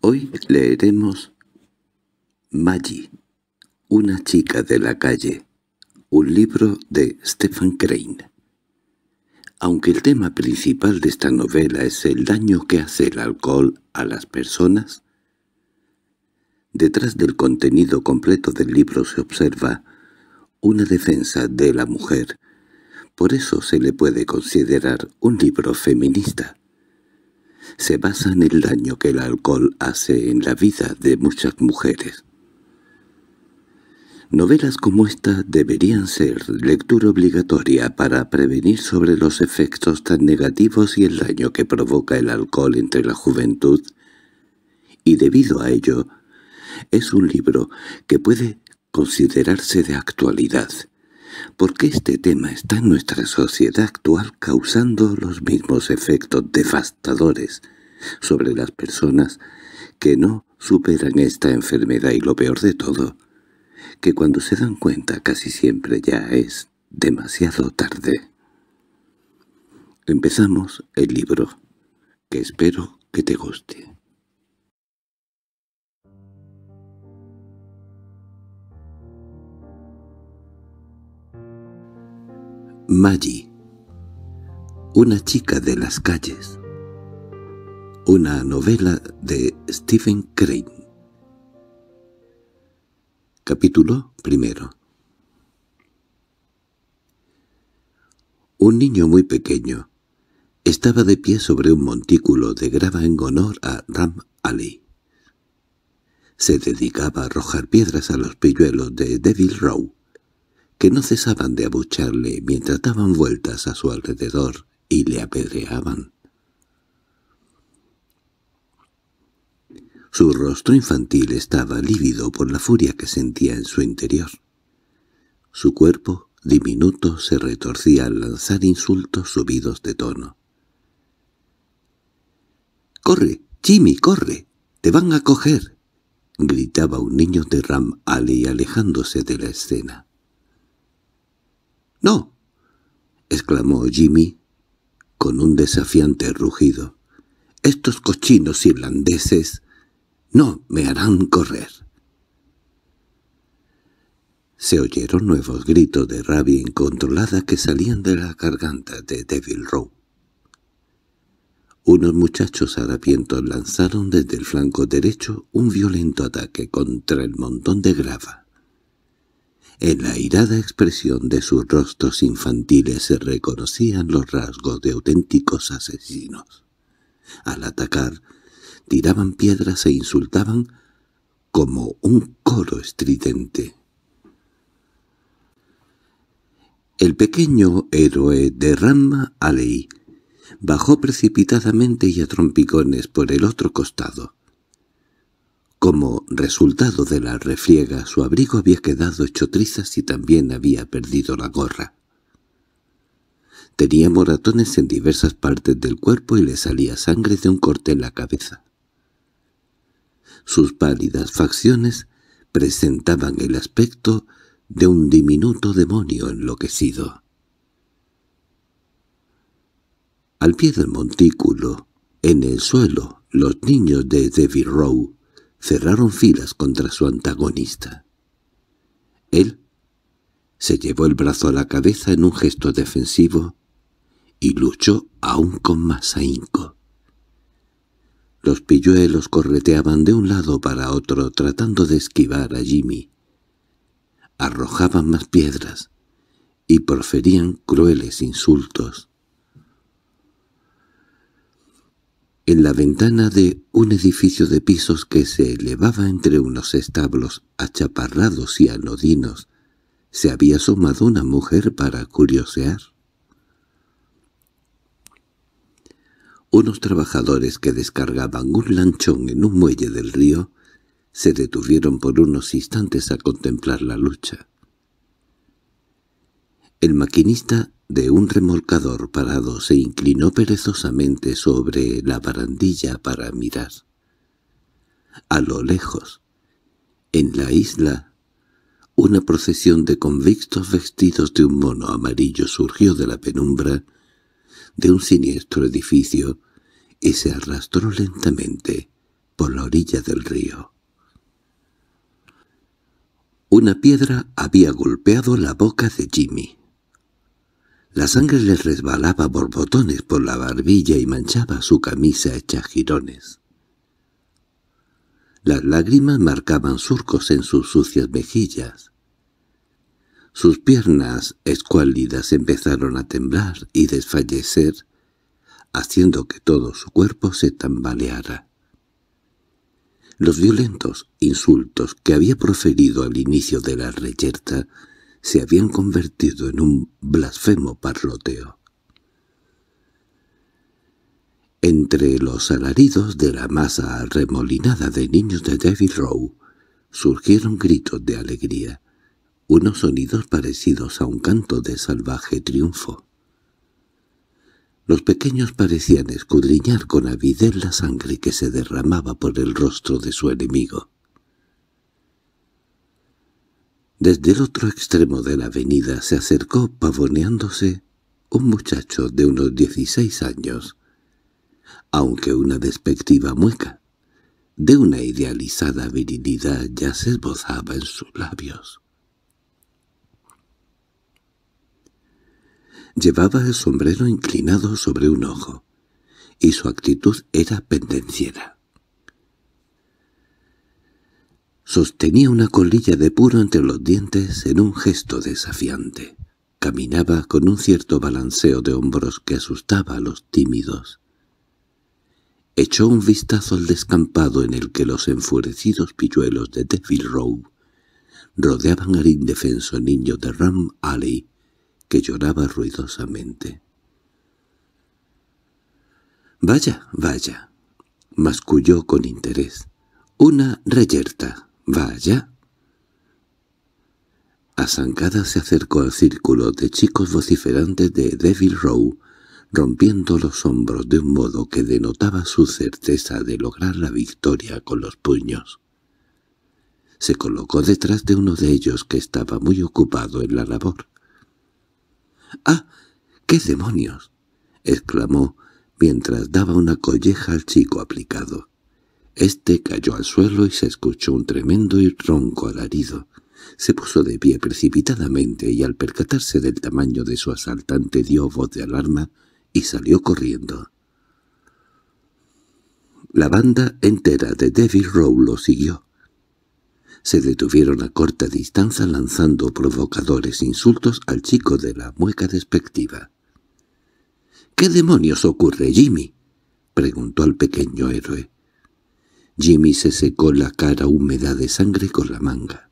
Hoy leeremos Maggie, una chica de la calle, un libro de Stephen Crane. Aunque el tema principal de esta novela es el daño que hace el alcohol a las personas, detrás del contenido completo del libro se observa una defensa de la mujer. Por eso se le puede considerar un libro feminista se basa en el daño que el alcohol hace en la vida de muchas mujeres. Novelas como esta deberían ser lectura obligatoria para prevenir sobre los efectos tan negativos y el daño que provoca el alcohol entre la juventud, y debido a ello, es un libro que puede considerarse de actualidad porque este tema está en nuestra sociedad actual causando los mismos efectos devastadores sobre las personas que no superan esta enfermedad y lo peor de todo, que cuando se dan cuenta casi siempre ya es demasiado tarde. Empezamos el libro, que espero que te guste. Maggie, una chica de las calles, una novela de Stephen Crane. Capítulo primero Un niño muy pequeño estaba de pie sobre un montículo de grava en honor a Ram Ali. Se dedicaba a arrojar piedras a los pilluelos de Devil Row, que no cesaban de abucharle mientras daban vueltas a su alrededor y le apedreaban. Su rostro infantil estaba lívido por la furia que sentía en su interior. Su cuerpo, diminuto, se retorcía al lanzar insultos subidos de tono. —¡Corre, Jimmy, corre! ¡Te van a coger! —gritaba un niño de Ram Ali alejándose de la escena. —¡No! —exclamó Jimmy con un desafiante rugido. —Estos cochinos irlandeses no me harán correr. Se oyeron nuevos gritos de rabia incontrolada que salían de la garganta de Devil Row. Unos muchachos harapientos lanzaron desde el flanco derecho un violento ataque contra el montón de grava. En la irada expresión de sus rostros infantiles se reconocían los rasgos de auténticos asesinos. Al atacar, tiraban piedras e insultaban como un coro estridente. El pequeño héroe de rama Aleí bajó precipitadamente y a trompicones por el otro costado. Como resultado de la refriega su abrigo había quedado hecho trizas y también había perdido la gorra. Tenía moratones en diversas partes del cuerpo y le salía sangre de un corte en la cabeza. Sus pálidas facciones presentaban el aspecto de un diminuto demonio enloquecido. Al pie del montículo, en el suelo, los niños de Devil Row cerraron filas contra su antagonista. Él se llevó el brazo a la cabeza en un gesto defensivo y luchó aún con más ahínco. Los pilluelos correteaban de un lado para otro tratando de esquivar a Jimmy. Arrojaban más piedras y proferían crueles insultos. en la ventana de un edificio de pisos que se elevaba entre unos establos achaparrados y anodinos, se había asomado una mujer para curiosear. Unos trabajadores que descargaban un lanchón en un muelle del río se detuvieron por unos instantes a contemplar la lucha. El maquinista de un remolcador parado se inclinó perezosamente sobre la barandilla para mirar. A lo lejos, en la isla, una procesión de convictos vestidos de un mono amarillo surgió de la penumbra de un siniestro edificio y se arrastró lentamente por la orilla del río. Una piedra había golpeado la boca de Jimmy. La sangre le resbalaba borbotones por la barbilla y manchaba su camisa hecha jirones. Las lágrimas marcaban surcos en sus sucias mejillas. Sus piernas escuálidas empezaron a temblar y desfallecer, haciendo que todo su cuerpo se tambaleara. Los violentos insultos que había proferido al inicio de la reyerta se habían convertido en un blasfemo parloteo. Entre los alaridos de la masa arremolinada de niños de David Row surgieron gritos de alegría, unos sonidos parecidos a un canto de salvaje triunfo. Los pequeños parecían escudriñar con avidez la sangre que se derramaba por el rostro de su enemigo. Desde el otro extremo de la avenida se acercó pavoneándose un muchacho de unos 16 años, aunque una despectiva mueca de una idealizada virilidad ya se esbozaba en sus labios. Llevaba el sombrero inclinado sobre un ojo, y su actitud era pendenciera. Sostenía una colilla de puro entre los dientes en un gesto desafiante. Caminaba con un cierto balanceo de hombros que asustaba a los tímidos. Echó un vistazo al descampado en el que los enfurecidos pilluelos de Devil Row rodeaban al indefenso niño de Ram Alley, que lloraba ruidosamente. «Vaya, vaya», masculló con interés, «una reyerta». Vaya. A se acercó al círculo de chicos vociferantes de Devil Row, rompiendo los hombros de un modo que denotaba su certeza de lograr la victoria con los puños. Se colocó detrás de uno de ellos que estaba muy ocupado en la labor. —¡Ah! ¡Qué demonios! —exclamó mientras daba una colleja al chico aplicado. Este cayó al suelo y se escuchó un tremendo y ronco alarido. Se puso de pie precipitadamente y al percatarse del tamaño de su asaltante dio voz de alarma y salió corriendo. La banda entera de Devil Row lo siguió. Se detuvieron a corta distancia lanzando provocadores insultos al chico de la mueca despectiva. —¿Qué demonios ocurre, Jimmy? —preguntó al pequeño héroe. Jimmy se secó la cara húmeda de sangre con la manga.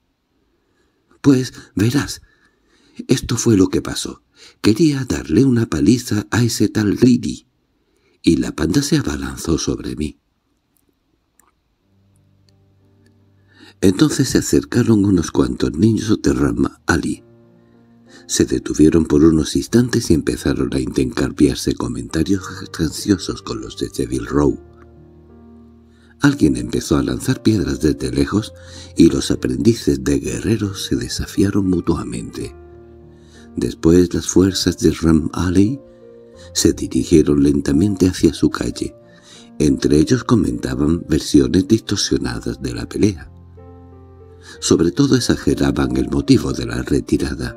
—Pues verás, esto fue lo que pasó. Quería darle una paliza a ese tal Riri. Y la panda se abalanzó sobre mí. Entonces se acercaron unos cuantos niños de Rama Ali. Se detuvieron por unos instantes y empezaron a intercambiarse comentarios ansiosos con los de Devil Row. Alguien empezó a lanzar piedras desde lejos y los aprendices de guerreros se desafiaron mutuamente. Después las fuerzas de Ram Ali se dirigieron lentamente hacia su calle. Entre ellos comentaban versiones distorsionadas de la pelea. Sobre todo exageraban el motivo de la retirada.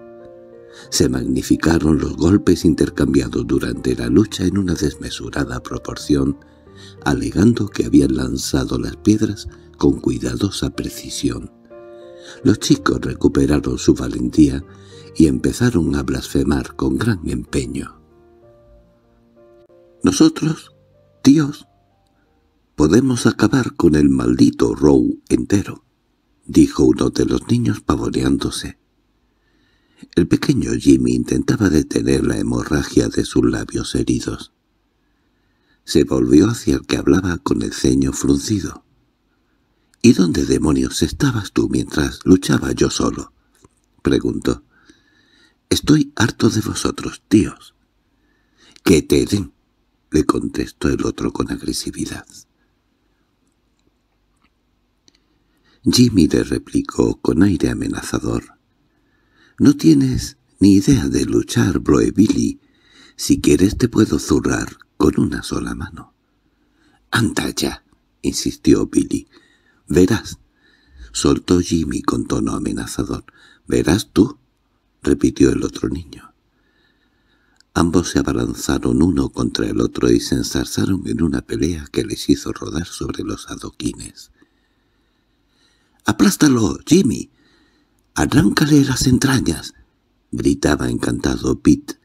Se magnificaron los golpes intercambiados durante la lucha en una desmesurada proporción alegando que habían lanzado las piedras con cuidadosa precisión. Los chicos recuperaron su valentía y empezaron a blasfemar con gran empeño. «Nosotros, tíos, podemos acabar con el maldito Row entero», dijo uno de los niños pavoneándose. El pequeño Jimmy intentaba detener la hemorragia de sus labios heridos. Se volvió hacia el que hablaba con el ceño fruncido. —¿Y dónde demonios estabas tú mientras luchaba yo solo? —preguntó. —Estoy harto de vosotros, tíos. —¡Que te den! —le contestó el otro con agresividad. Jimmy le replicó con aire amenazador. —No tienes ni idea de luchar, Billy. Si quieres te puedo zurrar con una sola mano. —¡Anda ya! —insistió Billy. —Verás —soltó Jimmy con tono amenazador—. —¿Verás tú? —repitió el otro niño. Ambos se abalanzaron uno contra el otro y se ensarzaron en una pelea que les hizo rodar sobre los adoquines. —¡Aplástalo, Jimmy! —¡Arráncale las entrañas! —gritaba encantado Pete,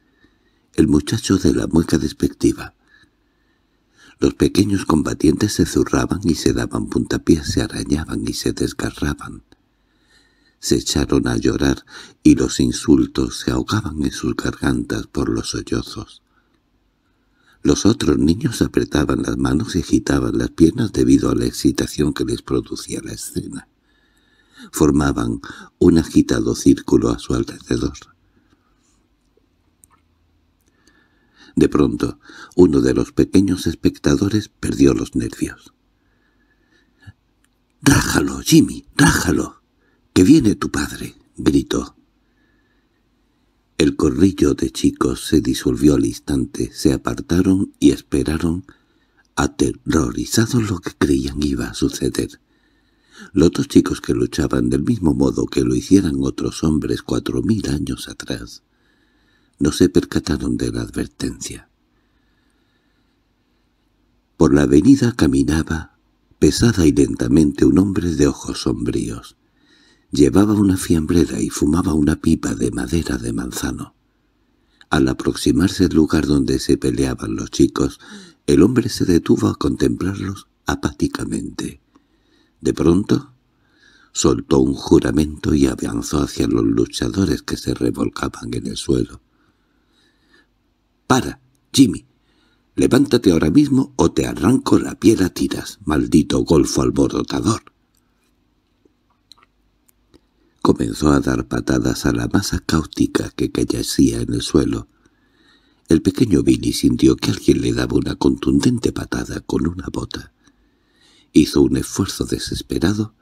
el muchacho de la mueca despectiva. Los pequeños combatientes se zurraban y se daban puntapiés, se arañaban y se desgarraban. Se echaron a llorar y los insultos se ahogaban en sus gargantas por los sollozos. Los otros niños apretaban las manos y agitaban las piernas debido a la excitación que les producía la escena. Formaban un agitado círculo a su alrededor. De pronto, uno de los pequeños espectadores perdió los nervios. —¡Rájalo, Jimmy, rájalo! —¡Que viene tu padre! —gritó. El corrillo de chicos se disolvió al instante, se apartaron y esperaron, aterrorizados lo que creían iba a suceder. Los dos chicos que luchaban del mismo modo que lo hicieran otros hombres cuatro mil años atrás no se percataron de la advertencia. Por la avenida caminaba, pesada y lentamente, un hombre de ojos sombríos. Llevaba una fiambrera y fumaba una pipa de madera de manzano. Al aproximarse al lugar donde se peleaban los chicos, el hombre se detuvo a contemplarlos apáticamente. De pronto, soltó un juramento y avanzó hacia los luchadores que se revolcaban en el suelo. —¡Para, Jimmy! Levántate ahora mismo o te arranco la piel a tiras, maldito golfo alborotador. Comenzó a dar patadas a la masa cáustica que cayacía en el suelo. El pequeño Billy sintió que alguien le daba una contundente patada con una bota. Hizo un esfuerzo desesperado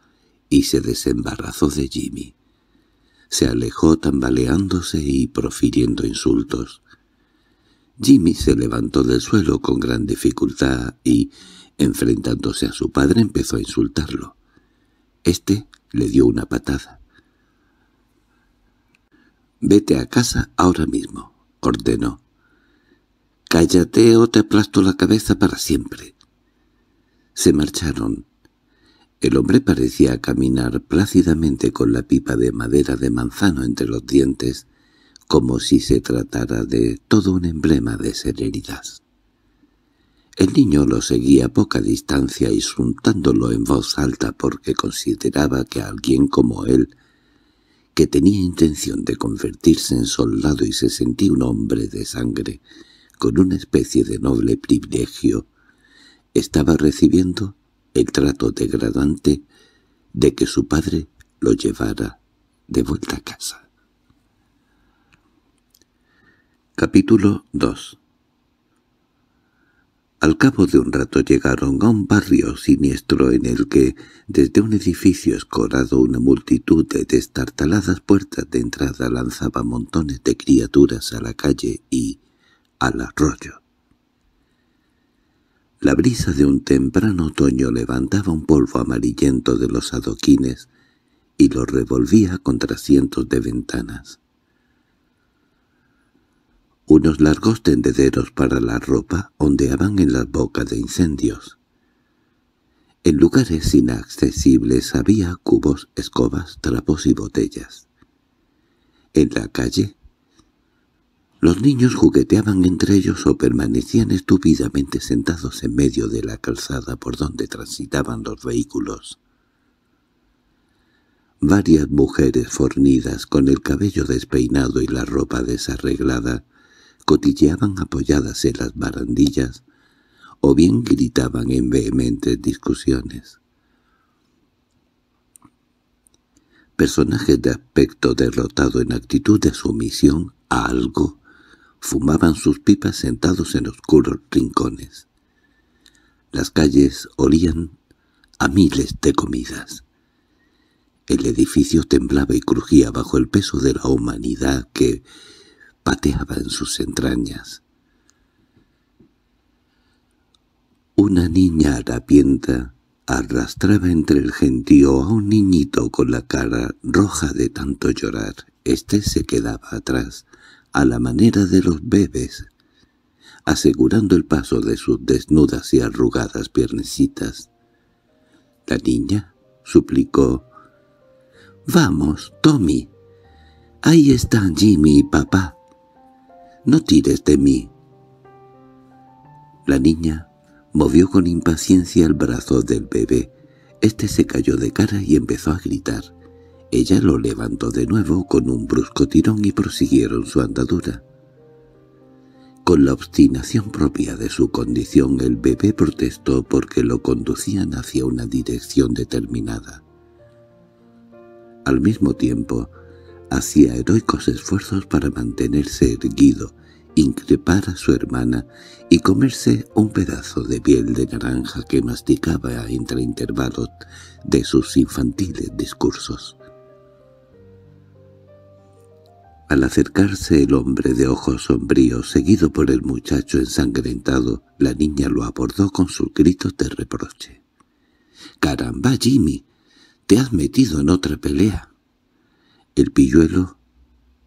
y se desembarazó de Jimmy. Se alejó tambaleándose y profiriendo insultos. Jimmy se levantó del suelo con gran dificultad y, enfrentándose a su padre, empezó a insultarlo. Este le dio una patada. «Vete a casa ahora mismo», ordenó. «Cállate o te aplasto la cabeza para siempre». Se marcharon. El hombre parecía caminar plácidamente con la pipa de madera de manzano entre los dientes, como si se tratara de todo un emblema de serenidad. El niño lo seguía a poca distancia y insultándolo en voz alta porque consideraba que alguien como él, que tenía intención de convertirse en soldado y se sentía un hombre de sangre, con una especie de noble privilegio, estaba recibiendo el trato degradante de que su padre lo llevara de vuelta a casa. Capítulo 2 Al cabo de un rato llegaron a un barrio siniestro en el que, desde un edificio escorado, una multitud de destartaladas puertas de entrada lanzaba montones de criaturas a la calle y al arroyo. La brisa de un temprano otoño levantaba un polvo amarillento de los adoquines y lo revolvía contra cientos de ventanas. Unos largos tendederos para la ropa ondeaban en las bocas de incendios. En lugares inaccesibles había cubos, escobas, trapos y botellas. En la calle, los niños jugueteaban entre ellos o permanecían estúpidamente sentados en medio de la calzada por donde transitaban los vehículos. Varias mujeres fornidas con el cabello despeinado y la ropa desarreglada cotilleaban apoyadas en las barandillas o bien gritaban en vehementes discusiones. Personajes de aspecto derrotado en actitud de sumisión a algo fumaban sus pipas sentados en oscuros rincones. Las calles olían a miles de comidas. El edificio temblaba y crujía bajo el peso de la humanidad que pateaba en sus entrañas. Una niña harapienta arrastraba entre el gentío a un niñito con la cara roja de tanto llorar. Este se quedaba atrás, a la manera de los bebés, asegurando el paso de sus desnudas y arrugadas piernecitas. La niña suplicó, «¡Vamos, Tommy! Ahí están Jimmy y papá no tires de mí. La niña movió con impaciencia el brazo del bebé. Este se cayó de cara y empezó a gritar. Ella lo levantó de nuevo con un brusco tirón y prosiguieron su andadura. Con la obstinación propia de su condición el bebé protestó porque lo conducían hacia una dirección determinada. Al mismo tiempo, hacía heroicos esfuerzos para mantenerse erguido, increpar a su hermana y comerse un pedazo de piel de naranja que masticaba entre intervalos de sus infantiles discursos. Al acercarse el hombre de ojos sombríos, seguido por el muchacho ensangrentado, la niña lo abordó con sus gritos de reproche. —¡Caramba, Jimmy! ¡Te has metido en otra pelea! El pilluelo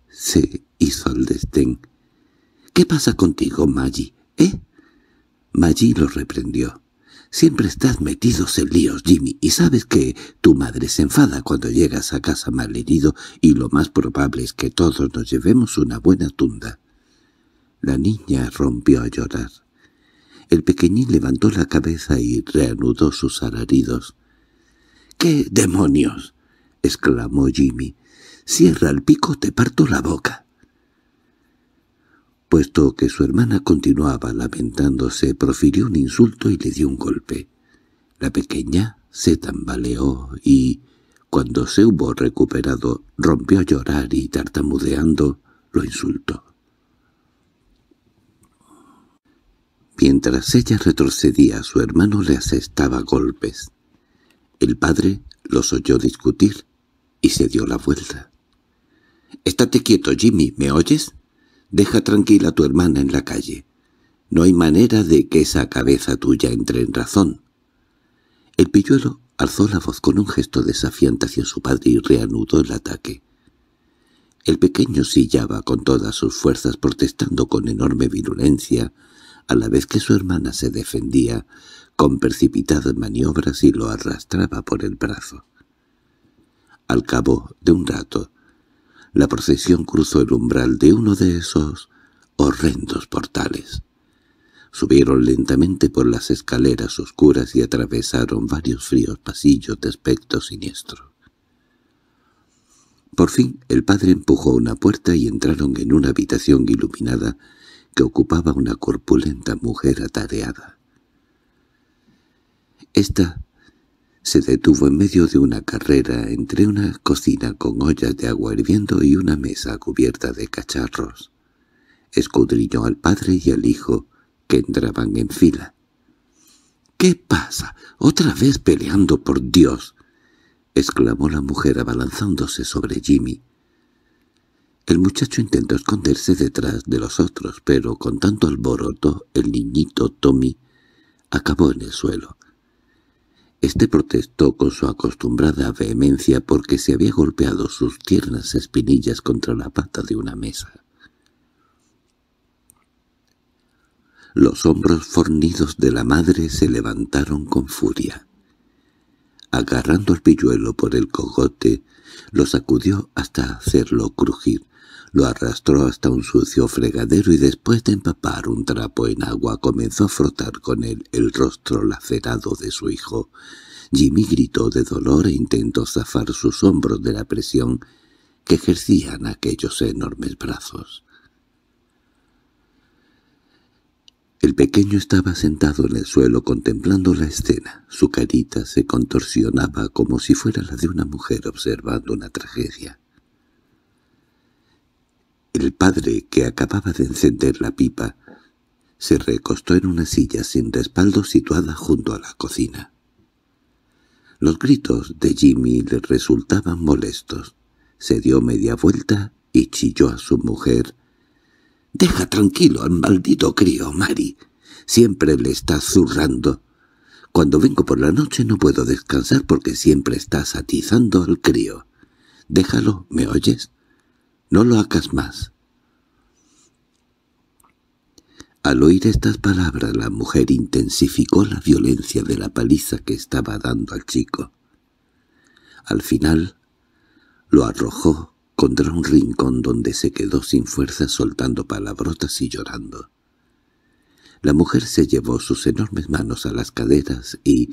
se hizo al destén. —¿Qué pasa contigo, Maggi? ¿Eh? Maggi lo reprendió. —Siempre estás metidos en líos, Jimmy, y sabes que tu madre se enfada cuando llegas a casa malherido y lo más probable es que todos nos llevemos una buena tunda. La niña rompió a llorar. El pequeñín levantó la cabeza y reanudó sus alaridos. —¡Qué demonios! —exclamó Jimmy. «Cierra el pico, te parto la boca». Puesto que su hermana continuaba lamentándose, profirió un insulto y le dio un golpe. La pequeña se tambaleó y, cuando se hubo recuperado, rompió a llorar y, tartamudeando, lo insultó. Mientras ella retrocedía, su hermano le asestaba golpes. El padre los oyó discutir y se dio la vuelta. —Estate quieto, Jimmy, ¿me oyes? Deja tranquila a tu hermana en la calle. No hay manera de que esa cabeza tuya entre en razón. El pilluelo alzó la voz con un gesto desafiante hacia su padre y reanudó el ataque. El pequeño sillaba con todas sus fuerzas protestando con enorme virulencia, a la vez que su hermana se defendía con precipitadas maniobras y lo arrastraba por el brazo. Al cabo de un rato, la procesión cruzó el umbral de uno de esos horrendos portales. Subieron lentamente por las escaleras oscuras y atravesaron varios fríos pasillos de aspecto siniestro. Por fin el padre empujó una puerta y entraron en una habitación iluminada que ocupaba una corpulenta mujer atareada. Esta se detuvo en medio de una carrera entre una cocina con ollas de agua hirviendo y una mesa cubierta de cacharros. Escudriñó al padre y al hijo, que entraban en fila. —¿Qué pasa? ¿Otra vez peleando por Dios? —exclamó la mujer abalanzándose sobre Jimmy. El muchacho intentó esconderse detrás de los otros, pero con tanto alboroto el niñito Tommy acabó en el suelo, este protestó con su acostumbrada vehemencia porque se había golpeado sus tiernas espinillas contra la pata de una mesa. Los hombros fornidos de la madre se levantaron con furia. Agarrando al pilluelo por el cogote, lo sacudió hasta hacerlo crujir, lo arrastró hasta un sucio fregadero y después de empapar un trapo en agua comenzó a frotar con él el rostro lacerado de su hijo. Jimmy gritó de dolor e intentó zafar sus hombros de la presión que ejercían aquellos enormes brazos. El pequeño estaba sentado en el suelo contemplando la escena. Su carita se contorsionaba como si fuera la de una mujer observando una tragedia. El padre, que acababa de encender la pipa, se recostó en una silla sin respaldo situada junto a la cocina. Los gritos de Jimmy le resultaban molestos. Se dio media vuelta y chilló a su mujer. «Deja tranquilo al maldito crío, Mari. Siempre le estás zurrando. Cuando vengo por la noche no puedo descansar porque siempre estás atizando al crío. Déjalo, ¿me oyes?» No lo hagas más. Al oír estas palabras la mujer intensificó la violencia de la paliza que estaba dando al chico. Al final lo arrojó contra un rincón donde se quedó sin fuerza soltando palabrotas y llorando. La mujer se llevó sus enormes manos a las caderas y,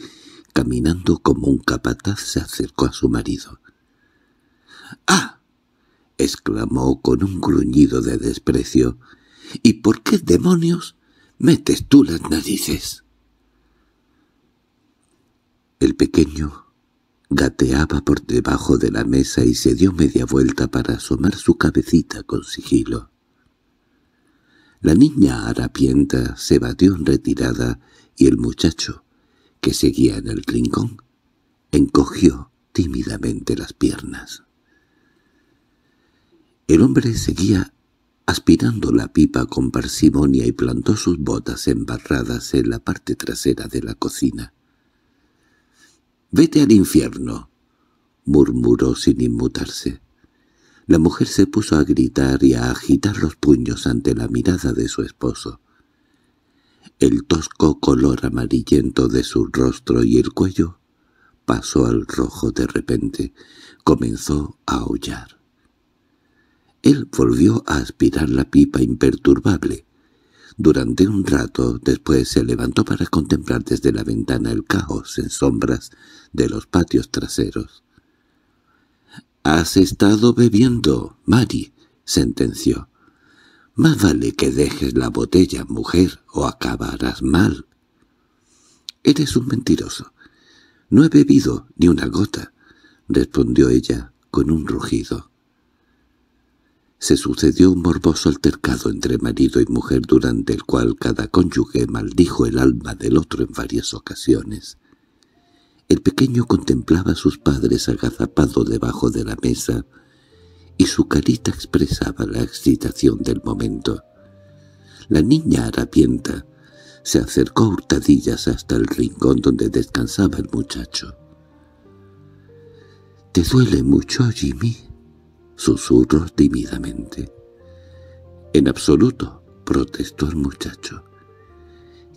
caminando como un capataz, se acercó a su marido. —¡Ah! —exclamó con un gruñido de desprecio—, ¿y por qué demonios metes tú las narices? El pequeño gateaba por debajo de la mesa y se dio media vuelta para asomar su cabecita con sigilo. La niña harapienta se batió en retirada y el muchacho, que seguía en el rincón, encogió tímidamente las piernas. El hombre seguía aspirando la pipa con parsimonia y plantó sus botas embarradas en la parte trasera de la cocina. «¡Vete al infierno!» murmuró sin inmutarse. La mujer se puso a gritar y a agitar los puños ante la mirada de su esposo. El tosco color amarillento de su rostro y el cuello pasó al rojo de repente. Comenzó a aullar. Él volvió a aspirar la pipa imperturbable. Durante un rato después se levantó para contemplar desde la ventana el caos en sombras de los patios traseros. —Has estado bebiendo, Mari —sentenció. —Más vale que dejes la botella, mujer, o acabarás mal. —Eres un mentiroso. —No he bebido ni una gota —respondió ella con un rugido se sucedió un morboso altercado entre marido y mujer durante el cual cada cónyuge maldijo el alma del otro en varias ocasiones. El pequeño contemplaba a sus padres agazapado debajo de la mesa, y su carita expresaba la excitación del momento. La niña harapienta se acercó a hurtadillas hasta el rincón donde descansaba el muchacho. —¿Te duele mucho, Jimmy? Susurró tímidamente. —En absoluto —protestó el muchacho.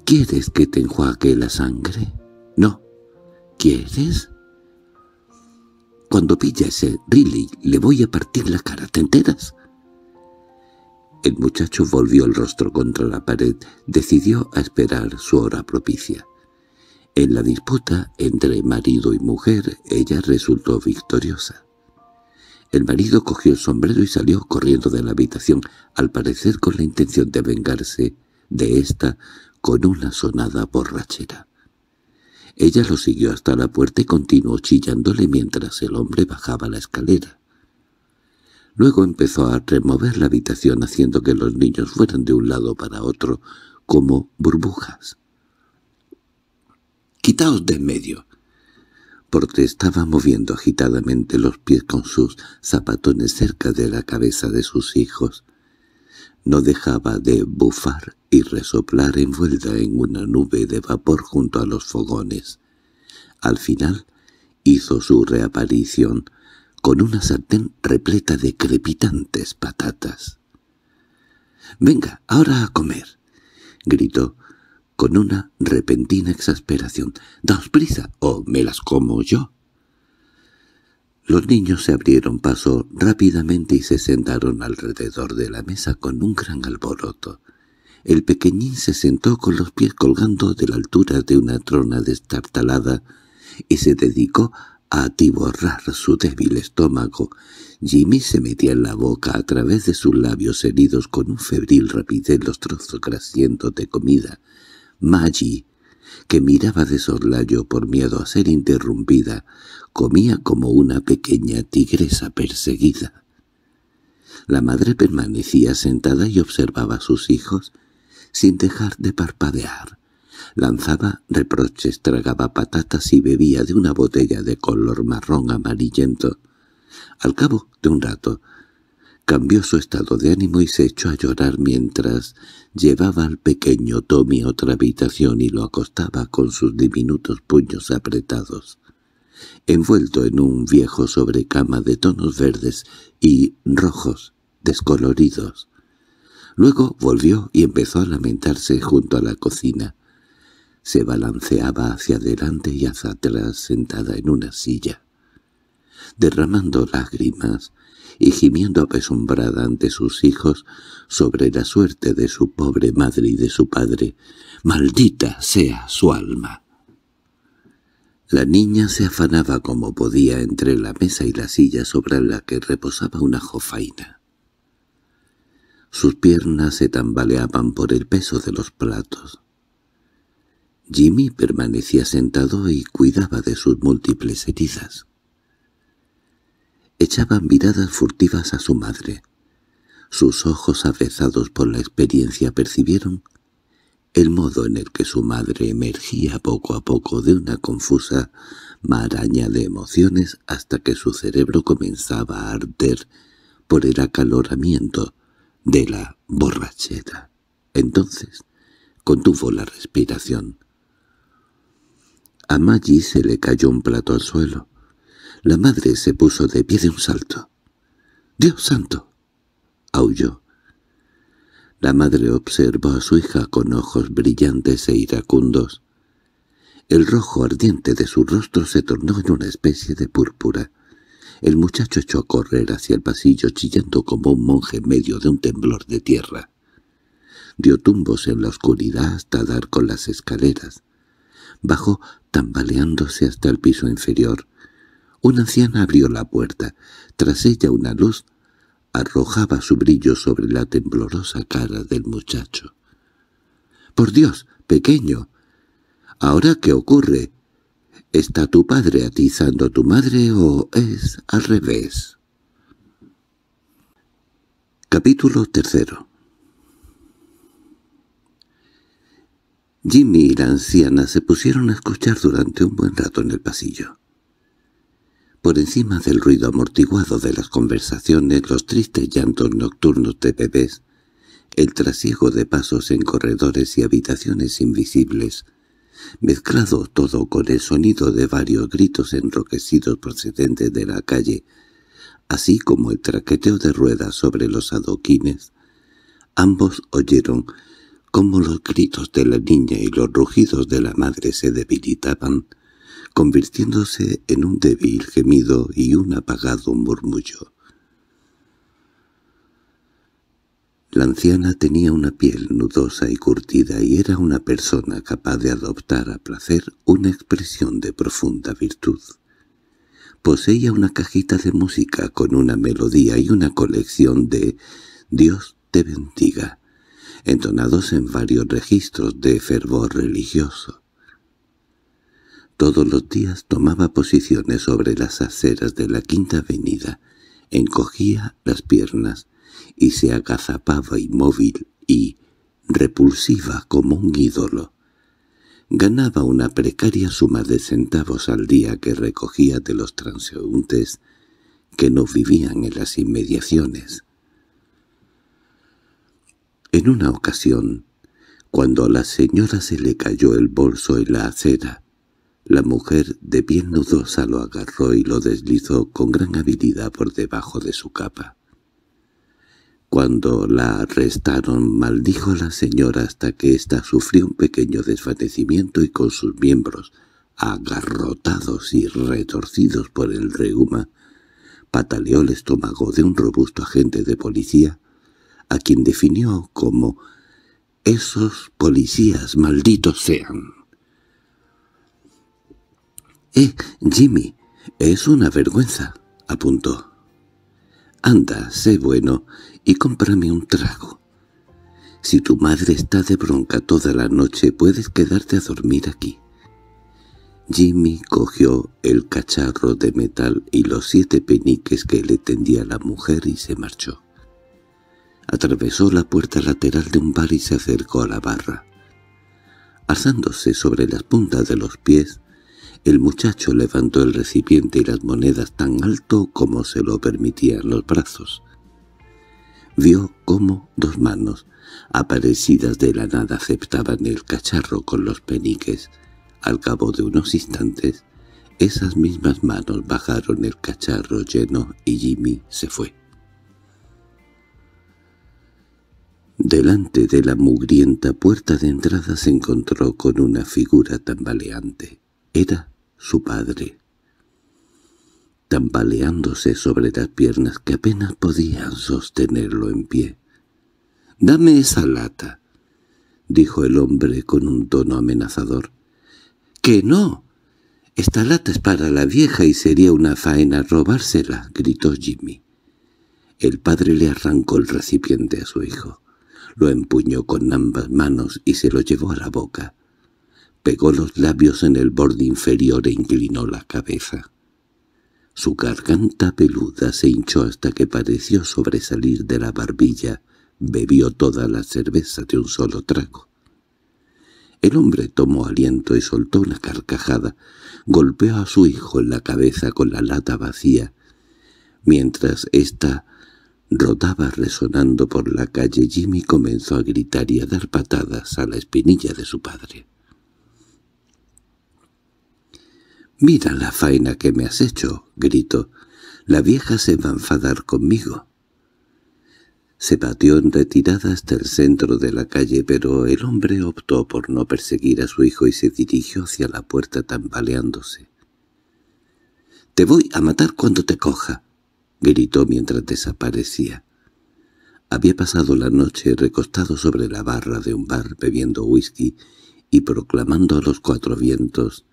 —¿Quieres que te enjuague la sangre? —No. —¿Quieres? Cuando pilla ese Riley le voy a partir la cara, ¿te enteras? El muchacho volvió el rostro contra la pared, decidió a esperar su hora propicia. En la disputa entre marido y mujer ella resultó victoriosa. El marido cogió el sombrero y salió corriendo de la habitación, al parecer con la intención de vengarse de ésta con una sonada borrachera. Ella lo siguió hasta la puerta y continuó chillándole mientras el hombre bajaba la escalera. Luego empezó a remover la habitación haciendo que los niños fueran de un lado para otro como burbujas. —¡Quitaos de en medio! estaba moviendo agitadamente los pies con sus zapatones cerca de la cabeza de sus hijos. No dejaba de bufar y resoplar envuelta en una nube de vapor junto a los fogones. Al final hizo su reaparición con una sartén repleta de crepitantes patatas. —¡Venga, ahora a comer! —gritó, con una repentina exasperación. —¡Daos prisa! —¡O me las como yo! Los niños se abrieron paso rápidamente y se sentaron alrededor de la mesa con un gran alboroto. El pequeñín se sentó con los pies colgando de la altura de una trona destartalada y se dedicó a atiborrar su débil estómago. Jimmy se metía en la boca a través de sus labios heridos con un febril rapidez los trozos grasientos de comida Maggie, que miraba de sorlayo por miedo a ser interrumpida, comía como una pequeña tigresa perseguida. La madre permanecía sentada y observaba a sus hijos sin dejar de parpadear. Lanzaba reproches, tragaba patatas y bebía de una botella de color marrón amarillento. Al cabo de un rato, cambió su estado de ánimo y se echó a llorar mientras llevaba al pequeño Tommy a otra habitación y lo acostaba con sus diminutos puños apretados, envuelto en un viejo sobrecama de tonos verdes y rojos, descoloridos. Luego volvió y empezó a lamentarse junto a la cocina. Se balanceaba hacia adelante y hacia atrás sentada en una silla. Derramando lágrimas, y gimiendo apesumbrada ante sus hijos sobre la suerte de su pobre madre y de su padre. ¡Maldita sea su alma! La niña se afanaba como podía entre la mesa y la silla sobre la que reposaba una jofaina. Sus piernas se tambaleaban por el peso de los platos. Jimmy permanecía sentado y cuidaba de sus múltiples heridas echaban miradas furtivas a su madre. Sus ojos avezados por la experiencia percibieron el modo en el que su madre emergía poco a poco de una confusa maraña de emociones hasta que su cerebro comenzaba a arder por el acaloramiento de la borrachera. Entonces contuvo la respiración. A Maggie se le cayó un plato al suelo. La madre se puso de pie de un salto. —¡Dios santo! —aulló. La madre observó a su hija con ojos brillantes e iracundos. El rojo ardiente de su rostro se tornó en una especie de púrpura. El muchacho echó a correr hacia el pasillo chillando como un monje en medio de un temblor de tierra. Dio tumbos en la oscuridad hasta dar con las escaleras. Bajó tambaleándose hasta el piso inferior. Una anciana abrió la puerta. Tras ella una luz arrojaba su brillo sobre la temblorosa cara del muchacho. —¡Por Dios, pequeño! ¿Ahora qué ocurre? ¿Está tu padre atizando a tu madre o es al revés? Capítulo tercero Jimmy y la anciana se pusieron a escuchar durante un buen rato en el pasillo. Por encima del ruido amortiguado de las conversaciones, los tristes llantos nocturnos de bebés, el trasiego de pasos en corredores y habitaciones invisibles, mezclado todo con el sonido de varios gritos enroquecidos procedentes de la calle, así como el traqueteo de ruedas sobre los adoquines, ambos oyeron cómo los gritos de la niña y los rugidos de la madre se debilitaban, convirtiéndose en un débil gemido y un apagado murmullo. La anciana tenía una piel nudosa y curtida y era una persona capaz de adoptar a placer una expresión de profunda virtud. Poseía una cajita de música con una melodía y una colección de «Dios te bendiga», entonados en varios registros de fervor religioso. Todos los días tomaba posiciones sobre las aceras de la Quinta Avenida, encogía las piernas y se agazapaba inmóvil y repulsiva como un ídolo. Ganaba una precaria suma de centavos al día que recogía de los transeúntes que no vivían en las inmediaciones. En una ocasión, cuando a la señora se le cayó el bolso en la acera, la mujer de bien nudosa lo agarró y lo deslizó con gran habilidad por debajo de su capa. Cuando la arrestaron maldijo a la señora hasta que ésta sufrió un pequeño desvanecimiento y con sus miembros, agarrotados y retorcidos por el reuma, pataleó el estómago de un robusto agente de policía, a quien definió como «esos policías malditos sean». —¡Eh, Jimmy! Es una vergüenza —apuntó. —Anda, sé bueno y cómprame un trago. Si tu madre está de bronca toda la noche, puedes quedarte a dormir aquí. Jimmy cogió el cacharro de metal y los siete peniques que le tendía la mujer y se marchó. Atravesó la puerta lateral de un bar y se acercó a la barra. Alzándose sobre las puntas de los pies, el muchacho levantó el recipiente y las monedas tan alto como se lo permitían los brazos. Vio cómo dos manos, aparecidas de la nada, aceptaban el cacharro con los peniques. Al cabo de unos instantes, esas mismas manos bajaron el cacharro lleno y Jimmy se fue. Delante de la mugrienta puerta de entrada se encontró con una figura tambaleante. Era su padre, tambaleándose sobre las piernas que apenas podían sostenerlo en pie. —¡Dame esa lata! —dijo el hombre con un tono amenazador. —¡Que no! Esta lata es para la vieja y sería una faena robársela —gritó Jimmy. El padre le arrancó el recipiente a su hijo. Lo empuñó con ambas manos y se lo llevó a la boca. Pegó los labios en el borde inferior e inclinó la cabeza. Su garganta peluda se hinchó hasta que pareció sobresalir de la barbilla. Bebió toda la cerveza de un solo trago. El hombre tomó aliento y soltó una carcajada. Golpeó a su hijo en la cabeza con la lata vacía, mientras ésta rodaba resonando por la calle. Jimmy comenzó a gritar y a dar patadas a la espinilla de su padre. «Mira la faena que me has hecho», gritó. «La vieja se va a enfadar conmigo». Se batió en retirada hasta el centro de la calle, pero el hombre optó por no perseguir a su hijo y se dirigió hacia la puerta tambaleándose. «¡Te voy a matar cuando te coja!» gritó mientras desaparecía. Había pasado la noche recostado sobre la barra de un bar bebiendo whisky y proclamando a los cuatro vientos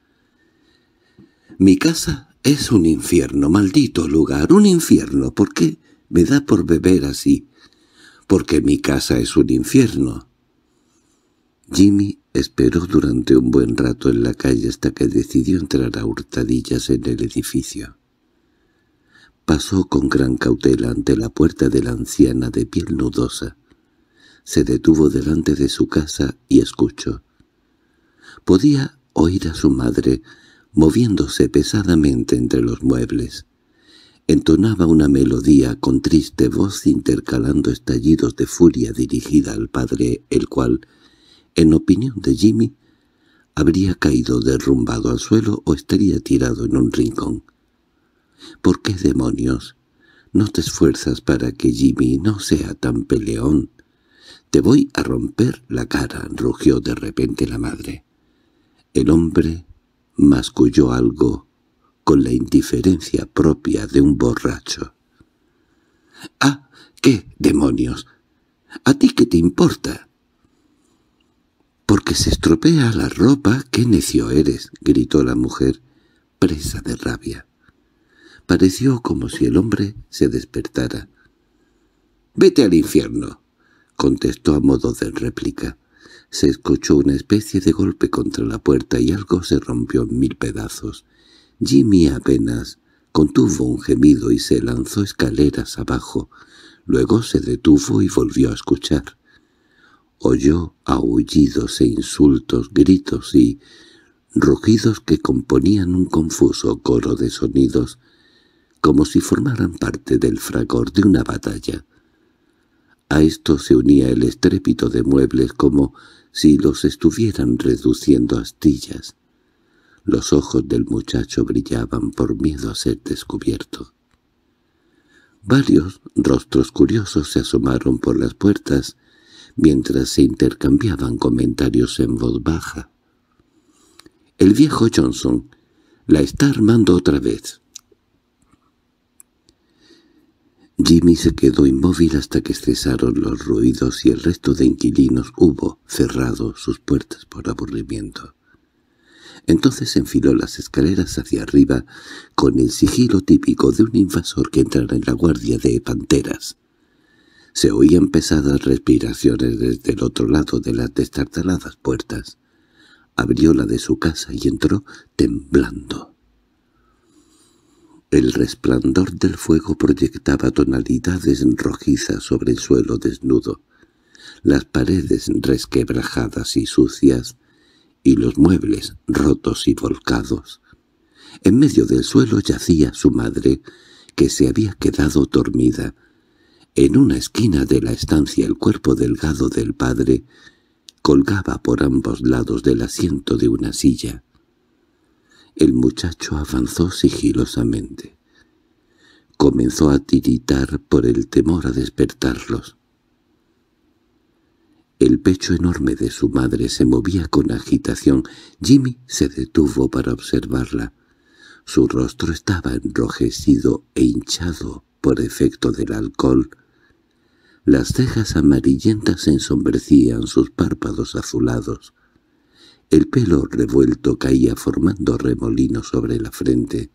mi casa es un infierno, maldito lugar, un infierno. ¿Por qué me da por beber así? Porque mi casa es un infierno. Jimmy esperó durante un buen rato en la calle hasta que decidió entrar a hurtadillas en el edificio. Pasó con gran cautela ante la puerta de la anciana de piel nudosa. Se detuvo delante de su casa y escuchó. Podía oír a su madre moviéndose pesadamente entre los muebles. Entonaba una melodía con triste voz intercalando estallidos de furia dirigida al padre, el cual, en opinión de Jimmy, habría caído derrumbado al suelo o estaría tirado en un rincón. —¿Por qué demonios? No te esfuerzas para que Jimmy no sea tan peleón. —Te voy a romper la cara —rugió de repente la madre. El hombre masculló algo con la indiferencia propia de un borracho. —¡Ah! ¿Qué demonios? ¿A ti qué te importa? —Porque se estropea la ropa, qué necio eres —gritó la mujer, presa de rabia. Pareció como si el hombre se despertara. —¡Vete al infierno! —contestó a modo de réplica. Se escuchó una especie de golpe contra la puerta y algo se rompió en mil pedazos. Jimmy apenas contuvo un gemido y se lanzó escaleras abajo. Luego se detuvo y volvió a escuchar. Oyó aullidos e insultos, gritos y rugidos que componían un confuso coro de sonidos, como si formaran parte del fragor de una batalla. A esto se unía el estrépito de muebles como si los estuvieran reduciendo astillas. Los ojos del muchacho brillaban por miedo a ser descubierto. Varios rostros curiosos se asomaron por las puertas mientras se intercambiaban comentarios en voz baja. El viejo Johnson la está armando otra vez. Jimmy se quedó inmóvil hasta que cesaron los ruidos y el resto de inquilinos hubo cerrado sus puertas por aburrimiento. Entonces enfiló las escaleras hacia arriba con el sigilo típico de un invasor que entrara en la guardia de panteras. Se oían pesadas respiraciones desde el otro lado de las destartaladas puertas. Abrió la de su casa y entró temblando. El resplandor del fuego proyectaba tonalidades rojizas sobre el suelo desnudo, las paredes resquebrajadas y sucias, y los muebles rotos y volcados. En medio del suelo yacía su madre, que se había quedado dormida. En una esquina de la estancia el cuerpo delgado del padre colgaba por ambos lados del asiento de una silla. El muchacho avanzó sigilosamente. Comenzó a tiritar por el temor a despertarlos. El pecho enorme de su madre se movía con agitación. Jimmy se detuvo para observarla. Su rostro estaba enrojecido e hinchado por efecto del alcohol. Las cejas amarillentas ensombrecían sus párpados azulados. El pelo revuelto caía formando remolinos sobre la frente.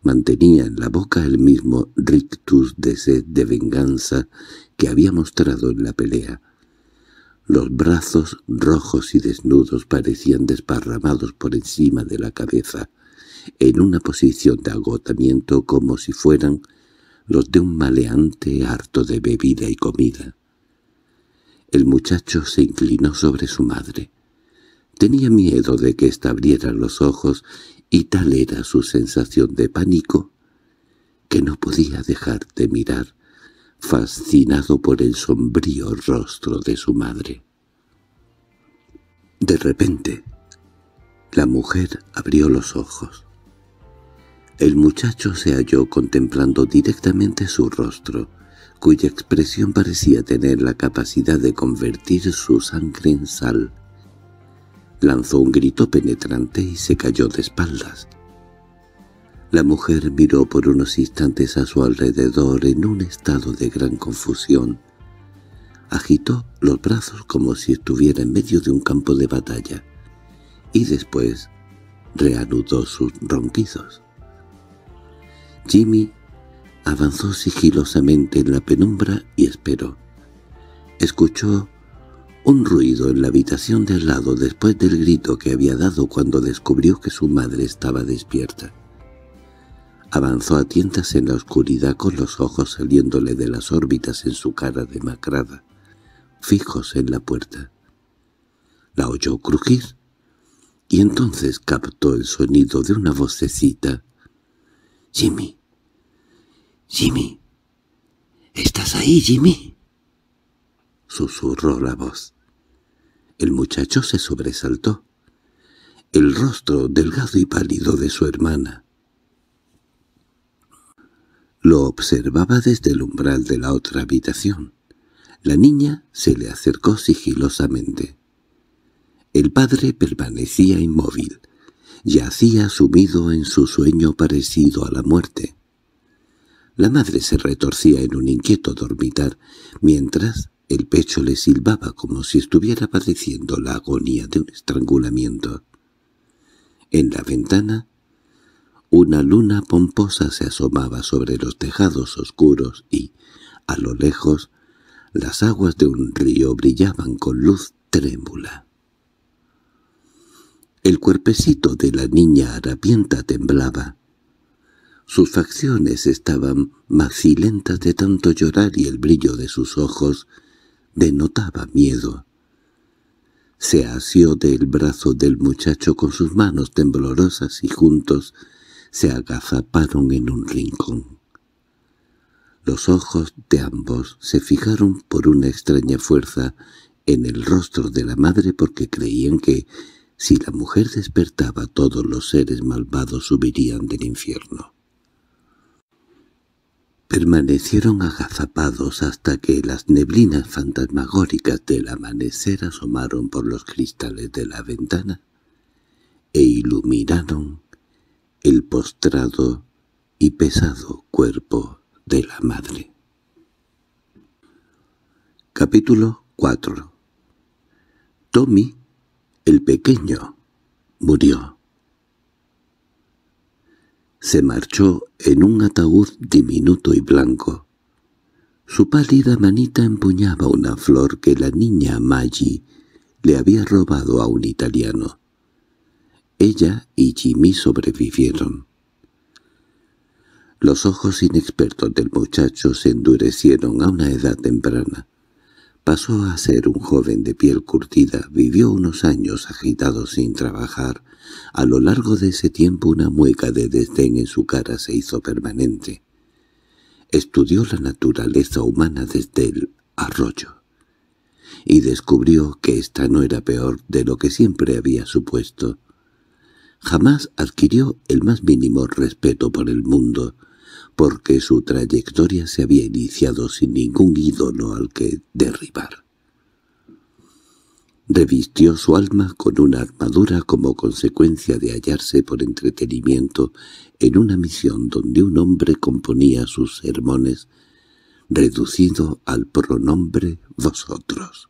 Mantenía en la boca el mismo rictus de sed de venganza que había mostrado en la pelea. Los brazos rojos y desnudos parecían desparramados por encima de la cabeza, en una posición de agotamiento como si fueran los de un maleante harto de bebida y comida. El muchacho se inclinó sobre su madre. Tenía miedo de que ésta abriera los ojos y tal era su sensación de pánico que no podía dejar de mirar, fascinado por el sombrío rostro de su madre. De repente, la mujer abrió los ojos. El muchacho se halló contemplando directamente su rostro, cuya expresión parecía tener la capacidad de convertir su sangre en sal lanzó un grito penetrante y se cayó de espaldas. La mujer miró por unos instantes a su alrededor en un estado de gran confusión. Agitó los brazos como si estuviera en medio de un campo de batalla, y después reanudó sus ronquidos. Jimmy avanzó sigilosamente en la penumbra y esperó. Escuchó un ruido en la habitación de al lado después del grito que había dado cuando descubrió que su madre estaba despierta. Avanzó a tientas en la oscuridad con los ojos saliéndole de las órbitas en su cara demacrada, fijos en la puerta. La oyó crujir y entonces captó el sonido de una vocecita. «¡Jimmy! ¡Jimmy! ¿Estás ahí, Jimmy?» susurró la voz. El muchacho se sobresaltó. El rostro delgado y pálido de su hermana. Lo observaba desde el umbral de la otra habitación. La niña se le acercó sigilosamente. El padre permanecía inmóvil, yacía sumido en su sueño parecido a la muerte. La madre se retorcía en un inquieto dormitar, mientras el pecho le silbaba como si estuviera padeciendo la agonía de un estrangulamiento. En la ventana, una luna pomposa se asomaba sobre los tejados oscuros y, a lo lejos, las aguas de un río brillaban con luz trémula. El cuerpecito de la niña harapienta temblaba. Sus facciones estaban macilentas de tanto llorar y el brillo de sus ojos denotaba miedo. Se asió del brazo del muchacho con sus manos temblorosas y juntos se agazaparon en un rincón. Los ojos de ambos se fijaron por una extraña fuerza en el rostro de la madre porque creían que, si la mujer despertaba todos los seres malvados subirían del infierno. Permanecieron agazapados hasta que las neblinas fantasmagóricas del amanecer asomaron por los cristales de la ventana e iluminaron el postrado y pesado cuerpo de la madre. Capítulo 4 Tommy, el pequeño, murió se marchó en un ataúd diminuto y blanco. Su pálida manita empuñaba una flor que la niña Maggi le había robado a un italiano. Ella y Jimmy sobrevivieron. Los ojos inexpertos del muchacho se endurecieron a una edad temprana. Pasó a ser un joven de piel curtida, vivió unos años agitado sin trabajar. A lo largo de ese tiempo una mueca de desdén en su cara se hizo permanente. Estudió la naturaleza humana desde el arroyo y descubrió que ésta no era peor de lo que siempre había supuesto. Jamás adquirió el más mínimo respeto por el mundo, porque su trayectoria se había iniciado sin ningún ídolo al que derribar. Revistió su alma con una armadura como consecuencia de hallarse por entretenimiento en una misión donde un hombre componía sus sermones, reducido al pronombre «vosotros».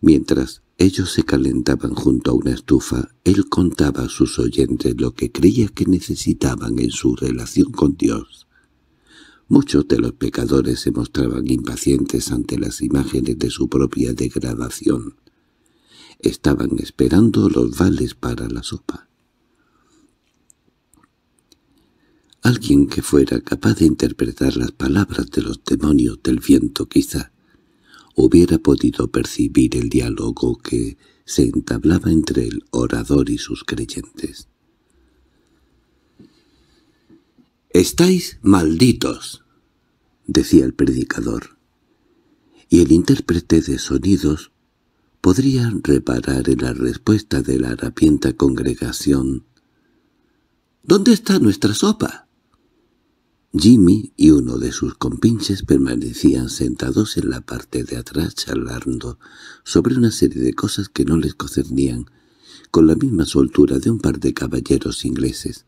Mientras ellos se calentaban junto a una estufa, él contaba a sus oyentes lo que creía que necesitaban en su relación con Dios. Muchos de los pecadores se mostraban impacientes ante las imágenes de su propia degradación. Estaban esperando los vales para la sopa. Alguien que fuera capaz de interpretar las palabras de los demonios del viento quizá hubiera podido percibir el diálogo que se entablaba entre el orador y sus creyentes. «¡Estáis malditos!» decía el predicador. Y el intérprete de sonidos podría reparar en la respuesta de la harapienta congregación. «¿Dónde está nuestra sopa?» Jimmy y uno de sus compinches permanecían sentados en la parte de atrás charlando sobre una serie de cosas que no les concernían, con la misma soltura de un par de caballeros ingleses.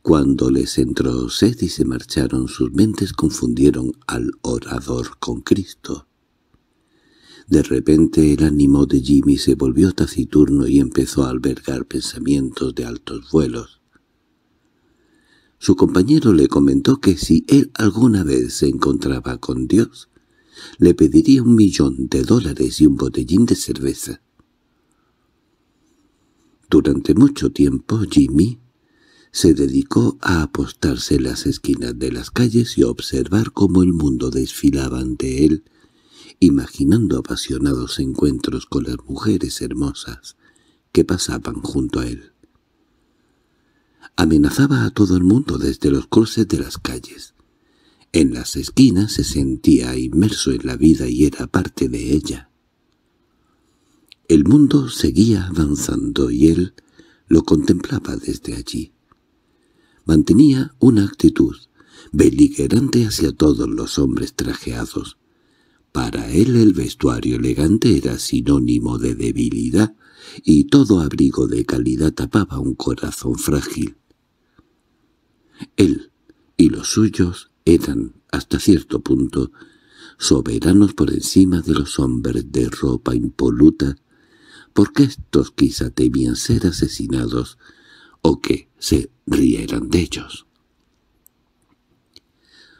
Cuando les entró sed y se marcharon, sus mentes confundieron al orador con Cristo. De repente el ánimo de Jimmy se volvió taciturno y empezó a albergar pensamientos de altos vuelos. Su compañero le comentó que si él alguna vez se encontraba con Dios, le pediría un millón de dólares y un botellín de cerveza. Durante mucho tiempo Jimmy se dedicó a apostarse en las esquinas de las calles y observar cómo el mundo desfilaba ante él, imaginando apasionados encuentros con las mujeres hermosas que pasaban junto a él amenazaba a todo el mundo desde los cruces de las calles. En las esquinas se sentía inmerso en la vida y era parte de ella. El mundo seguía avanzando y él lo contemplaba desde allí. Mantenía una actitud beligerante hacia todos los hombres trajeados. Para él el vestuario elegante era sinónimo de debilidad y todo abrigo de calidad tapaba un corazón frágil. Él y los suyos eran, hasta cierto punto, soberanos por encima de los hombres de ropa impoluta, porque éstos quizá temían ser asesinados o que se rieran de ellos.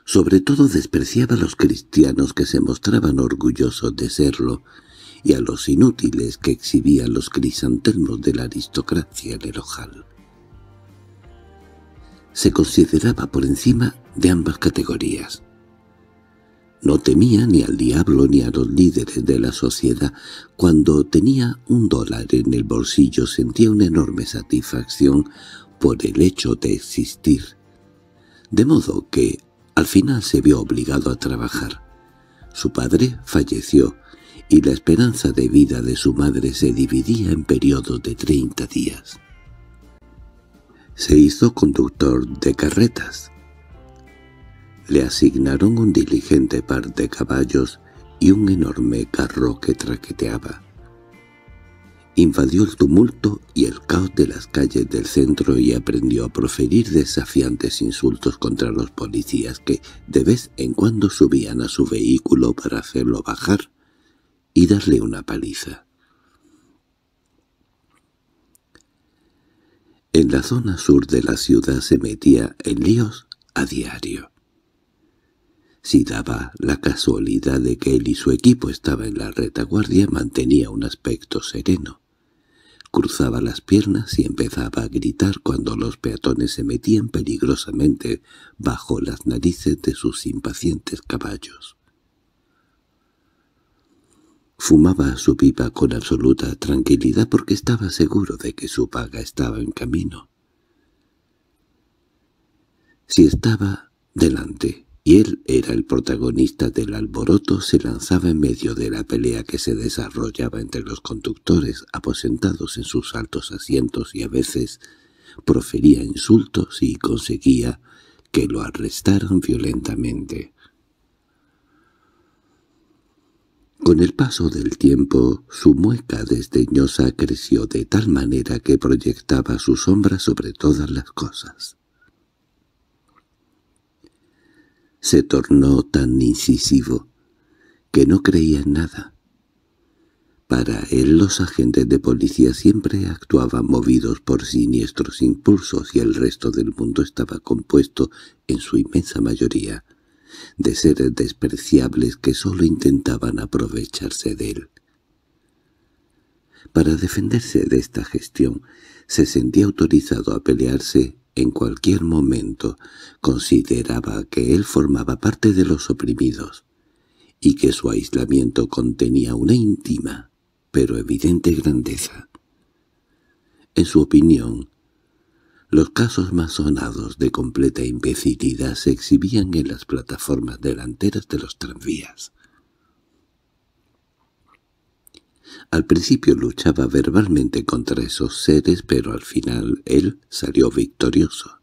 Sobre todo despreciaba a los cristianos que se mostraban orgullosos de serlo y a los inútiles que exhibían los crisantemos de la aristocracia en el ojal se consideraba por encima de ambas categorías. No temía ni al diablo ni a los líderes de la sociedad. Cuando tenía un dólar en el bolsillo sentía una enorme satisfacción por el hecho de existir. De modo que al final se vio obligado a trabajar. Su padre falleció y la esperanza de vida de su madre se dividía en periodos de 30 días se hizo conductor de carretas. Le asignaron un diligente par de caballos y un enorme carro que traqueteaba. Invadió el tumulto y el caos de las calles del centro y aprendió a proferir desafiantes insultos contra los policías que de vez en cuando subían a su vehículo para hacerlo bajar y darle una paliza. En la zona sur de la ciudad se metía en líos a diario. Si daba la casualidad de que él y su equipo estaba en la retaguardia, mantenía un aspecto sereno. Cruzaba las piernas y empezaba a gritar cuando los peatones se metían peligrosamente bajo las narices de sus impacientes caballos. Fumaba su pipa con absoluta tranquilidad porque estaba seguro de que su paga estaba en camino. Si estaba delante y él era el protagonista del alboroto, se lanzaba en medio de la pelea que se desarrollaba entre los conductores aposentados en sus altos asientos y a veces profería insultos y conseguía que lo arrestaran violentamente. Con el paso del tiempo, su mueca desdeñosa creció de tal manera que proyectaba su sombra sobre todas las cosas. Se tornó tan incisivo que no creía en nada. Para él los agentes de policía siempre actuaban movidos por siniestros impulsos y el resto del mundo estaba compuesto, en su inmensa mayoría, de seres despreciables que sólo intentaban aprovecharse de él. Para defenderse de esta gestión, se sentía autorizado a pelearse en cualquier momento. Consideraba que él formaba parte de los oprimidos y que su aislamiento contenía una íntima pero evidente grandeza. En su opinión, los casos más sonados de completa imbecilidad se exhibían en las plataformas delanteras de los tranvías. Al principio luchaba verbalmente contra esos seres, pero al final él salió victorioso.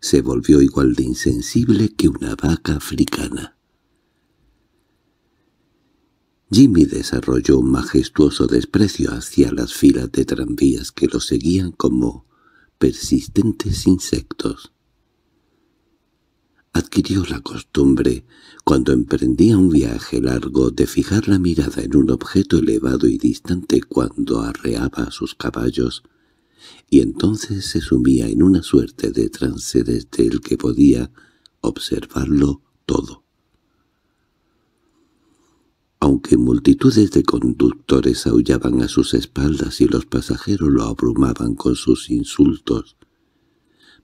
Se volvió igual de insensible que una vaca africana. Jimmy desarrolló un majestuoso desprecio hacia las filas de tranvías que lo seguían como persistentes insectos. Adquirió la costumbre, cuando emprendía un viaje largo, de fijar la mirada en un objeto elevado y distante cuando arreaba a sus caballos, y entonces se sumía en una suerte de trance desde el que podía observarlo todo aunque multitudes de conductores aullaban a sus espaldas y los pasajeros lo abrumaban con sus insultos.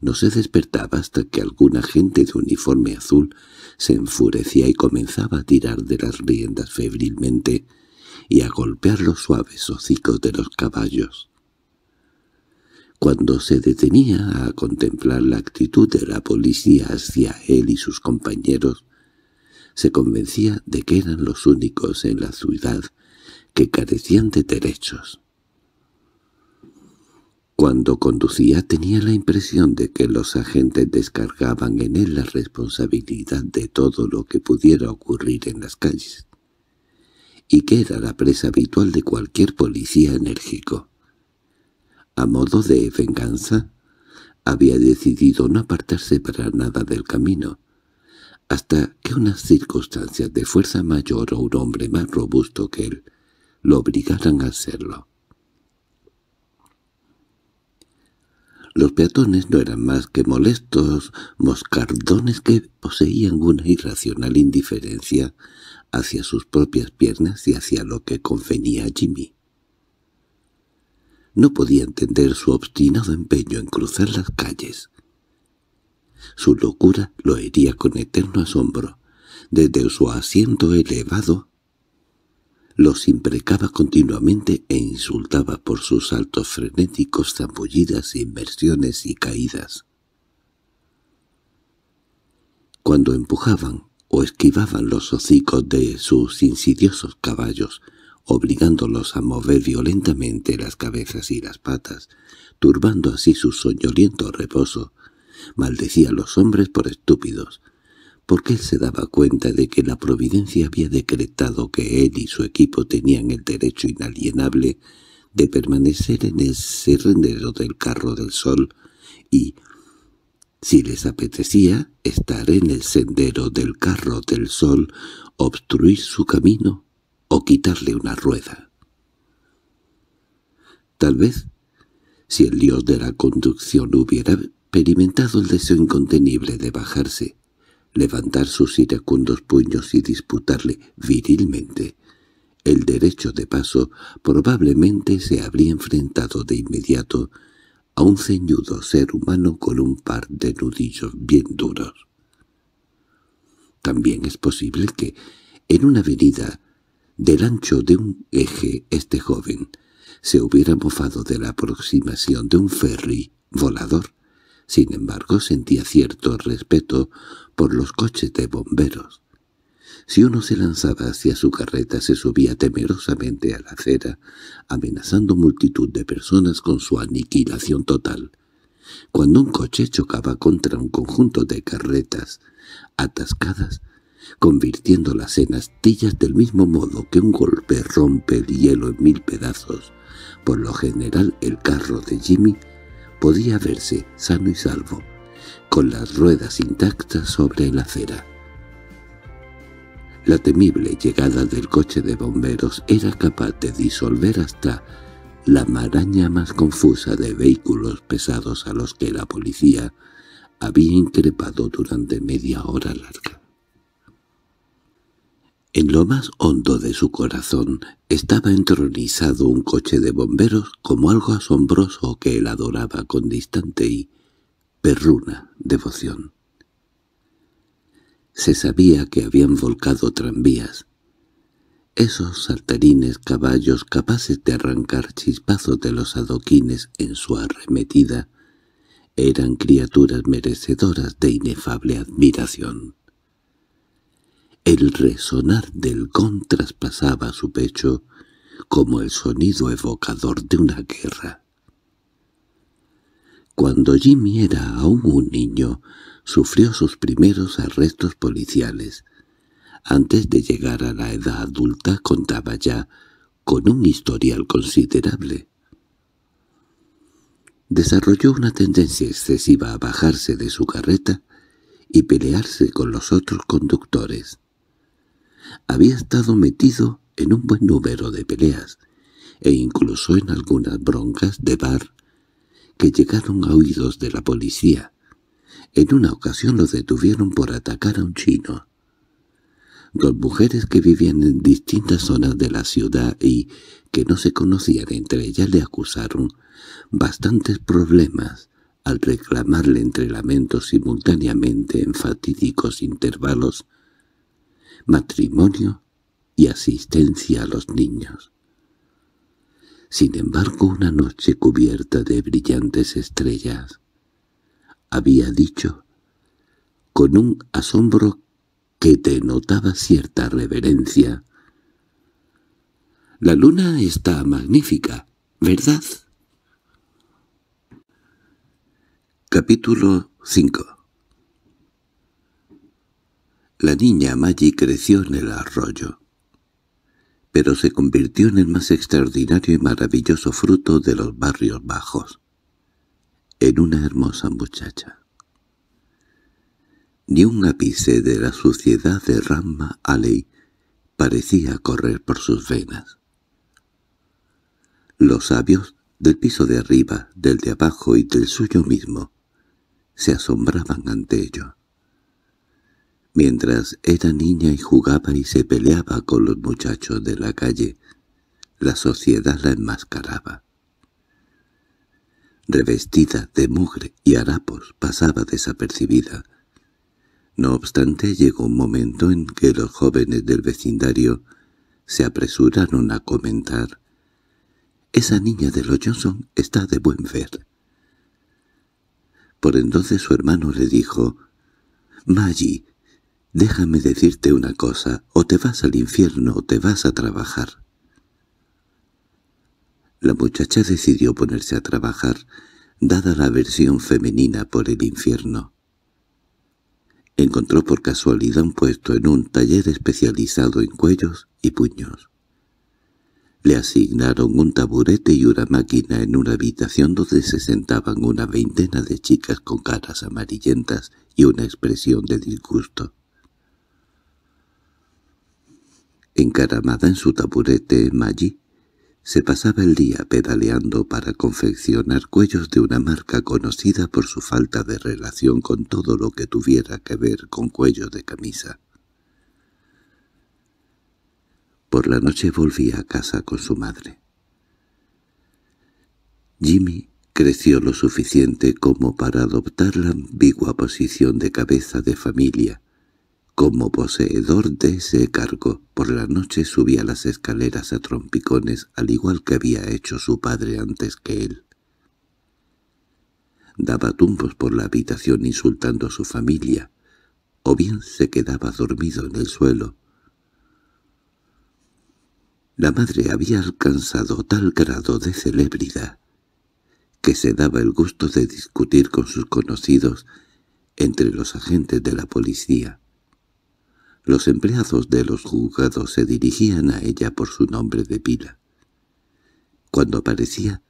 No se despertaba hasta que alguna gente de uniforme azul se enfurecía y comenzaba a tirar de las riendas febrilmente y a golpear los suaves hocicos de los caballos. Cuando se detenía a contemplar la actitud de la policía hacia él y sus compañeros, se convencía de que eran los únicos en la ciudad que carecían de derechos. Cuando conducía tenía la impresión de que los agentes descargaban en él la responsabilidad de todo lo que pudiera ocurrir en las calles, y que era la presa habitual de cualquier policía enérgico. A modo de venganza, había decidido no apartarse para nada del camino, hasta que unas circunstancias de fuerza mayor o un hombre más robusto que él lo obligaran a hacerlo. Los peatones no eran más que molestos moscardones que poseían una irracional indiferencia hacia sus propias piernas y hacia lo que convenía a Jimmy. No podía entender su obstinado empeño en cruzar las calles, su locura lo hería con eterno asombro. Desde su asiento elevado los imprecaba continuamente e insultaba por sus saltos frenéticos, zambullidas, inversiones y caídas. Cuando empujaban o esquivaban los hocicos de sus insidiosos caballos, obligándolos a mover violentamente las cabezas y las patas, turbando así su soñoliento reposo, maldecía a los hombres por estúpidos, porque él se daba cuenta de que la providencia había decretado que él y su equipo tenían el derecho inalienable de permanecer en el sendero del carro del sol y, si les apetecía, estar en el sendero del carro del sol, obstruir su camino o quitarle una rueda. Tal vez, si el dios de la conducción hubiera experimentado el deseo incontenible de bajarse, levantar sus iracundos puños y disputarle virilmente el derecho de paso, probablemente se habría enfrentado de inmediato a un ceñudo ser humano con un par de nudillos bien duros. También es posible que, en una avenida, del ancho de un eje este joven, se hubiera mofado de la aproximación de un ferry volador sin embargo, sentía cierto respeto por los coches de bomberos. Si uno se lanzaba hacia su carreta se subía temerosamente a la acera, amenazando multitud de personas con su aniquilación total. Cuando un coche chocaba contra un conjunto de carretas atascadas, convirtiéndolas en astillas del mismo modo que un golpe rompe el hielo en mil pedazos, por lo general el carro de Jimmy podía verse sano y salvo, con las ruedas intactas sobre la acera. La temible llegada del coche de bomberos era capaz de disolver hasta la maraña más confusa de vehículos pesados a los que la policía había increpado durante media hora larga. En lo más hondo de su corazón estaba entronizado un coche de bomberos como algo asombroso que él adoraba con distante y perruna devoción. Se sabía que habían volcado tranvías. Esos saltarines caballos capaces de arrancar chispazos de los adoquines en su arremetida eran criaturas merecedoras de inefable admiración. El resonar del gong traspasaba su pecho como el sonido evocador de una guerra. Cuando Jimmy era aún un niño, sufrió sus primeros arrestos policiales. Antes de llegar a la edad adulta contaba ya con un historial considerable. Desarrolló una tendencia excesiva a bajarse de su carreta y pelearse con los otros conductores había estado metido en un buen número de peleas, e incluso en algunas broncas de bar que llegaron a oídos de la policía. En una ocasión lo detuvieron por atacar a un chino. Dos mujeres que vivían en distintas zonas de la ciudad y que no se conocían entre ellas le acusaron bastantes problemas al reclamarle entre lamentos simultáneamente en fatídicos intervalos matrimonio y asistencia a los niños. Sin embargo, una noche cubierta de brillantes estrellas, había dicho, con un asombro que denotaba cierta reverencia, «La luna está magnífica, ¿verdad?» Capítulo 5 la niña Maggie creció en el arroyo, pero se convirtió en el más extraordinario y maravilloso fruto de los barrios bajos, en una hermosa muchacha. Ni un ápice de la suciedad de Rama Aley parecía correr por sus venas. Los sabios del piso de arriba, del de abajo y del suyo mismo, se asombraban ante ello. Mientras era niña y jugaba y se peleaba con los muchachos de la calle, la sociedad la enmascaraba. Revestida de mugre y harapos, pasaba desapercibida. No obstante, llegó un momento en que los jóvenes del vecindario se apresuraron a comentar «Esa niña de los Johnson está de buen ver». Por entonces su hermano le dijo «Maggie, «Déjame decirte una cosa, o te vas al infierno o te vas a trabajar». La muchacha decidió ponerse a trabajar, dada la versión femenina por el infierno. Encontró por casualidad un puesto en un taller especializado en cuellos y puños. Le asignaron un taburete y una máquina en una habitación donde se sentaban una veintena de chicas con caras amarillentas y una expresión de disgusto. Encaramada en su taburete, en Maggi, se pasaba el día pedaleando para confeccionar cuellos de una marca conocida por su falta de relación con todo lo que tuviera que ver con cuello de camisa. Por la noche volvía a casa con su madre. Jimmy creció lo suficiente como para adoptar la ambigua posición de cabeza de familia, como poseedor de ese cargo, por la noche subía las escaleras a trompicones, al igual que había hecho su padre antes que él. Daba tumbos por la habitación insultando a su familia, o bien se quedaba dormido en el suelo. La madre había alcanzado tal grado de celebridad que se daba el gusto de discutir con sus conocidos entre los agentes de la policía. Los empleados de los juzgados se dirigían a ella por su nombre de pila. Cuando aparecía,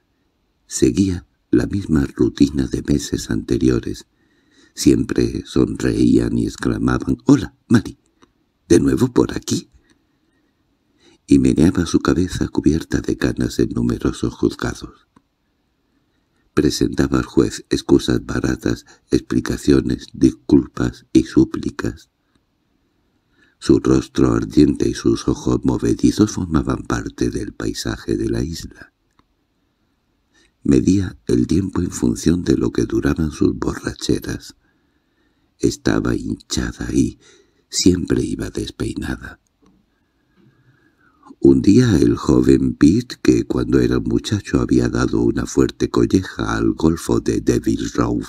seguía la misma rutina de meses anteriores. Siempre sonreían y exclamaban, «¡Hola, Mari! ¿De nuevo por aquí?» y meneaba su cabeza cubierta de canas en numerosos juzgados. Presentaba al juez excusas baratas, explicaciones, disculpas y súplicas. Su rostro ardiente y sus ojos movedizos formaban parte del paisaje de la isla. Medía el tiempo en función de lo que duraban sus borracheras. Estaba hinchada y siempre iba despeinada. Un día el joven Pete, que cuando era muchacho había dado una fuerte colleja al golfo de Devil's Row,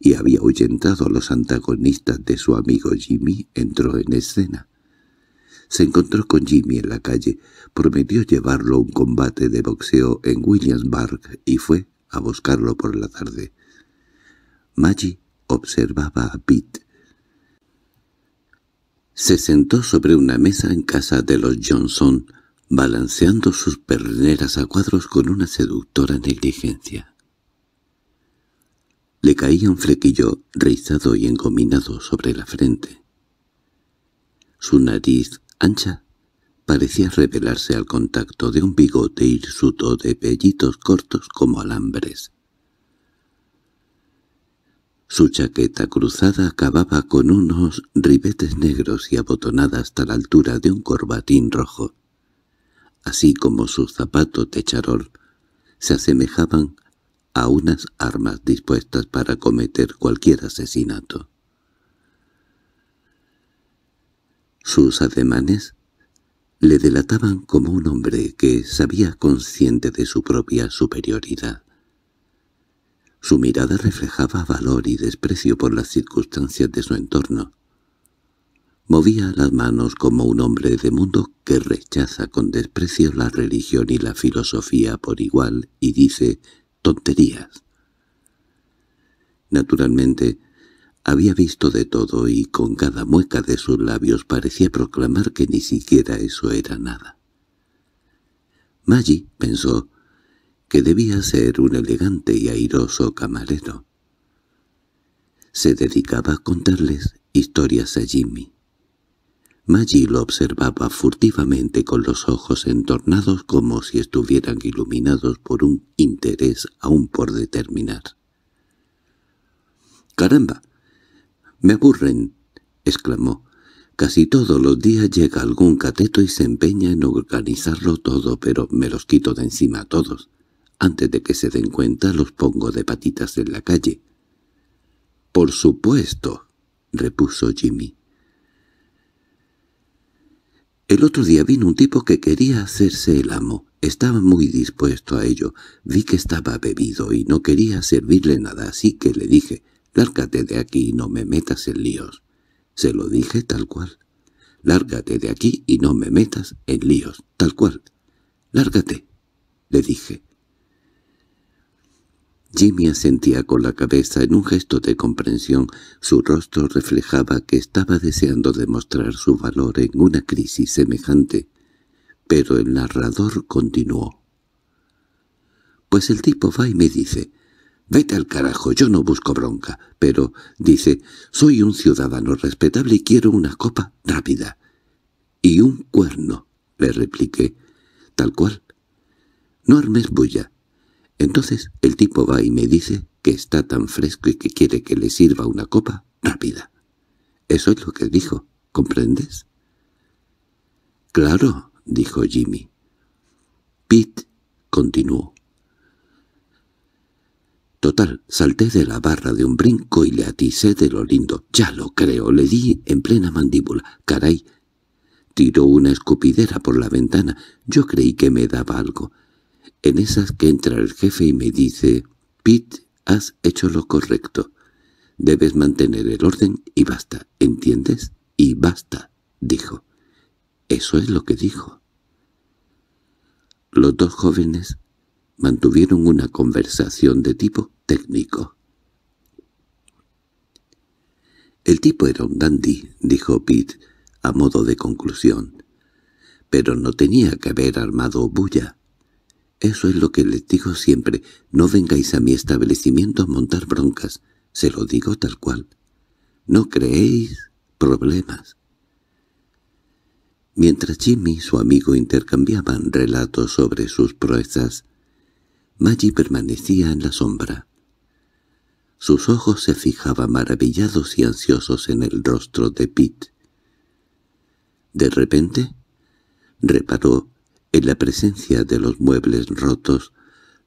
y había ahuyentado a los antagonistas de su amigo Jimmy, entró en escena. Se encontró con Jimmy en la calle, prometió llevarlo a un combate de boxeo en Williamsburg y fue a buscarlo por la tarde. Maggie observaba a Pete. Se sentó sobre una mesa en casa de los Johnson, balanceando sus perneras a cuadros con una seductora negligencia. Le caía un flequillo rizado y engominado sobre la frente. Su nariz, ancha, parecía revelarse al contacto de un bigote hirsuto de pellitos cortos como alambres. Su chaqueta cruzada acababa con unos ribetes negros y abotonada hasta la altura de un corbatín rojo, así como sus zapatos de charol se asemejaban a unas armas dispuestas para cometer cualquier asesinato. Sus ademanes le delataban como un hombre que sabía consciente de su propia superioridad. Su mirada reflejaba valor y desprecio por las circunstancias de su entorno. Movía las manos como un hombre de mundo que rechaza con desprecio la religión y la filosofía por igual y dice tonterías. Naturalmente, había visto de todo y con cada mueca de sus labios parecía proclamar que ni siquiera eso era nada. Maggie pensó que debía ser un elegante y airoso camarero. Se dedicaba a contarles historias a Jimmy. Maggie lo observaba furtivamente con los ojos entornados como si estuvieran iluminados por un interés aún por determinar. —¡Caramba! —¡Me aburren! —exclamó. —Casi todos los días llega algún cateto y se empeña en organizarlo todo, pero me los quito de encima a todos. Antes de que se den cuenta los pongo de patitas en la calle. —Por supuesto —repuso Jimmy—. El otro día vino un tipo que quería hacerse el amo. Estaba muy dispuesto a ello. Vi que estaba bebido y no quería servirle nada, así que le dije, «Lárgate de aquí y no me metas en líos». Se lo dije tal cual. «Lárgate de aquí y no me metas en líos». Tal cual. «Lárgate», le dije. Jimmy asentía con la cabeza en un gesto de comprensión. Su rostro reflejaba que estaba deseando demostrar su valor en una crisis semejante. Pero el narrador continuó. «Pues el tipo va y me dice, «Vete al carajo, yo no busco bronca», pero, dice, «soy un ciudadano respetable y quiero una copa rápida». «Y un cuerno», le repliqué, «tal cual». «No armes bulla», entonces el tipo va y me dice que está tan fresco y que quiere que le sirva una copa rápida. Eso es lo que dijo, ¿comprendes? —Claro —dijo Jimmy. Pete continuó. Total, salté de la barra de un brinco y le atisé de lo lindo. Ya lo creo, le di en plena mandíbula. Caray, tiró una escupidera por la ventana. Yo creí que me daba algo. En esas que entra el jefe y me dice, «Pete, has hecho lo correcto. Debes mantener el orden y basta, ¿entiendes? Y basta», dijo. Eso es lo que dijo. Los dos jóvenes mantuvieron una conversación de tipo técnico. «El tipo era un dandy», dijo Pete, a modo de conclusión. «Pero no tenía que haber armado bulla. Eso es lo que les digo siempre. No vengáis a mi establecimiento a montar broncas. Se lo digo tal cual. No creéis problemas. Mientras Jimmy y su amigo intercambiaban relatos sobre sus proezas, Maggie permanecía en la sombra. Sus ojos se fijaban maravillados y ansiosos en el rostro de Pete. De repente, reparó en la presencia de los muebles rotos,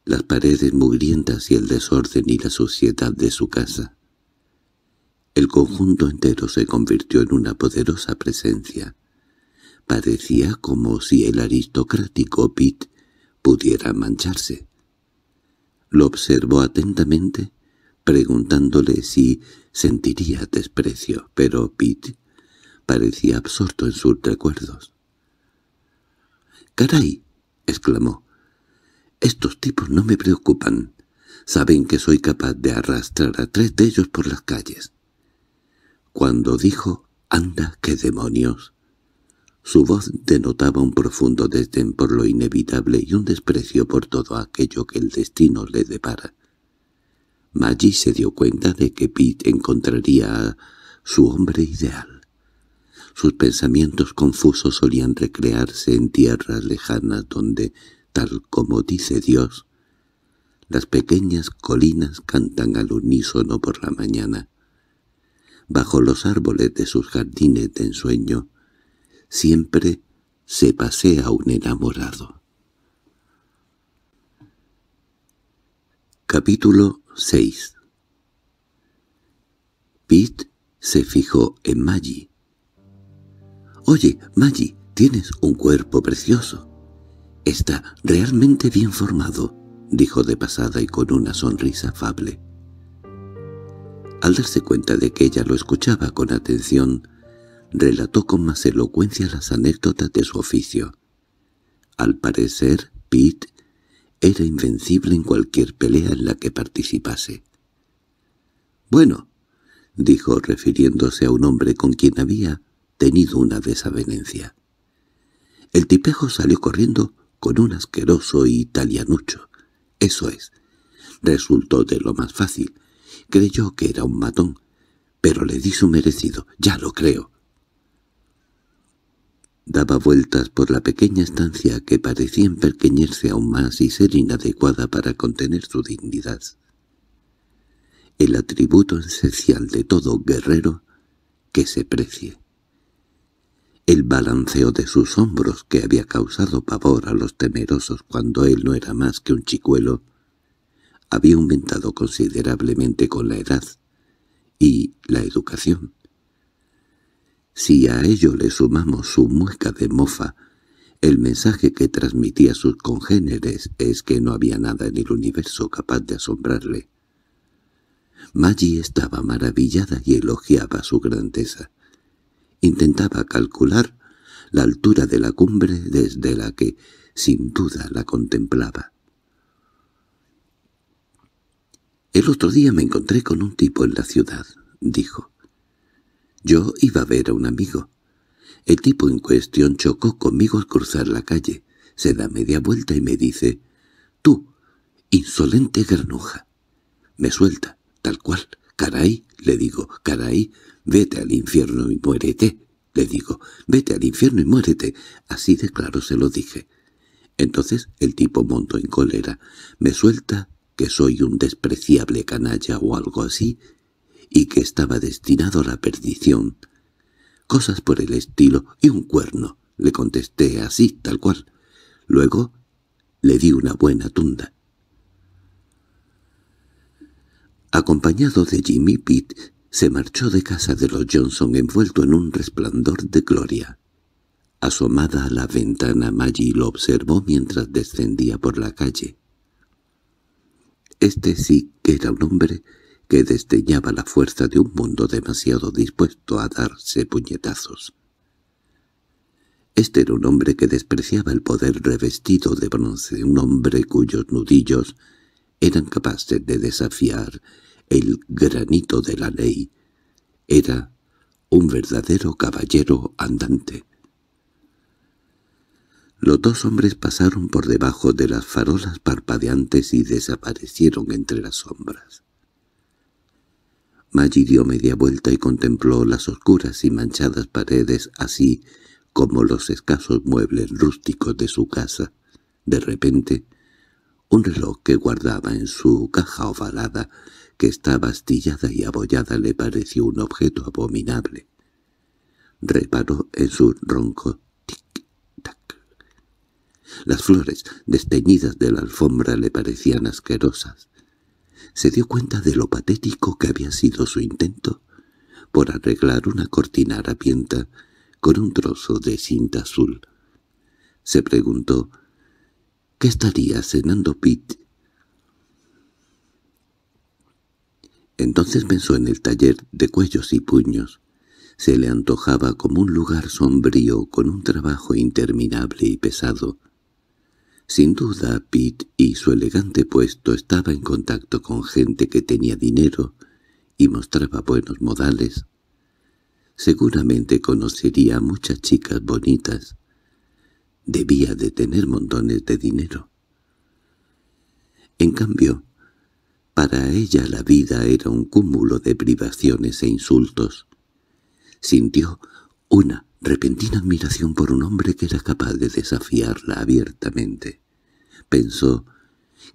las paredes mugrientas y el desorden y la suciedad de su casa. El conjunto entero se convirtió en una poderosa presencia. Parecía como si el aristocrático Pitt pudiera mancharse. Lo observó atentamente, preguntándole si sentiría desprecio, pero Pitt parecía absorto en sus recuerdos. —¡Caray! —exclamó. —Estos tipos no me preocupan. Saben que soy capaz de arrastrar a tres de ellos por las calles. Cuando dijo «Anda, qué demonios», su voz denotaba un profundo desdén por lo inevitable y un desprecio por todo aquello que el destino le depara. Maggie se dio cuenta de que Pete encontraría a su hombre ideal. Sus pensamientos confusos solían recrearse en tierras lejanas donde, tal como dice Dios, las pequeñas colinas cantan al unísono por la mañana. Bajo los árboles de sus jardines de ensueño, siempre se pasea un enamorado. Capítulo 6 Pete se fijó en Maggie, «Oye, Maggie, tienes un cuerpo precioso». «Está realmente bien formado», dijo de pasada y con una sonrisa afable. Al darse cuenta de que ella lo escuchaba con atención, relató con más elocuencia las anécdotas de su oficio. Al parecer, Pete era invencible en cualquier pelea en la que participase. «Bueno», dijo refiriéndose a un hombre con quien había tenido una desavenencia. El tipejo salió corriendo con un asqueroso italianucho. Eso es. Resultó de lo más fácil. Creyó que era un matón, pero le di su merecido, ya lo creo. Daba vueltas por la pequeña estancia que parecía emperqueñerse aún más y ser inadecuada para contener su dignidad. El atributo esencial de todo guerrero que se precie el balanceo de sus hombros que había causado pavor a los temerosos cuando él no era más que un chicuelo, había aumentado considerablemente con la edad y la educación. Si a ello le sumamos su mueca de mofa, el mensaje que transmitía a sus congéneres es que no había nada en el universo capaz de asombrarle. Maggie estaba maravillada y elogiaba su grandeza. Intentaba calcular la altura de la cumbre desde la que, sin duda, la contemplaba. «El otro día me encontré con un tipo en la ciudad», dijo. «Yo iba a ver a un amigo. El tipo en cuestión chocó conmigo al cruzar la calle. Se da media vuelta y me dice, «Tú, insolente granuja». Me suelta, tal cual. «Caray», le digo, «caray, «Vete al infierno y muérete», le digo. «Vete al infierno y muérete». Así de claro se lo dije. Entonces el tipo montó en cólera. Me suelta que soy un despreciable canalla o algo así, y que estaba destinado a la perdición. Cosas por el estilo y un cuerno, le contesté así, tal cual. Luego le di una buena tunda. Acompañado de Jimmy Pitt, se marchó de casa de los Johnson envuelto en un resplandor de gloria. Asomada a la ventana, Maggie lo observó mientras descendía por la calle. Este sí que era un hombre que desdeñaba la fuerza de un mundo demasiado dispuesto a darse puñetazos. Este era un hombre que despreciaba el poder revestido de bronce, un hombre cuyos nudillos eran capaces de desafiar el granito de la ley. Era un verdadero caballero andante. Los dos hombres pasaron por debajo de las farolas parpadeantes y desaparecieron entre las sombras. Maggi dio media vuelta y contempló las oscuras y manchadas paredes, así como los escasos muebles rústicos de su casa. De repente, un reloj que guardaba en su caja ovalada que estaba astillada y abollada le pareció un objeto abominable. Reparó en su ronco tic-tac. Las flores desteñidas de la alfombra le parecían asquerosas. Se dio cuenta de lo patético que había sido su intento por arreglar una cortina harapienta con un trozo de cinta azul. Se preguntó, ¿qué estaría cenando Pitt. Entonces pensó en el taller de cuellos y puños. Se le antojaba como un lugar sombrío con un trabajo interminable y pesado. Sin duda, Pitt y su elegante puesto estaba en contacto con gente que tenía dinero y mostraba buenos modales. Seguramente conocería a muchas chicas bonitas. Debía de tener montones de dinero. En cambio, para ella la vida era un cúmulo de privaciones e insultos. Sintió una repentina admiración por un hombre que era capaz de desafiarla abiertamente. Pensó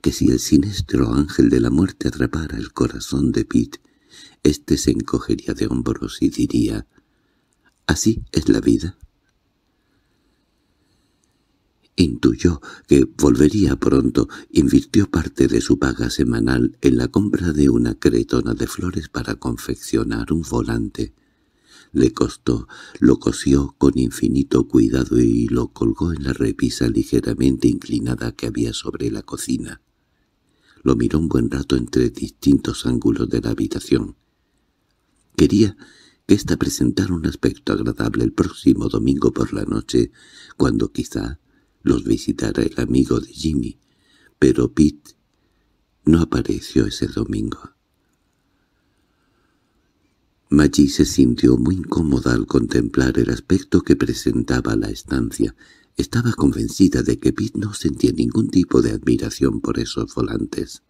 que si el siniestro ángel de la muerte atrapara el corazón de Pitt, éste se encogería de hombros y diría «¿Así es la vida?» Intuyó que volvería pronto, invirtió parte de su paga semanal en la compra de una cretona de flores para confeccionar un volante. Le costó, lo cosió con infinito cuidado y lo colgó en la repisa ligeramente inclinada que había sobre la cocina. Lo miró un buen rato entre distintos ángulos de la habitación. Quería que ésta presentara un aspecto agradable el próximo domingo por la noche, cuando quizá los visitara el amigo de Jimmy, pero Pete no apareció ese domingo. Maggie se sintió muy incómoda al contemplar el aspecto que presentaba la estancia. Estaba convencida de que Pete no sentía ningún tipo de admiración por esos volantes.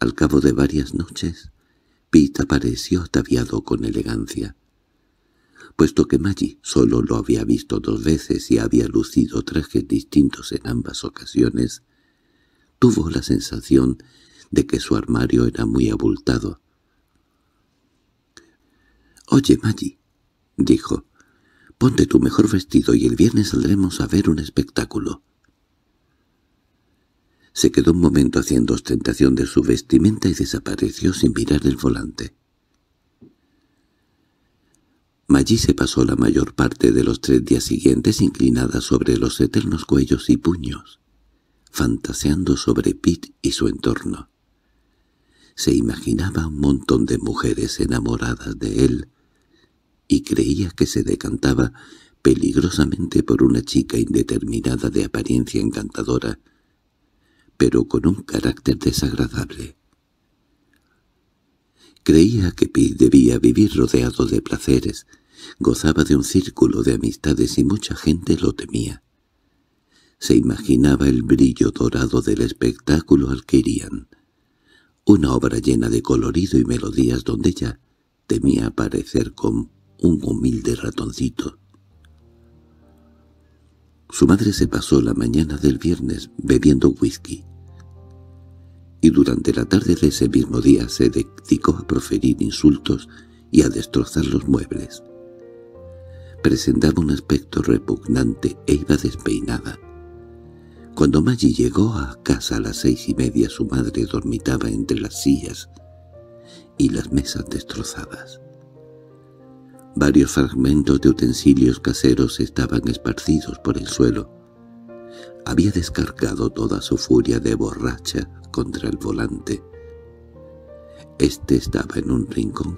Al cabo de varias noches, Pete apareció ataviado con elegancia puesto que Maggi solo lo había visto dos veces y había lucido trajes distintos en ambas ocasiones, tuvo la sensación de que su armario era muy abultado. —Oye, Maggi —dijo—, ponte tu mejor vestido y el viernes saldremos a ver un espectáculo. Se quedó un momento haciendo ostentación de su vestimenta y desapareció sin mirar el volante. Allí se pasó la mayor parte de los tres días siguientes inclinada sobre los eternos cuellos y puños, fantaseando sobre Pitt y su entorno. Se imaginaba un montón de mujeres enamoradas de él y creía que se decantaba peligrosamente por una chica indeterminada de apariencia encantadora, pero con un carácter desagradable. Creía que Pit debía vivir rodeado de placeres, Gozaba de un círculo de amistades y mucha gente lo temía. Se imaginaba el brillo dorado del espectáculo al que irían. Una obra llena de colorido y melodías donde ella temía aparecer con un humilde ratoncito. Su madre se pasó la mañana del viernes bebiendo whisky y durante la tarde de ese mismo día se dedicó a proferir insultos y a destrozar los muebles presentaba un aspecto repugnante e iba despeinada. Cuando Maggie llegó a casa a las seis y media su madre dormitaba entre las sillas y las mesas destrozadas. Varios fragmentos de utensilios caseros estaban esparcidos por el suelo. Había descargado toda su furia de borracha contra el volante. Este estaba en un rincón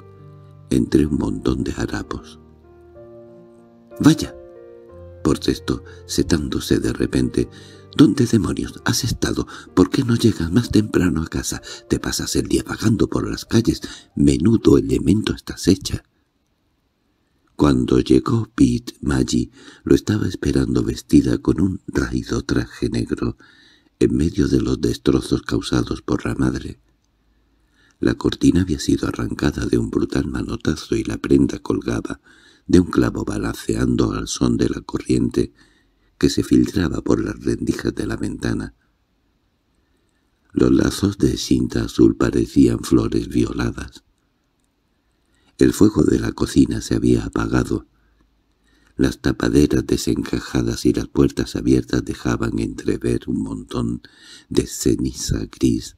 entre un montón de harapos. —¡Vaya! —protestó, setándose de repente. —¿Dónde demonios has estado? ¿Por qué no llegas más temprano a casa? Te pasas el día vagando por las calles. Menudo elemento estás hecha. Cuando llegó Pete, Maggie lo estaba esperando vestida con un raído traje negro, en medio de los destrozos causados por la madre. La cortina había sido arrancada de un brutal manotazo y la prenda colgaba, de un clavo balanceando al son de la corriente que se filtraba por las rendijas de la ventana. Los lazos de cinta azul parecían flores violadas. El fuego de la cocina se había apagado. Las tapaderas desencajadas y las puertas abiertas dejaban entrever un montón de ceniza gris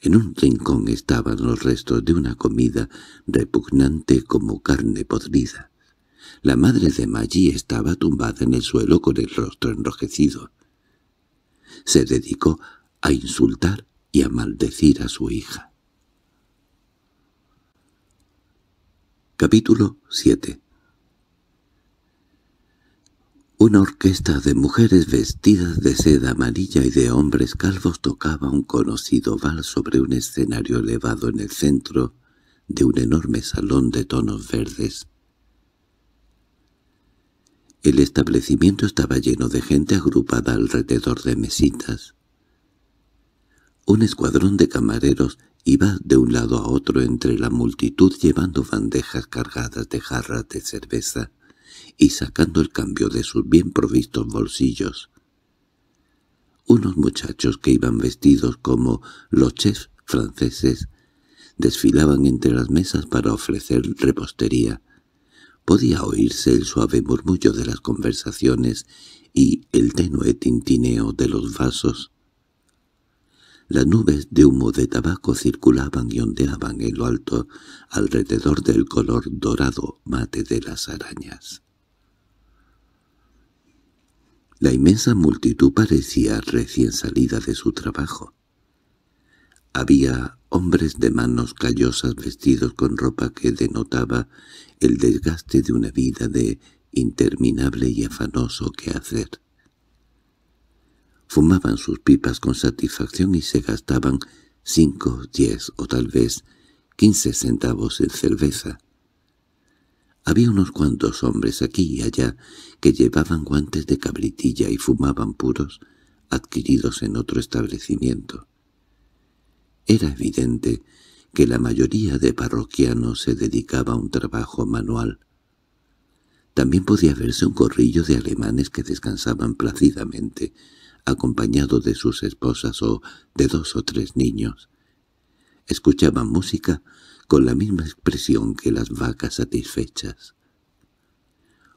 en un rincón estaban los restos de una comida repugnante como carne podrida. La madre de Maggi estaba tumbada en el suelo con el rostro enrojecido. Se dedicó a insultar y a maldecir a su hija. Capítulo 7 una orquesta de mujeres vestidas de seda amarilla y de hombres calvos tocaba un conocido vals sobre un escenario elevado en el centro de un enorme salón de tonos verdes. El establecimiento estaba lleno de gente agrupada alrededor de mesitas. Un escuadrón de camareros iba de un lado a otro entre la multitud llevando bandejas cargadas de jarras de cerveza y sacando el cambio de sus bien provistos bolsillos. Unos muchachos que iban vestidos como los chefs franceses desfilaban entre las mesas para ofrecer repostería. Podía oírse el suave murmullo de las conversaciones y el tenue tintineo de los vasos. Las nubes de humo de tabaco circulaban y ondeaban en lo alto alrededor del color dorado mate de las arañas. La inmensa multitud parecía recién salida de su trabajo. Había hombres de manos callosas vestidos con ropa que denotaba el desgaste de una vida de interminable y afanoso quehacer. Fumaban sus pipas con satisfacción y se gastaban cinco, diez o tal vez quince centavos en cerveza. Había unos cuantos hombres aquí y allá que llevaban guantes de cabritilla y fumaban puros adquiridos en otro establecimiento. Era evidente que la mayoría de parroquianos se dedicaba a un trabajo manual. También podía verse un corrillo de alemanes que descansaban plácidamente, acompañado de sus esposas o de dos o tres niños. Escuchaban música con la misma expresión que las vacas satisfechas.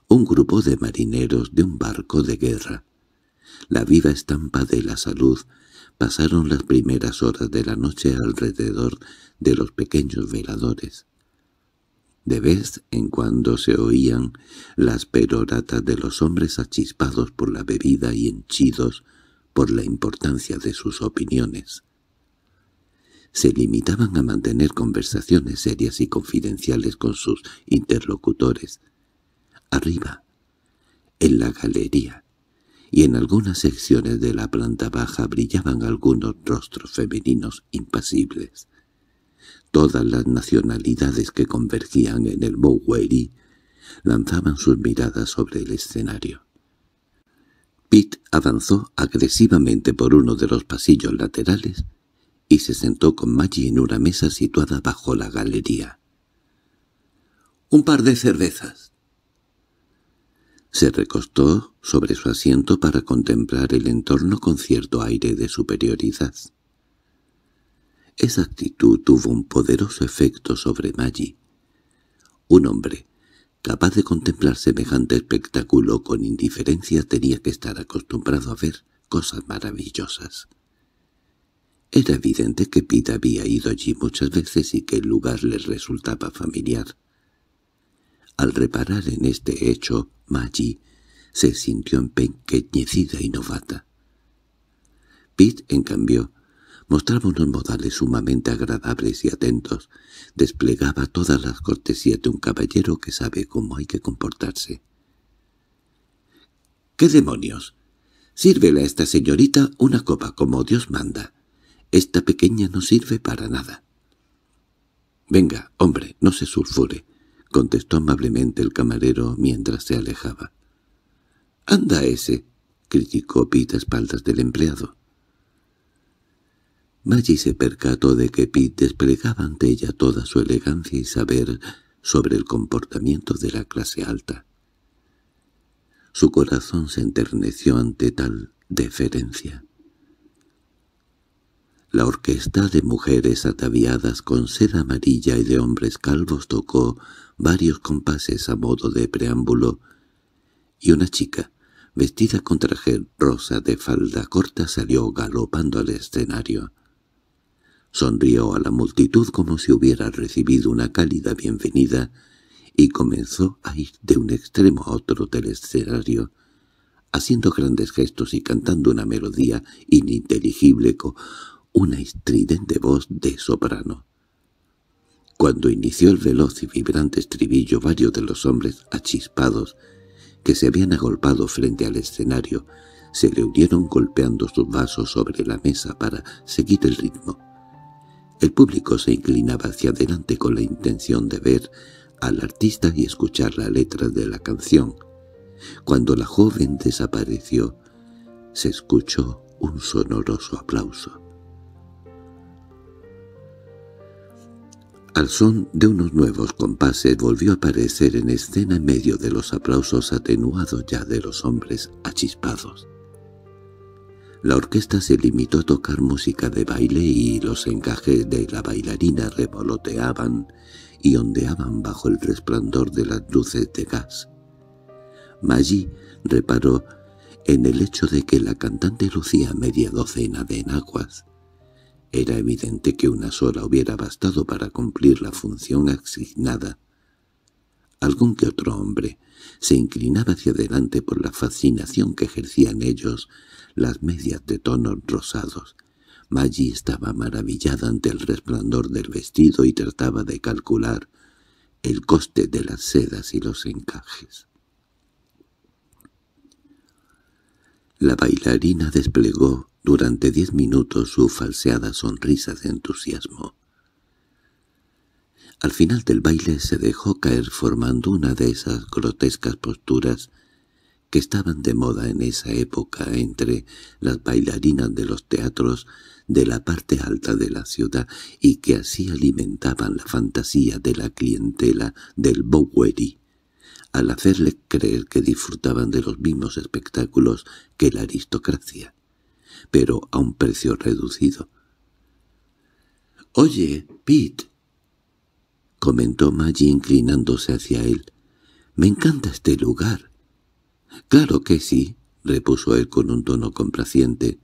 Un grupo de marineros de un barco de guerra. La viva estampa de la salud pasaron las primeras horas de la noche alrededor de los pequeños veladores. De vez en cuando se oían las peroratas de los hombres achispados por la bebida y henchidos por la importancia de sus opiniones se limitaban a mantener conversaciones serias y confidenciales con sus interlocutores. Arriba, en la galería, y en algunas secciones de la planta baja brillaban algunos rostros femeninos impasibles. Todas las nacionalidades que convergían en el Bowery lanzaban sus miradas sobre el escenario. Pitt avanzó agresivamente por uno de los pasillos laterales y se sentó con Maggie en una mesa situada bajo la galería. —Un par de cervezas. Se recostó sobre su asiento para contemplar el entorno con cierto aire de superioridad. Esa actitud tuvo un poderoso efecto sobre Maggie. Un hombre, capaz de contemplar semejante espectáculo con indiferencia, tenía que estar acostumbrado a ver cosas maravillosas. Era evidente que Pete había ido allí muchas veces y que el lugar les resultaba familiar. Al reparar en este hecho, Maggie se sintió empequeñecida y novata. Pete, en cambio, mostraba unos modales sumamente agradables y atentos, desplegaba todas las cortesías de un caballero que sabe cómo hay que comportarse. —¿Qué demonios? Sírvele a esta señorita una copa como Dios manda esta pequeña no sirve para nada. —Venga, hombre, no se sulfure —contestó amablemente el camarero mientras se alejaba. —¡Anda ese! —criticó Pete a espaldas del empleado. Maggie se percató de que Pete desplegaba ante ella toda su elegancia y saber sobre el comportamiento de la clase alta. Su corazón se enterneció ante tal deferencia. La orquesta de mujeres ataviadas con seda amarilla y de hombres calvos tocó varios compases a modo de preámbulo, y una chica, vestida con traje rosa de falda corta, salió galopando al escenario. Sonrió a la multitud como si hubiera recibido una cálida bienvenida y comenzó a ir de un extremo a otro del escenario, haciendo grandes gestos y cantando una melodía ininteligible una estridente voz de soprano. Cuando inició el veloz y vibrante estribillo, varios de los hombres achispados que se habían agolpado frente al escenario se le unieron golpeando sus vasos sobre la mesa para seguir el ritmo. El público se inclinaba hacia adelante con la intención de ver al artista y escuchar la letra de la canción. Cuando la joven desapareció, se escuchó un sonoroso aplauso. Al son de unos nuevos compases volvió a aparecer en escena en medio de los aplausos atenuados ya de los hombres achispados. La orquesta se limitó a tocar música de baile y los encajes de la bailarina revoloteaban y ondeaban bajo el resplandor de las luces de gas. Maggi reparó en el hecho de que la cantante lucía media docena de enaguas, era evidente que una sola hubiera bastado para cumplir la función asignada. Algún que otro hombre se inclinaba hacia adelante por la fascinación que ejercían ellos las medias de tonos rosados. Maggie estaba maravillada ante el resplandor del vestido y trataba de calcular el coste de las sedas y los encajes. La bailarina desplegó durante diez minutos su falseada sonrisa de entusiasmo. Al final del baile se dejó caer formando una de esas grotescas posturas que estaban de moda en esa época entre las bailarinas de los teatros de la parte alta de la ciudad y que así alimentaban la fantasía de la clientela del Bowery, al hacerle creer que disfrutaban de los mismos espectáculos que la aristocracia pero a un precio reducido. —Oye, Pete —comentó Maggie inclinándose hacia él—, me encanta este lugar. —Claro que sí —repuso él con un tono complaciente.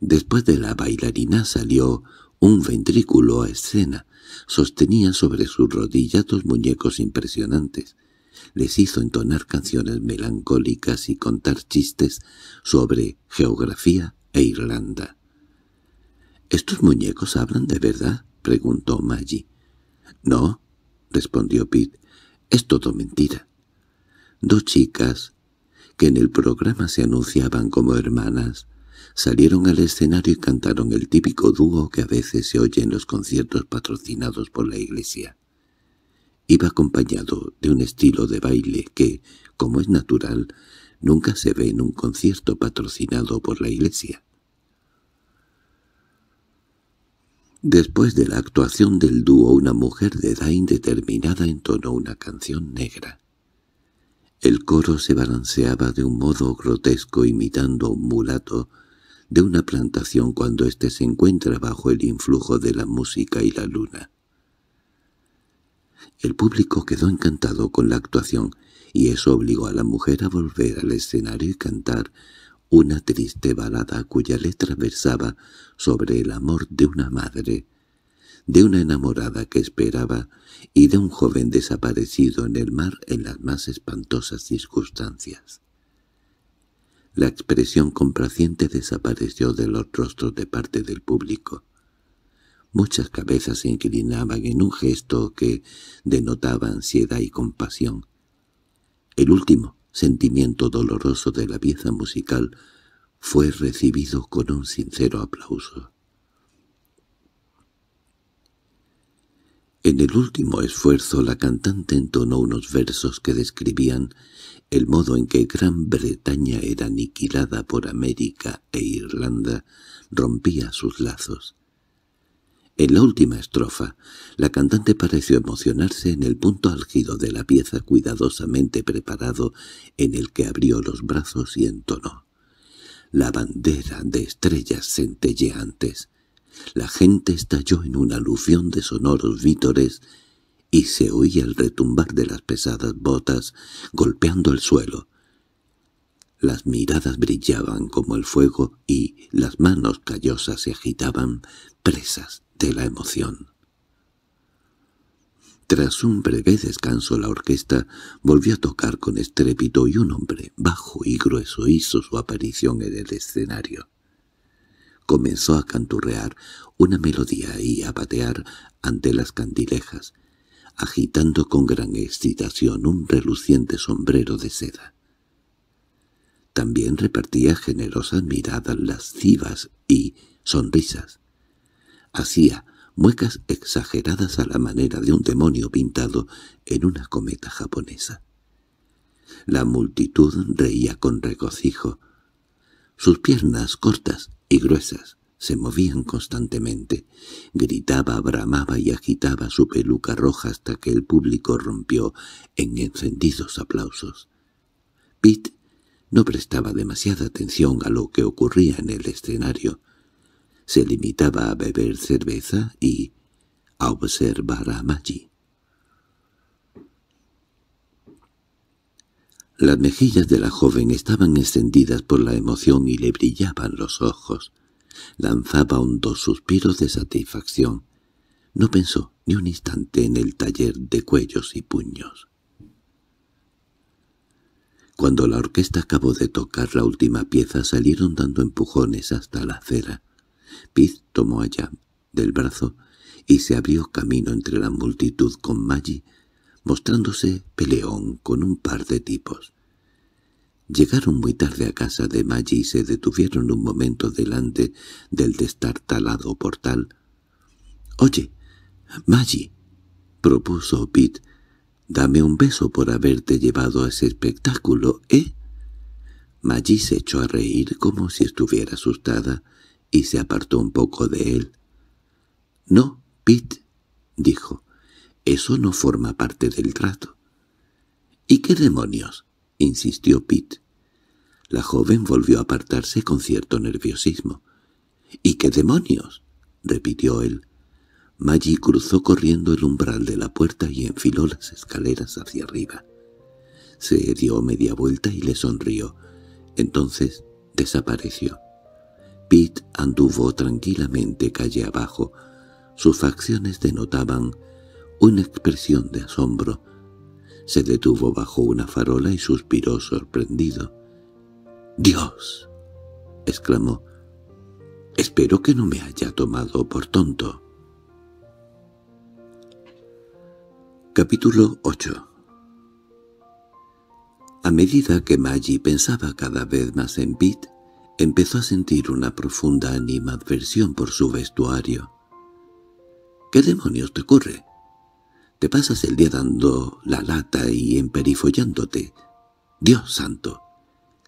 Después de la bailarina salió un ventrículo a escena. Sostenía sobre sus rodillas dos muñecos impresionantes les hizo entonar canciones melancólicas y contar chistes sobre geografía e Irlanda. —¿Estos muñecos hablan de verdad? —preguntó Maggie. —No —respondió Pete—, es todo mentira. Dos chicas, que en el programa se anunciaban como hermanas, salieron al escenario y cantaron el típico dúo que a veces se oye en los conciertos patrocinados por la iglesia iba acompañado de un estilo de baile que, como es natural, nunca se ve en un concierto patrocinado por la iglesia. Después de la actuación del dúo, una mujer de edad indeterminada entonó una canción negra. El coro se balanceaba de un modo grotesco imitando un mulato de una plantación cuando éste se encuentra bajo el influjo de la música y la luna. El público quedó encantado con la actuación, y eso obligó a la mujer a volver al escenario y cantar una triste balada cuya letra versaba sobre el amor de una madre, de una enamorada que esperaba y de un joven desaparecido en el mar en las más espantosas circunstancias. La expresión complaciente desapareció de los rostros de parte del público. Muchas cabezas se inclinaban en un gesto que denotaba ansiedad y compasión. El último sentimiento doloroso de la pieza musical fue recibido con un sincero aplauso. En el último esfuerzo la cantante entonó unos versos que describían el modo en que Gran Bretaña era aniquilada por América e Irlanda rompía sus lazos. En la última estrofa, la cantante pareció emocionarse en el punto álgido de la pieza cuidadosamente preparado en el que abrió los brazos y entonó. La bandera de estrellas centelleantes. La gente estalló en una aluvión de sonoros vítores y se oía el retumbar de las pesadas botas golpeando el suelo. Las miradas brillaban como el fuego y las manos callosas se agitaban, presas de la emoción. Tras un breve descanso la orquesta volvió a tocar con estrépito y un hombre bajo y grueso hizo su aparición en el escenario. Comenzó a canturrear una melodía y a patear ante las candilejas, agitando con gran excitación un reluciente sombrero de seda. También repartía generosas miradas lascivas y sonrisas. Hacía muecas exageradas a la manera de un demonio pintado en una cometa japonesa. La multitud reía con regocijo. Sus piernas cortas y gruesas se movían constantemente. Gritaba, bramaba y agitaba su peluca roja hasta que el público rompió en encendidos aplausos. —¡Pit! No prestaba demasiada atención a lo que ocurría en el escenario. Se limitaba a beber cerveza y a observar a Maggi. Las mejillas de la joven estaban encendidas por la emoción y le brillaban los ojos. Lanzaba un dos suspiros de satisfacción. No pensó ni un instante en el taller de cuellos y puños. Cuando la orquesta acabó de tocar la última pieza salieron dando empujones hasta la acera. Piz tomó a Jam del brazo y se abrió camino entre la multitud con Maggi, mostrándose peleón con un par de tipos. Llegaron muy tarde a casa de Maggi y se detuvieron un momento delante del destartalado portal. —Oye, Maggi! —propuso Pete— Dame un beso por haberte llevado a ese espectáculo, ¿eh? Maggie se echó a reír como si estuviera asustada y se apartó un poco de él. —No, Pete —dijo—, eso no forma parte del trato. —¿Y qué demonios? —insistió Pete. La joven volvió a apartarse con cierto nerviosismo. —¿Y qué demonios? —repitió él. Maggie cruzó corriendo el umbral de la puerta y enfiló las escaleras hacia arriba. Se dio media vuelta y le sonrió. Entonces desapareció. Pete anduvo tranquilamente calle abajo. Sus facciones denotaban una expresión de asombro. Se detuvo bajo una farola y suspiró sorprendido. —¡Dios! —exclamó. —Espero que no me haya tomado por tonto. Capítulo 8 A medida que Maggie pensaba cada vez más en Pete, empezó a sentir una profunda animadversión por su vestuario. —¿Qué demonios te ocurre? Te pasas el día dando la lata y emperifollándote. —¡Dios santo!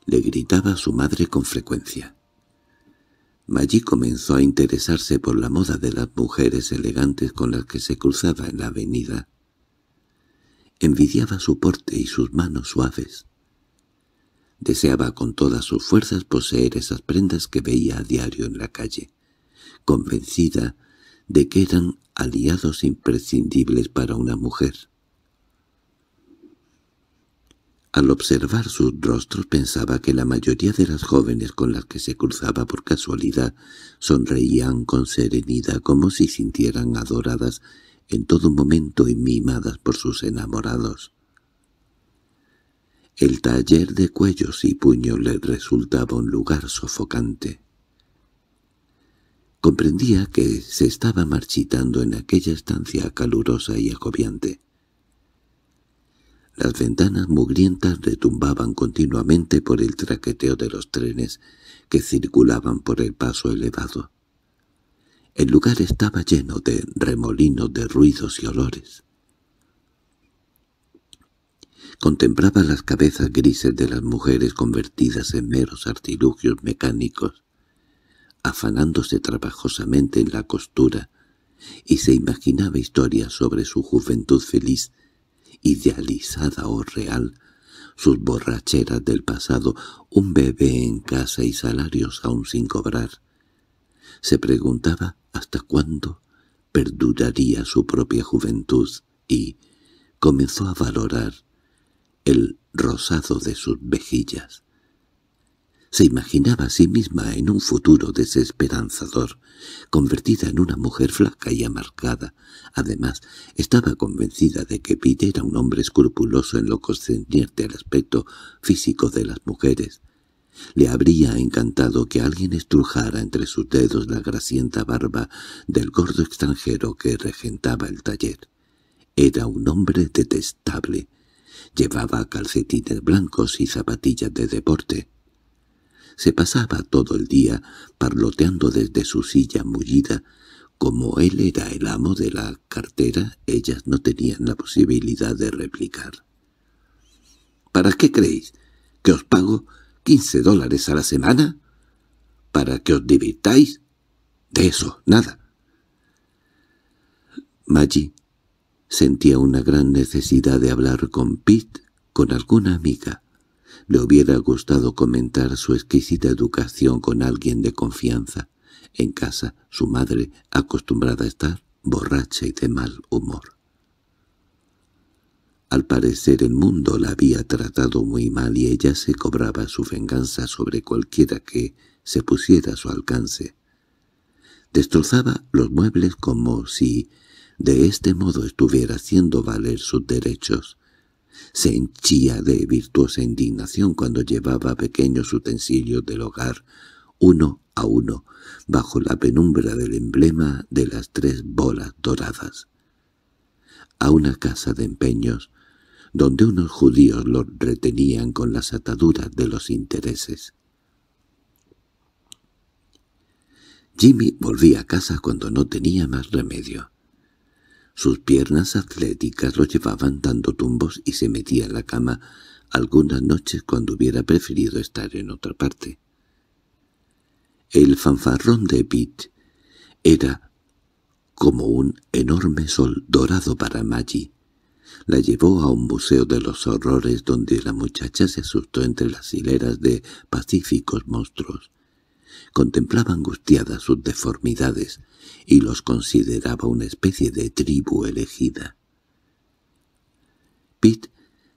—le gritaba su madre con frecuencia. Maggie comenzó a interesarse por la moda de las mujeres elegantes con las que se cruzaba en la avenida. Envidiaba su porte y sus manos suaves. Deseaba con todas sus fuerzas poseer esas prendas que veía a diario en la calle, convencida de que eran aliados imprescindibles para una mujer. Al observar sus rostros pensaba que la mayoría de las jóvenes con las que se cruzaba por casualidad sonreían con serenidad como si sintieran adoradas en todo momento y mimadas por sus enamorados. El taller de cuellos y puños le resultaba un lugar sofocante. Comprendía que se estaba marchitando en aquella estancia calurosa y agobiante. Las ventanas mugrientas retumbaban continuamente por el traqueteo de los trenes que circulaban por el paso elevado. El lugar estaba lleno de remolinos de ruidos y olores. Contemplaba las cabezas grises de las mujeres convertidas en meros artilugios mecánicos, afanándose trabajosamente en la costura, y se imaginaba historias sobre su juventud feliz, idealizada o real, sus borracheras del pasado, un bebé en casa y salarios aún sin cobrar. Se preguntaba ¿Hasta cuándo perduraría su propia juventud? Y comenzó a valorar el rosado de sus vejillas. Se imaginaba a sí misma en un futuro desesperanzador, convertida en una mujer flaca y amargada. Además, estaba convencida de que Pete era un hombre escrupuloso en lo concerniente al aspecto físico de las mujeres. Le habría encantado que alguien estrujara entre sus dedos la gracienta barba del gordo extranjero que regentaba el taller. Era un hombre detestable. Llevaba calcetines blancos y zapatillas de deporte. Se pasaba todo el día parloteando desde su silla mullida. Como él era el amo de la cartera, ellas no tenían la posibilidad de replicar. —¿Para qué creéis? ¿Que os pago? 15 dólares a la semana para que os divirtáis. De eso, nada. Maggie sentía una gran necesidad de hablar con Pete, con alguna amiga. Le hubiera gustado comentar su exquisita educación con alguien de confianza. En casa, su madre, acostumbrada a estar borracha y de mal humor. Al parecer el mundo la había tratado muy mal y ella se cobraba su venganza sobre cualquiera que se pusiera a su alcance. Destrozaba los muebles como si de este modo estuviera haciendo valer sus derechos. Se henchía de virtuosa indignación cuando llevaba pequeños utensilios del hogar, uno a uno, bajo la penumbra del emblema de las tres bolas doradas. A una casa de empeños donde unos judíos lo retenían con las ataduras de los intereses. Jimmy volvía a casa cuando no tenía más remedio. Sus piernas atléticas lo llevaban dando tumbos y se metía en la cama algunas noches cuando hubiera preferido estar en otra parte. El fanfarrón de Pete era como un enorme sol dorado para Maggie, la llevó a un museo de los horrores donde la muchacha se asustó entre las hileras de pacíficos monstruos. Contemplaba angustiada sus deformidades y los consideraba una especie de tribu elegida. Pitt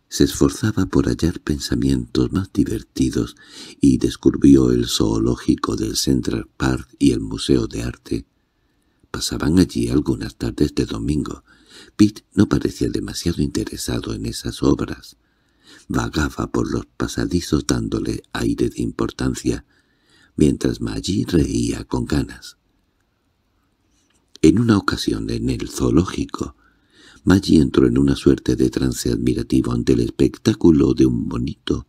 se esforzaba por hallar pensamientos más divertidos y descubrió el zoológico del Central Park y el Museo de Arte. Pasaban allí algunas tardes de domingo, Pitt no parecía demasiado interesado en esas obras. Vagaba por los pasadizos dándole aire de importancia, mientras Maggie reía con ganas. En una ocasión en el zoológico, Maggie entró en una suerte de trance admirativo ante el espectáculo de un monito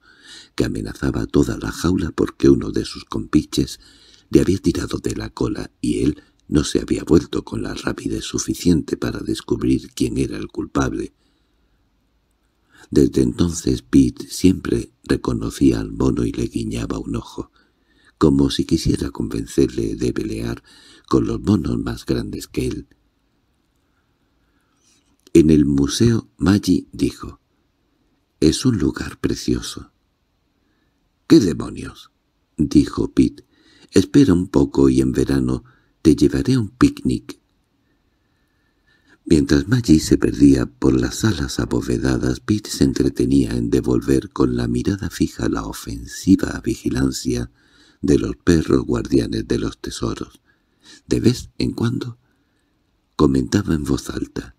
que amenazaba toda la jaula porque uno de sus compiches le había tirado de la cola y él no se había vuelto con la rapidez suficiente para descubrir quién era el culpable. Desde entonces Pete siempre reconocía al mono y le guiñaba un ojo, como si quisiera convencerle de pelear con los monos más grandes que él. En el museo Maggi dijo, «Es un lugar precioso». «¿Qué demonios?» dijo Pete. «Espera un poco y en verano te llevaré a un picnic. Mientras Maggie se perdía por las salas abovedadas, Pete se entretenía en devolver con la mirada fija la ofensiva vigilancia de los perros guardianes de los tesoros. De vez en cuando comentaba en voz alta.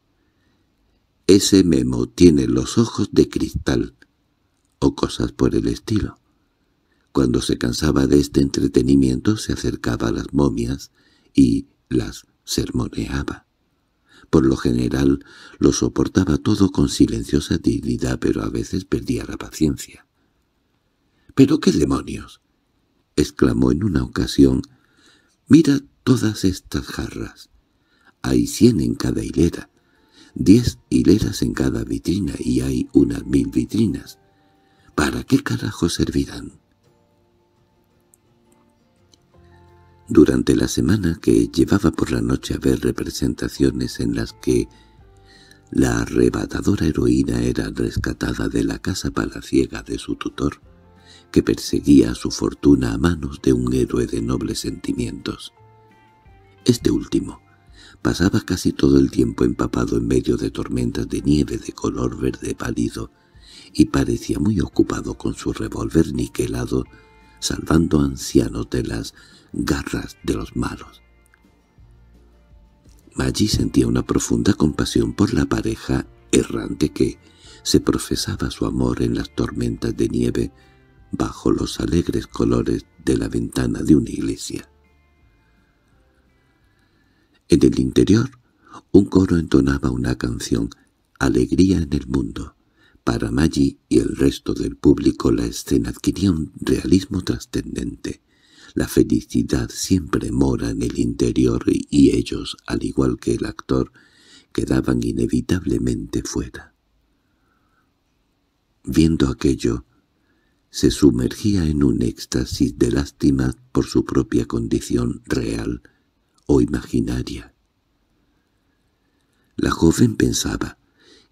«Ese memo tiene los ojos de cristal» o cosas por el estilo. Cuando se cansaba de este entretenimiento se acercaba a las momias, y las sermoneaba. Por lo general lo soportaba todo con silenciosa dignidad, pero a veces perdía la paciencia. —¿Pero qué demonios? —exclamó en una ocasión. —Mira todas estas jarras. Hay cien en cada hilera, diez hileras en cada vitrina y hay unas mil vitrinas. ¿Para qué carajo servirán? Durante la semana que llevaba por la noche a ver representaciones en las que la arrebatadora heroína era rescatada de la casa palaciega de su tutor, que perseguía su fortuna a manos de un héroe de nobles sentimientos. Este último pasaba casi todo el tiempo empapado en medio de tormentas de nieve de color verde pálido y parecía muy ocupado con su revólver niquelado salvando ancianos de las garras de los malos. allí sentía una profunda compasión por la pareja errante que se profesaba su amor en las tormentas de nieve bajo los alegres colores de la ventana de una iglesia. En el interior, un coro entonaba una canción, «Alegría en el mundo», para Maggi y el resto del público la escena adquiría un realismo trascendente. La felicidad siempre mora en el interior y ellos, al igual que el actor, quedaban inevitablemente fuera. Viendo aquello, se sumergía en un éxtasis de lástima por su propia condición real o imaginaria. La joven pensaba,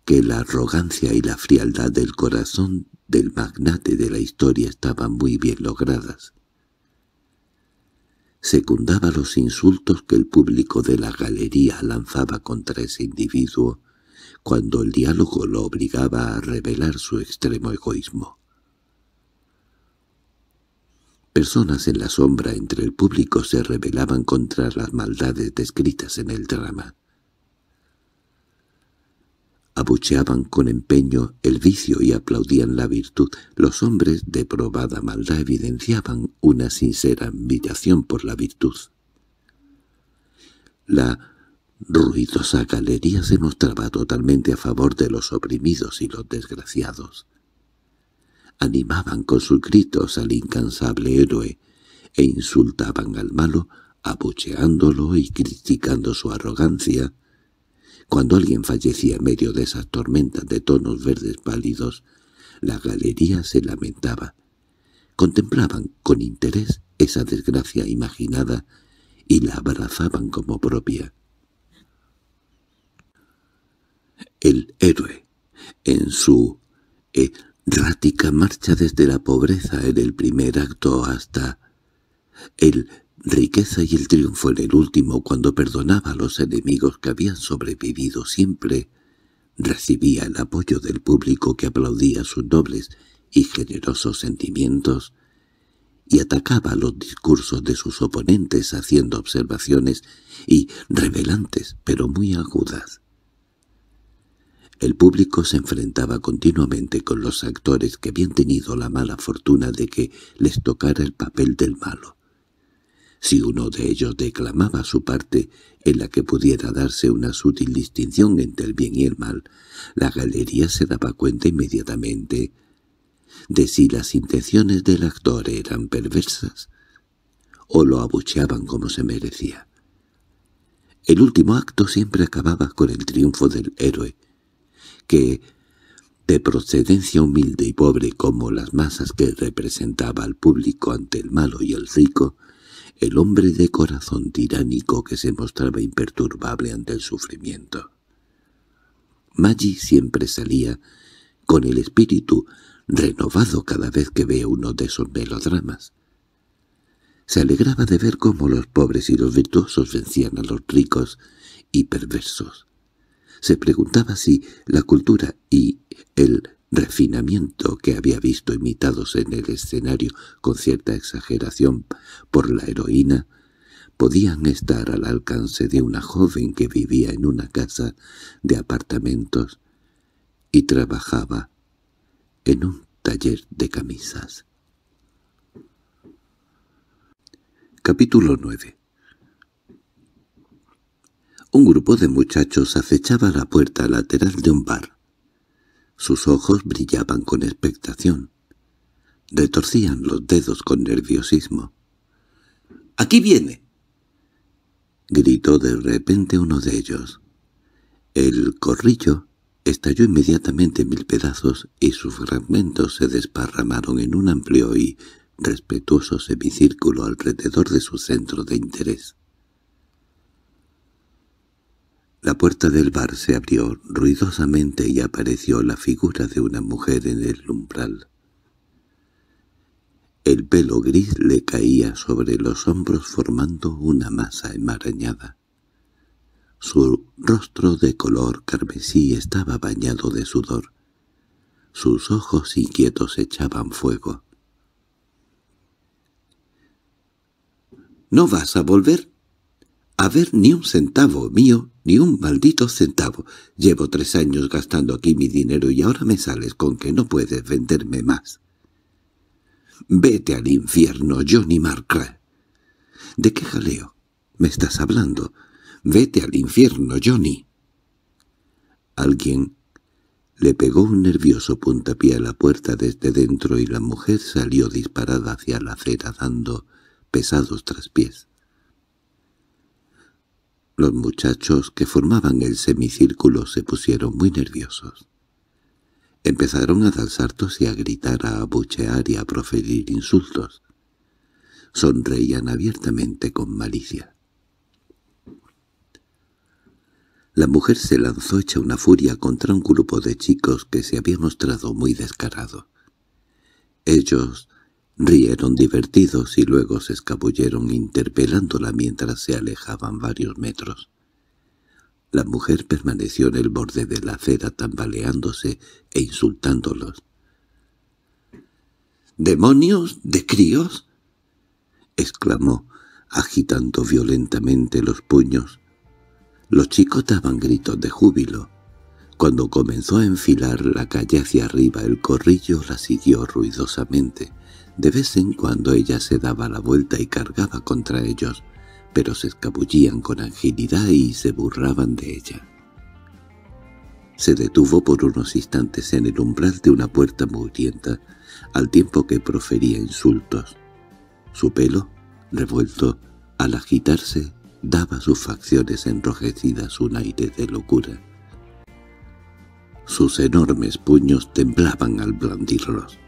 que la arrogancia y la frialdad del corazón del magnate de la historia estaban muy bien logradas. Secundaba los insultos que el público de la galería lanzaba contra ese individuo cuando el diálogo lo obligaba a revelar su extremo egoísmo. Personas en la sombra entre el público se rebelaban contra las maldades descritas en el drama. Abucheaban con empeño el vicio y aplaudían la virtud. Los hombres de probada maldad evidenciaban una sincera admiración por la virtud. La ruidosa galería se mostraba totalmente a favor de los oprimidos y los desgraciados. Animaban con sus gritos al incansable héroe e insultaban al malo, abucheándolo y criticando su arrogancia, cuando alguien fallecía en medio de esas tormentas de tonos verdes pálidos, la galería se lamentaba. Contemplaban con interés esa desgracia imaginada y la abrazaban como propia. El héroe, en su errática marcha desde la pobreza en el primer acto hasta el riqueza y el triunfo en el último cuando perdonaba a los enemigos que habían sobrevivido siempre, recibía el apoyo del público que aplaudía sus nobles y generosos sentimientos, y atacaba los discursos de sus oponentes haciendo observaciones y revelantes pero muy agudas. El público se enfrentaba continuamente con los actores que habían tenido la mala fortuna de que les tocara el papel del malo. Si uno de ellos declamaba su parte, en la que pudiera darse una sutil distinción entre el bien y el mal, la galería se daba cuenta inmediatamente de si las intenciones del actor eran perversas o lo abucheaban como se merecía. El último acto siempre acababa con el triunfo del héroe, que, de procedencia humilde y pobre como las masas que representaba al público ante el malo y el rico, el hombre de corazón tiránico que se mostraba imperturbable ante el sufrimiento. Maggi siempre salía con el espíritu renovado cada vez que veía uno de esos melodramas. Se alegraba de ver cómo los pobres y los virtuosos vencían a los ricos y perversos. Se preguntaba si la cultura y el refinamiento que había visto imitados en el escenario con cierta exageración por la heroína, podían estar al alcance de una joven que vivía en una casa de apartamentos y trabajaba en un taller de camisas. Capítulo 9 Un grupo de muchachos acechaba la puerta lateral de un bar. Sus ojos brillaban con expectación. Retorcían los dedos con nerviosismo. —¡Aquí viene! —gritó de repente uno de ellos. El corrillo estalló inmediatamente en mil pedazos y sus fragmentos se desparramaron en un amplio y respetuoso semicírculo alrededor de su centro de interés. La puerta del bar se abrió ruidosamente y apareció la figura de una mujer en el umbral. El pelo gris le caía sobre los hombros formando una masa enmarañada. Su rostro de color carmesí estaba bañado de sudor. Sus ojos inquietos echaban fuego. —¿No vas a volver? A ver, ni un centavo mío, ni un maldito centavo. Llevo tres años gastando aquí mi dinero y ahora me sales con que no puedes venderme más. Vete al infierno, Johnny Markle. ¿De qué jaleo? ¿Me estás hablando? Vete al infierno, Johnny. Alguien le pegó un nervioso puntapié a la puerta desde dentro y la mujer salió disparada hacia la acera dando pesados traspiés. Los muchachos que formaban el semicírculo se pusieron muy nerviosos. Empezaron a dar y a gritar, a abuchear y a proferir insultos. Sonreían abiertamente con malicia. La mujer se lanzó hecha una furia contra un grupo de chicos que se había mostrado muy descarado. Ellos Rieron divertidos y luego se escabulleron interpelándola mientras se alejaban varios metros. La mujer permaneció en el borde de la acera tambaleándose e insultándolos. —¿Demonios de críos? —exclamó, agitando violentamente los puños. Los chicos daban gritos de júbilo. Cuando comenzó a enfilar la calle hacia arriba, el corrillo la siguió ruidosamente. De vez en cuando ella se daba la vuelta y cargaba contra ellos, pero se escabullían con agilidad y se burlaban de ella. Se detuvo por unos instantes en el umbral de una puerta mugrienta, al tiempo que profería insultos. Su pelo, revuelto, al agitarse, daba sus facciones enrojecidas un aire de locura. Sus enormes puños temblaban al blandirlos.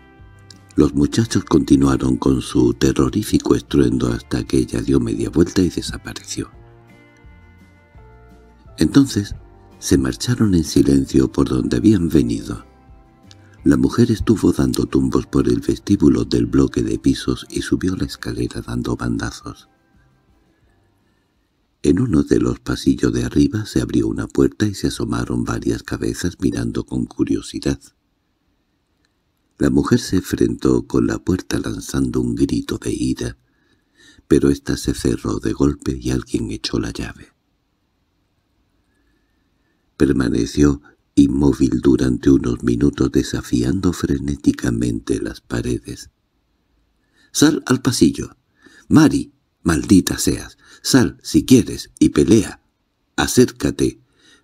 Los muchachos continuaron con su terrorífico estruendo hasta que ella dio media vuelta y desapareció. Entonces se marcharon en silencio por donde habían venido. La mujer estuvo dando tumbos por el vestíbulo del bloque de pisos y subió la escalera dando bandazos. En uno de los pasillos de arriba se abrió una puerta y se asomaron varias cabezas mirando con curiosidad. La mujer se enfrentó con la puerta lanzando un grito de ira, pero ésta se cerró de golpe y alguien echó la llave. Permaneció inmóvil durante unos minutos desafiando frenéticamente las paredes. —¡Sal al pasillo! —¡Mari, maldita seas! ¡Sal, si quieres, y pelea! —¡Acércate,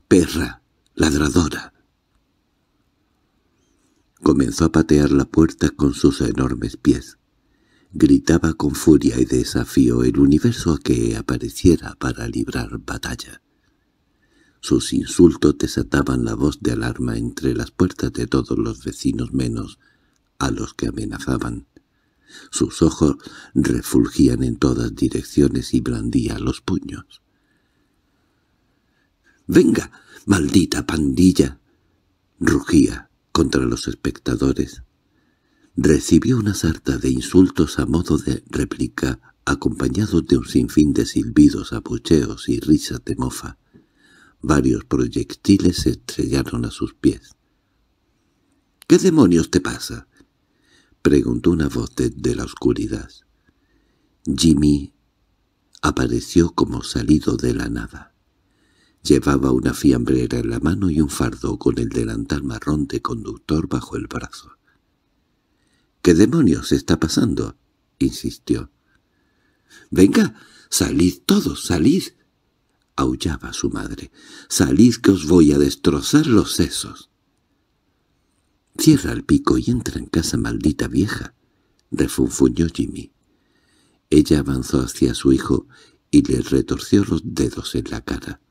perra, ladradora! Comenzó a patear la puerta con sus enormes pies. Gritaba con furia y desafío el universo a que apareciera para librar batalla. Sus insultos desataban la voz de alarma entre las puertas de todos los vecinos menos a los que amenazaban. Sus ojos refulgían en todas direcciones y blandía los puños. —¡Venga, maldita pandilla! rugía contra los espectadores. Recibió una sarta de insultos a modo de réplica, acompañado de un sinfín de silbidos, apucheos y risas de mofa. Varios proyectiles se estrellaron a sus pies. —¿Qué demonios te pasa? —preguntó una voz desde la oscuridad. Jimmy apareció como salido de la nada. Llevaba una fiambrera en la mano y un fardo con el delantal marrón de conductor bajo el brazo. —¿Qué demonios está pasando? —insistió. —Venga, salid todos, salid —aullaba su madre—, salid que os voy a destrozar los sesos. —Cierra el pico y entra en casa, maldita vieja —refunfuñó Jimmy. Ella avanzó hacia su hijo y le retorció los dedos en la cara.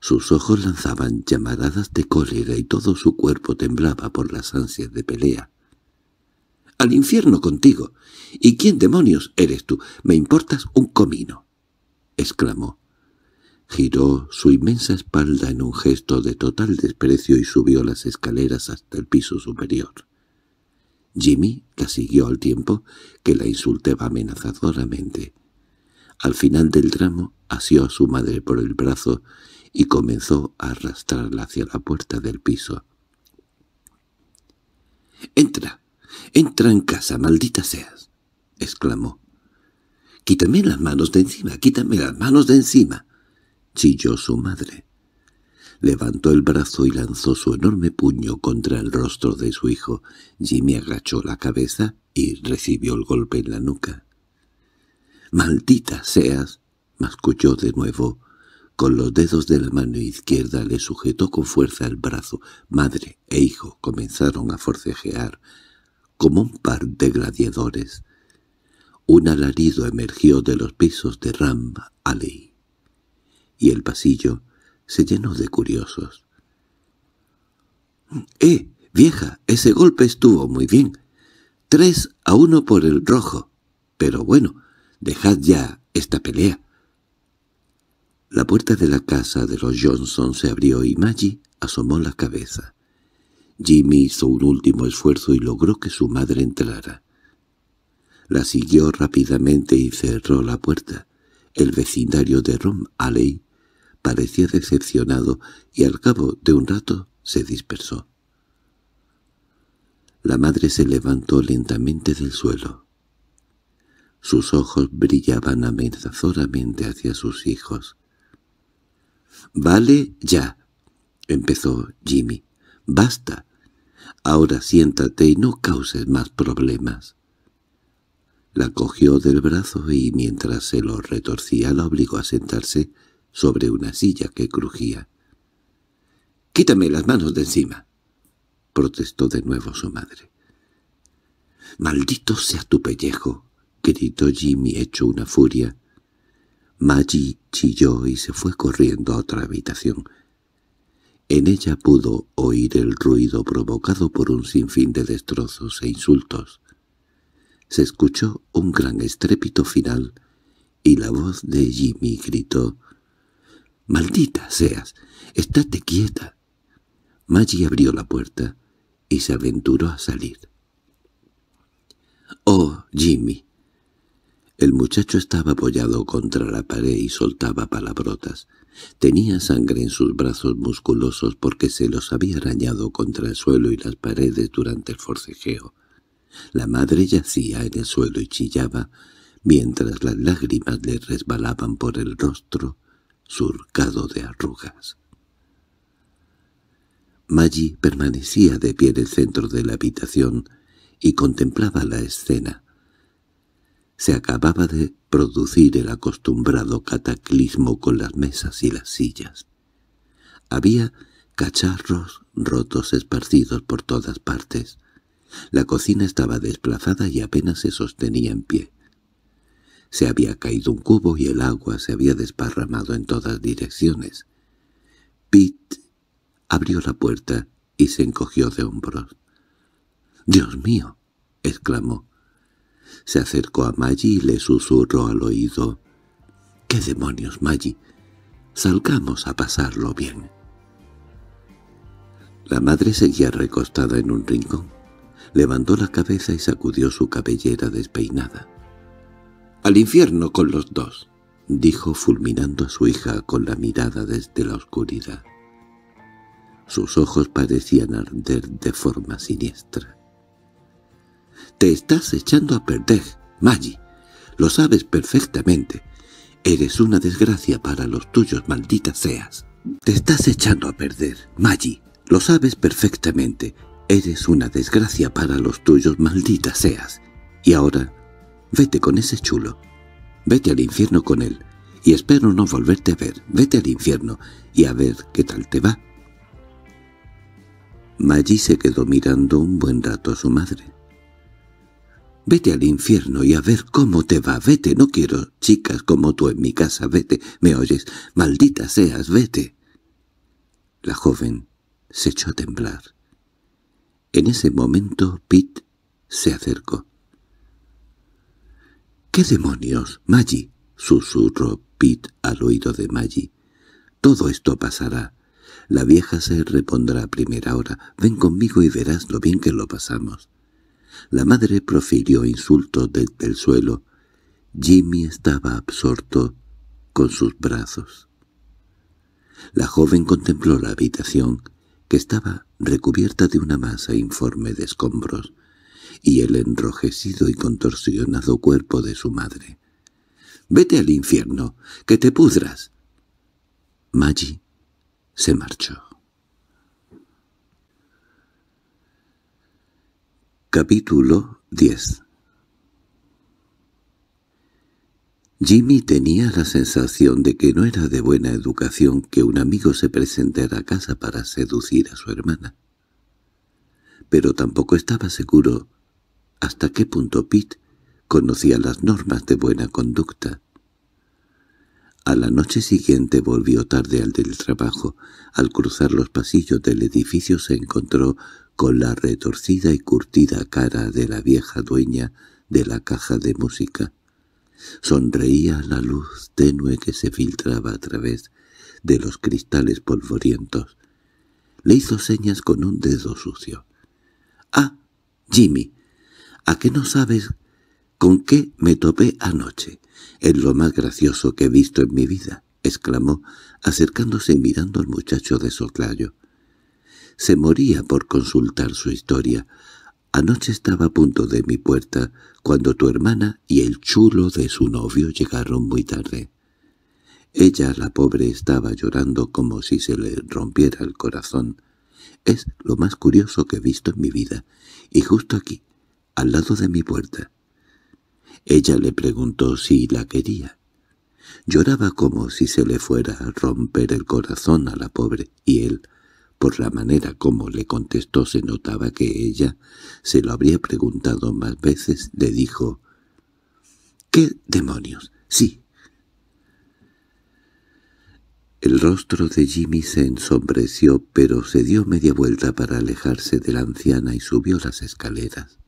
Sus ojos lanzaban llamaradas de cólera y todo su cuerpo temblaba por las ansias de pelea. —¡Al infierno contigo! ¿Y quién demonios eres tú? ¡Me importas un comino! —exclamó. Giró su inmensa espalda en un gesto de total desprecio y subió las escaleras hasta el piso superior. Jimmy la siguió al tiempo que la insultaba amenazadoramente. Al final del tramo asió a su madre por el brazo y comenzó a arrastrarla hacia la puerta del piso. —¡Entra! ¡Entra en casa, maldita seas! —exclamó. —¡Quítame las manos de encima! ¡Quítame las manos de encima! —chilló su madre. Levantó el brazo y lanzó su enorme puño contra el rostro de su hijo. Jimmy agachó la cabeza y recibió el golpe en la nuca. —¡Maldita seas! —masculló de nuevo con los dedos de la mano izquierda le sujetó con fuerza el brazo. Madre e hijo comenzaron a forcejear, como un par de gladiadores. Un alarido emergió de los pisos de Ram Alley, y el pasillo se llenó de curiosos. —¡Eh, vieja! Ese golpe estuvo muy bien. Tres a uno por el rojo. Pero bueno, dejad ya esta pelea. La puerta de la casa de los Johnson se abrió y Maggie asomó la cabeza. Jimmy hizo un último esfuerzo y logró que su madre entrara. La siguió rápidamente y cerró la puerta. El vecindario de Rom Alley parecía decepcionado y al cabo de un rato se dispersó. La madre se levantó lentamente del suelo. Sus ojos brillaban amenazadoramente hacia sus hijos. —Vale ya —empezó Jimmy—, basta. Ahora siéntate y no causes más problemas. La cogió del brazo y mientras se lo retorcía la obligó a sentarse sobre una silla que crujía. —¡Quítame las manos de encima! —protestó de nuevo su madre. —¡Maldito sea tu pellejo! —gritó Jimmy hecho una furia. Maggie chilló y se fue corriendo a otra habitación. En ella pudo oír el ruido provocado por un sinfín de destrozos e insultos. Se escuchó un gran estrépito final y la voz de Jimmy gritó «¡Maldita seas! ¡Estate quieta!» Maggie abrió la puerta y se aventuró a salir. «¡Oh, Jimmy!» El muchacho estaba apoyado contra la pared y soltaba palabrotas. Tenía sangre en sus brazos musculosos porque se los había arañado contra el suelo y las paredes durante el forcejeo. La madre yacía en el suelo y chillaba, mientras las lágrimas le resbalaban por el rostro, surcado de arrugas. Maggie permanecía de pie en el centro de la habitación y contemplaba la escena. Se acababa de producir el acostumbrado cataclismo con las mesas y las sillas. Había cacharros rotos esparcidos por todas partes. La cocina estaba desplazada y apenas se sostenía en pie. Se había caído un cubo y el agua se había desparramado en todas direcciones. Pete abrió la puerta y se encogió de hombros. —¡Dios mío! —exclamó. Se acercó a Maggie y le susurró al oído. —¡Qué demonios, Maggie! Salgamos a pasarlo bien. La madre seguía recostada en un rincón. Levantó la cabeza y sacudió su cabellera despeinada. —¡Al infierno con los dos! —dijo fulminando a su hija con la mirada desde la oscuridad. Sus ojos parecían arder de forma siniestra. Te estás echando a perder, Maggie. Lo sabes perfectamente. Eres una desgracia para los tuyos, maldita seas. Te estás echando a perder, Maggie. Lo sabes perfectamente. Eres una desgracia para los tuyos, maldita seas. Y ahora, vete con ese chulo. Vete al infierno con él. Y espero no volverte a ver. Vete al infierno y a ver qué tal te va. Maggie se quedó mirando un buen rato a su madre. Vete al infierno y a ver cómo te va, vete, no quiero chicas como tú en mi casa, vete, ¿me oyes? Maldita seas, vete. La joven se echó a temblar. En ese momento Pete se acercó. —¿Qué demonios, Maggie? —susurró Pete al oído de Maggie. —Todo esto pasará. La vieja se repondrá a primera hora. Ven conmigo y verás lo bien que lo pasamos. La madre profirió insultos desde el suelo. Jimmy estaba absorto con sus brazos. La joven contempló la habitación, que estaba recubierta de una masa informe de escombros, y el enrojecido y contorsionado cuerpo de su madre. «¡Vete al infierno! ¡Que te pudras!» Maggie se marchó. Capítulo 10 Jimmy tenía la sensación de que no era de buena educación que un amigo se presentara a casa para seducir a su hermana. Pero tampoco estaba seguro hasta qué punto Pete conocía las normas de buena conducta. A la noche siguiente volvió tarde al del trabajo. Al cruzar los pasillos del edificio se encontró con la retorcida y curtida cara de la vieja dueña de la caja de música. Sonreía la luz tenue que se filtraba a través de los cristales polvorientos. Le hizo señas con un dedo sucio. —¡Ah, Jimmy! ¿A qué no sabes con qué me topé anoche? Es lo más gracioso que he visto en mi vida —exclamó, acercándose y mirando al muchacho de soclayo. Se moría por consultar su historia. Anoche estaba a punto de mi puerta, cuando tu hermana y el chulo de su novio llegaron muy tarde. Ella, la pobre, estaba llorando como si se le rompiera el corazón. Es lo más curioso que he visto en mi vida, y justo aquí, al lado de mi puerta. Ella le preguntó si la quería. Lloraba como si se le fuera a romper el corazón a la pobre, y él, por la manera como le contestó se notaba que ella se lo habría preguntado más veces. Le dijo, —¿Qué demonios? Sí. El rostro de Jimmy se ensombreció, pero se dio media vuelta para alejarse de la anciana y subió las escaleras.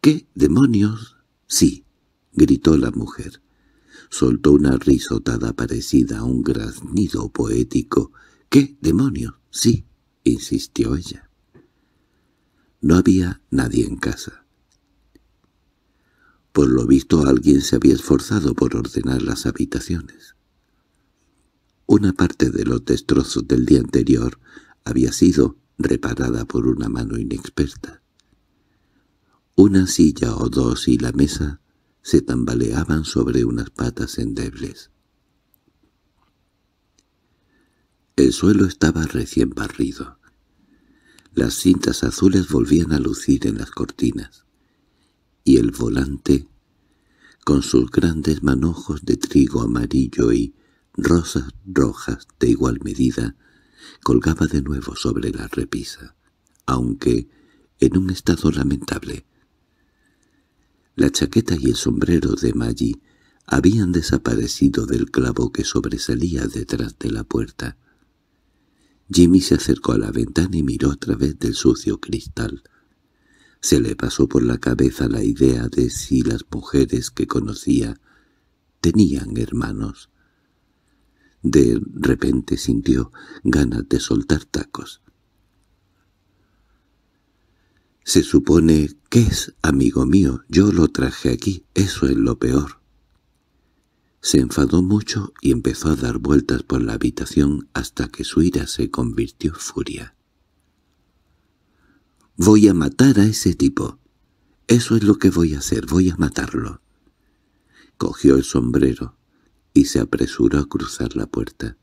—¿Qué demonios? Sí —gritó la mujer. Soltó una risotada parecida a un graznido poético. —¿Qué demonios? —Sí —insistió ella. No había nadie en casa. Por lo visto alguien se había esforzado por ordenar las habitaciones. Una parte de los destrozos del día anterior había sido reparada por una mano inexperta. Una silla o dos y la mesa se tambaleaban sobre unas patas endebles. El suelo estaba recién barrido. Las cintas azules volvían a lucir en las cortinas. Y el volante, con sus grandes manojos de trigo amarillo y rosas rojas de igual medida, colgaba de nuevo sobre la repisa, aunque en un estado lamentable. La chaqueta y el sombrero de Maggie habían desaparecido del clavo que sobresalía detrás de la puerta. Jimmy se acercó a la ventana y miró a través del sucio cristal. Se le pasó por la cabeza la idea de si las mujeres que conocía tenían hermanos. De repente sintió ganas de soltar tacos. —Se supone que es amigo mío. Yo lo traje aquí. Eso es lo peor. Se enfadó mucho y empezó a dar vueltas por la habitación hasta que su ira se convirtió en furia. «Voy a matar a ese tipo. Eso es lo que voy a hacer, voy a matarlo». Cogió el sombrero y se apresuró a cruzar la puerta.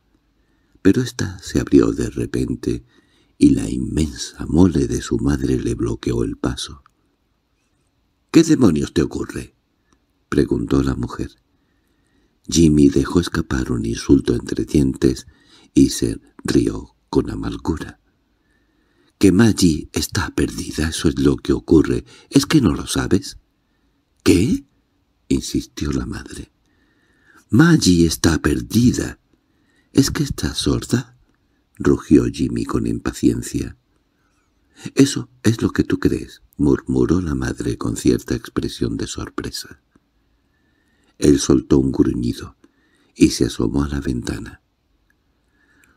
Pero ésta se abrió de repente y la inmensa mole de su madre le bloqueó el paso. —¿Qué demonios te ocurre? —preguntó la mujer. Jimmy dejó escapar un insulto entre dientes y se rió con amargura. —Que Maggie está perdida, eso es lo que ocurre. ¿Es que no lo sabes? —¿Qué? —insistió la madre. —Maggie está perdida. —¿Es que está sorda? —rugió Jimmy con impaciencia. —Eso es lo que tú crees —murmuró la madre con cierta expresión de sorpresa. Él soltó un gruñido y se asomó a la ventana.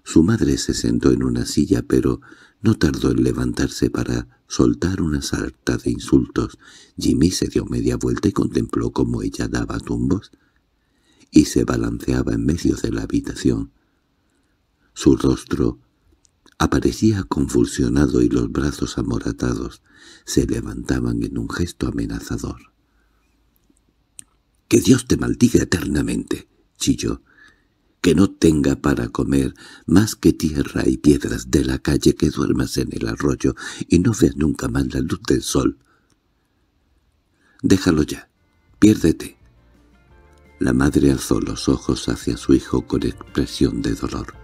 Su madre se sentó en una silla, pero no tardó en levantarse para soltar una sarta de insultos. Jimmy se dio media vuelta y contempló cómo ella daba tumbos y se balanceaba en medio de la habitación. Su rostro aparecía convulsionado y los brazos amoratados se levantaban en un gesto amenazador. —Que Dios te maldiga eternamente —chilló—, que no tenga para comer más que tierra y piedras de la calle, que duermas en el arroyo y no veas nunca más la luz del sol. —Déjalo ya, piérdete. La madre alzó los ojos hacia su hijo con expresión de dolor.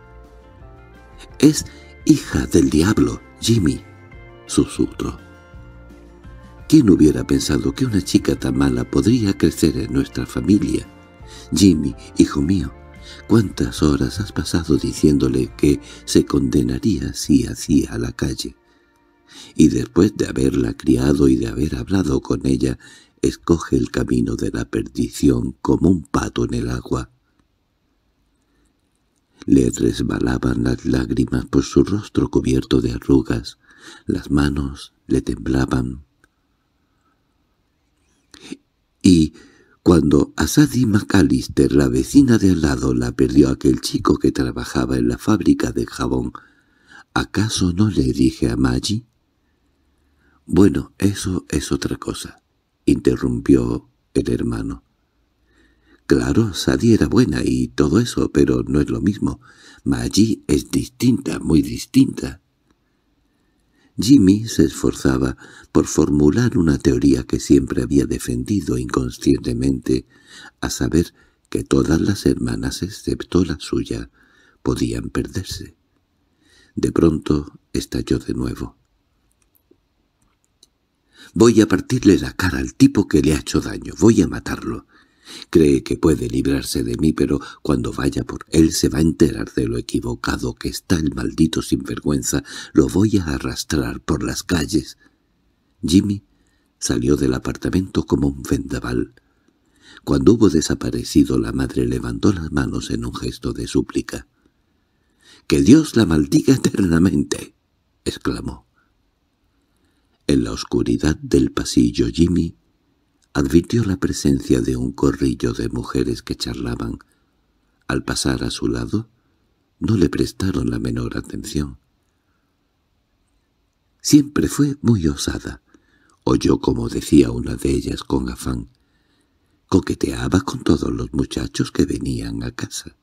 —Es hija del diablo, Jimmy —susurró. ¿Quién hubiera pensado que una chica tan mala podría crecer en nuestra familia? Jimmy, hijo mío, ¿cuántas horas has pasado diciéndole que se condenaría si hacía a la calle? Y después de haberla criado y de haber hablado con ella, escoge el camino de la perdición como un pato en el agua. Le resbalaban las lágrimas por su rostro cubierto de arrugas, las manos le temblaban, y cuando Sadie McAllister, la vecina de al lado, la perdió aquel chico que trabajaba en la fábrica de jabón, ¿acaso no le dije a Maggie? Bueno, eso es otra cosa, interrumpió el hermano. Claro, Sadie era buena y todo eso, pero no es lo mismo. Maggie es distinta, muy distinta. Jimmy se esforzaba por formular una teoría que siempre había defendido inconscientemente, a saber que todas las hermanas excepto la suya podían perderse. De pronto estalló de nuevo. «Voy a partirle la cara al tipo que le ha hecho daño, voy a matarlo. Cree que puede librarse de mí, pero cuando vaya por él se va a enterar de lo equivocado que está el maldito sinvergüenza. Lo voy a arrastrar por las calles. Jimmy salió del apartamento como un vendaval. Cuando hubo desaparecido, la madre levantó las manos en un gesto de súplica. —¡Que Dios la maldiga eternamente! —exclamó. En la oscuridad del pasillo Jimmy advirtió la presencia de un corrillo de mujeres que charlaban. Al pasar a su lado, no le prestaron la menor atención. Siempre fue muy osada, oyó como decía una de ellas con afán. Coqueteaba con todos los muchachos que venían a casa.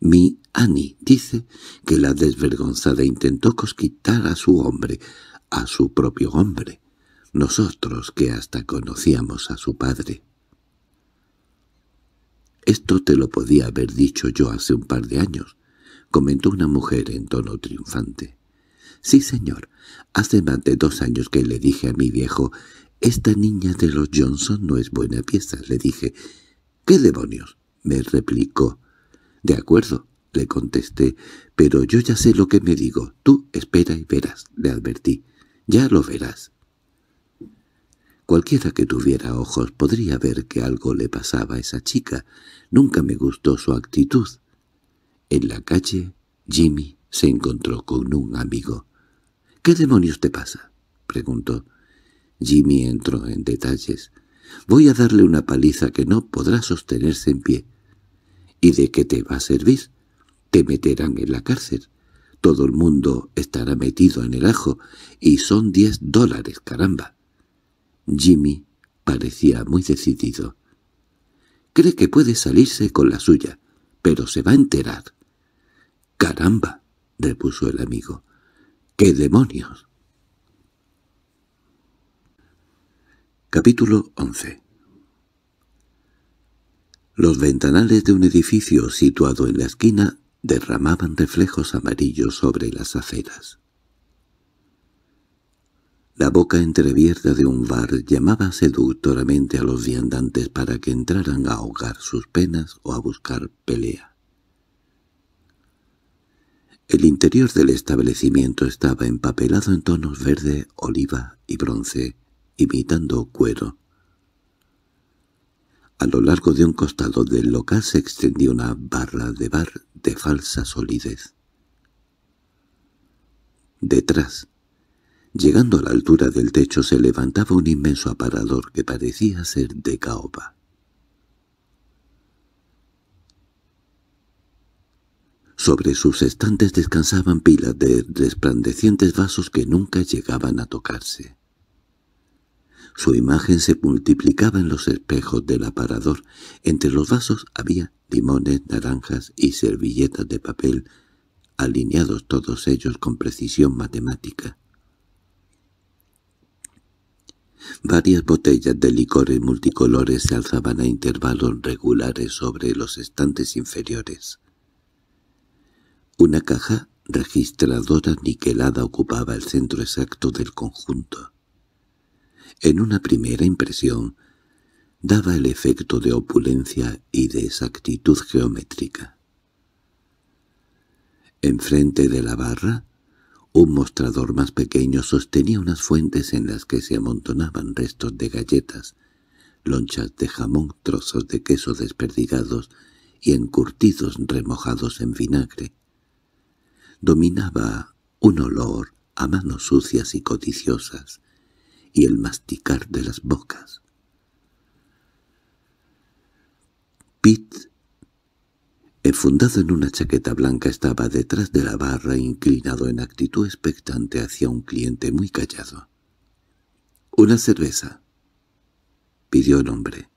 Mi Annie dice que la desvergonzada intentó cosquitar a su hombre, a su propio hombre nosotros que hasta conocíamos a su padre. «Esto te lo podía haber dicho yo hace un par de años», comentó una mujer en tono triunfante. «Sí, señor, hace más de dos años que le dije a mi viejo, «Esta niña de los Johnson no es buena pieza», le dije. «¿Qué demonios?» me replicó. «De acuerdo», le contesté, «pero yo ya sé lo que me digo. Tú espera y verás», le advertí. «Ya lo verás». Cualquiera que tuviera ojos podría ver que algo le pasaba a esa chica. Nunca me gustó su actitud. En la calle, Jimmy se encontró con un amigo. —¿Qué demonios te pasa? —preguntó. Jimmy entró en detalles. —Voy a darle una paliza que no podrá sostenerse en pie. —¿Y de qué te va a servir? Te meterán en la cárcel. Todo el mundo estará metido en el ajo, y son diez dólares, caramba. Jimmy parecía muy decidido. Cree que puede salirse con la suya, pero se va a enterar. —¡Caramba! —repuso el amigo. —¡Qué demonios! Capítulo 11 Los ventanales de un edificio situado en la esquina derramaban reflejos amarillos sobre las aceras. La boca entrevierta de un bar llamaba seductoramente a los viandantes para que entraran a ahogar sus penas o a buscar pelea. El interior del establecimiento estaba empapelado en tonos verde, oliva y bronce, imitando cuero. A lo largo de un costado del local se extendía una barra de bar de falsa solidez. Detrás Llegando a la altura del techo se levantaba un inmenso aparador que parecía ser de caoba. Sobre sus estantes descansaban pilas de resplandecientes vasos que nunca llegaban a tocarse. Su imagen se multiplicaba en los espejos del aparador. Entre los vasos había limones, naranjas y servilletas de papel, alineados todos ellos con precisión matemática. Varias botellas de licores multicolores se alzaban a intervalos regulares sobre los estantes inferiores. Una caja registradora niquelada ocupaba el centro exacto del conjunto. En una primera impresión, daba el efecto de opulencia y de exactitud geométrica. Enfrente de la barra, un mostrador más pequeño sostenía unas fuentes en las que se amontonaban restos de galletas, lonchas de jamón, trozos de queso desperdigados y encurtidos remojados en vinagre. Dominaba un olor a manos sucias y codiciosas, y el masticar de las bocas. Enfundado en una chaqueta blanca estaba detrás de la barra inclinado en actitud expectante hacia un cliente muy callado. —Una cerveza —pidió el hombre.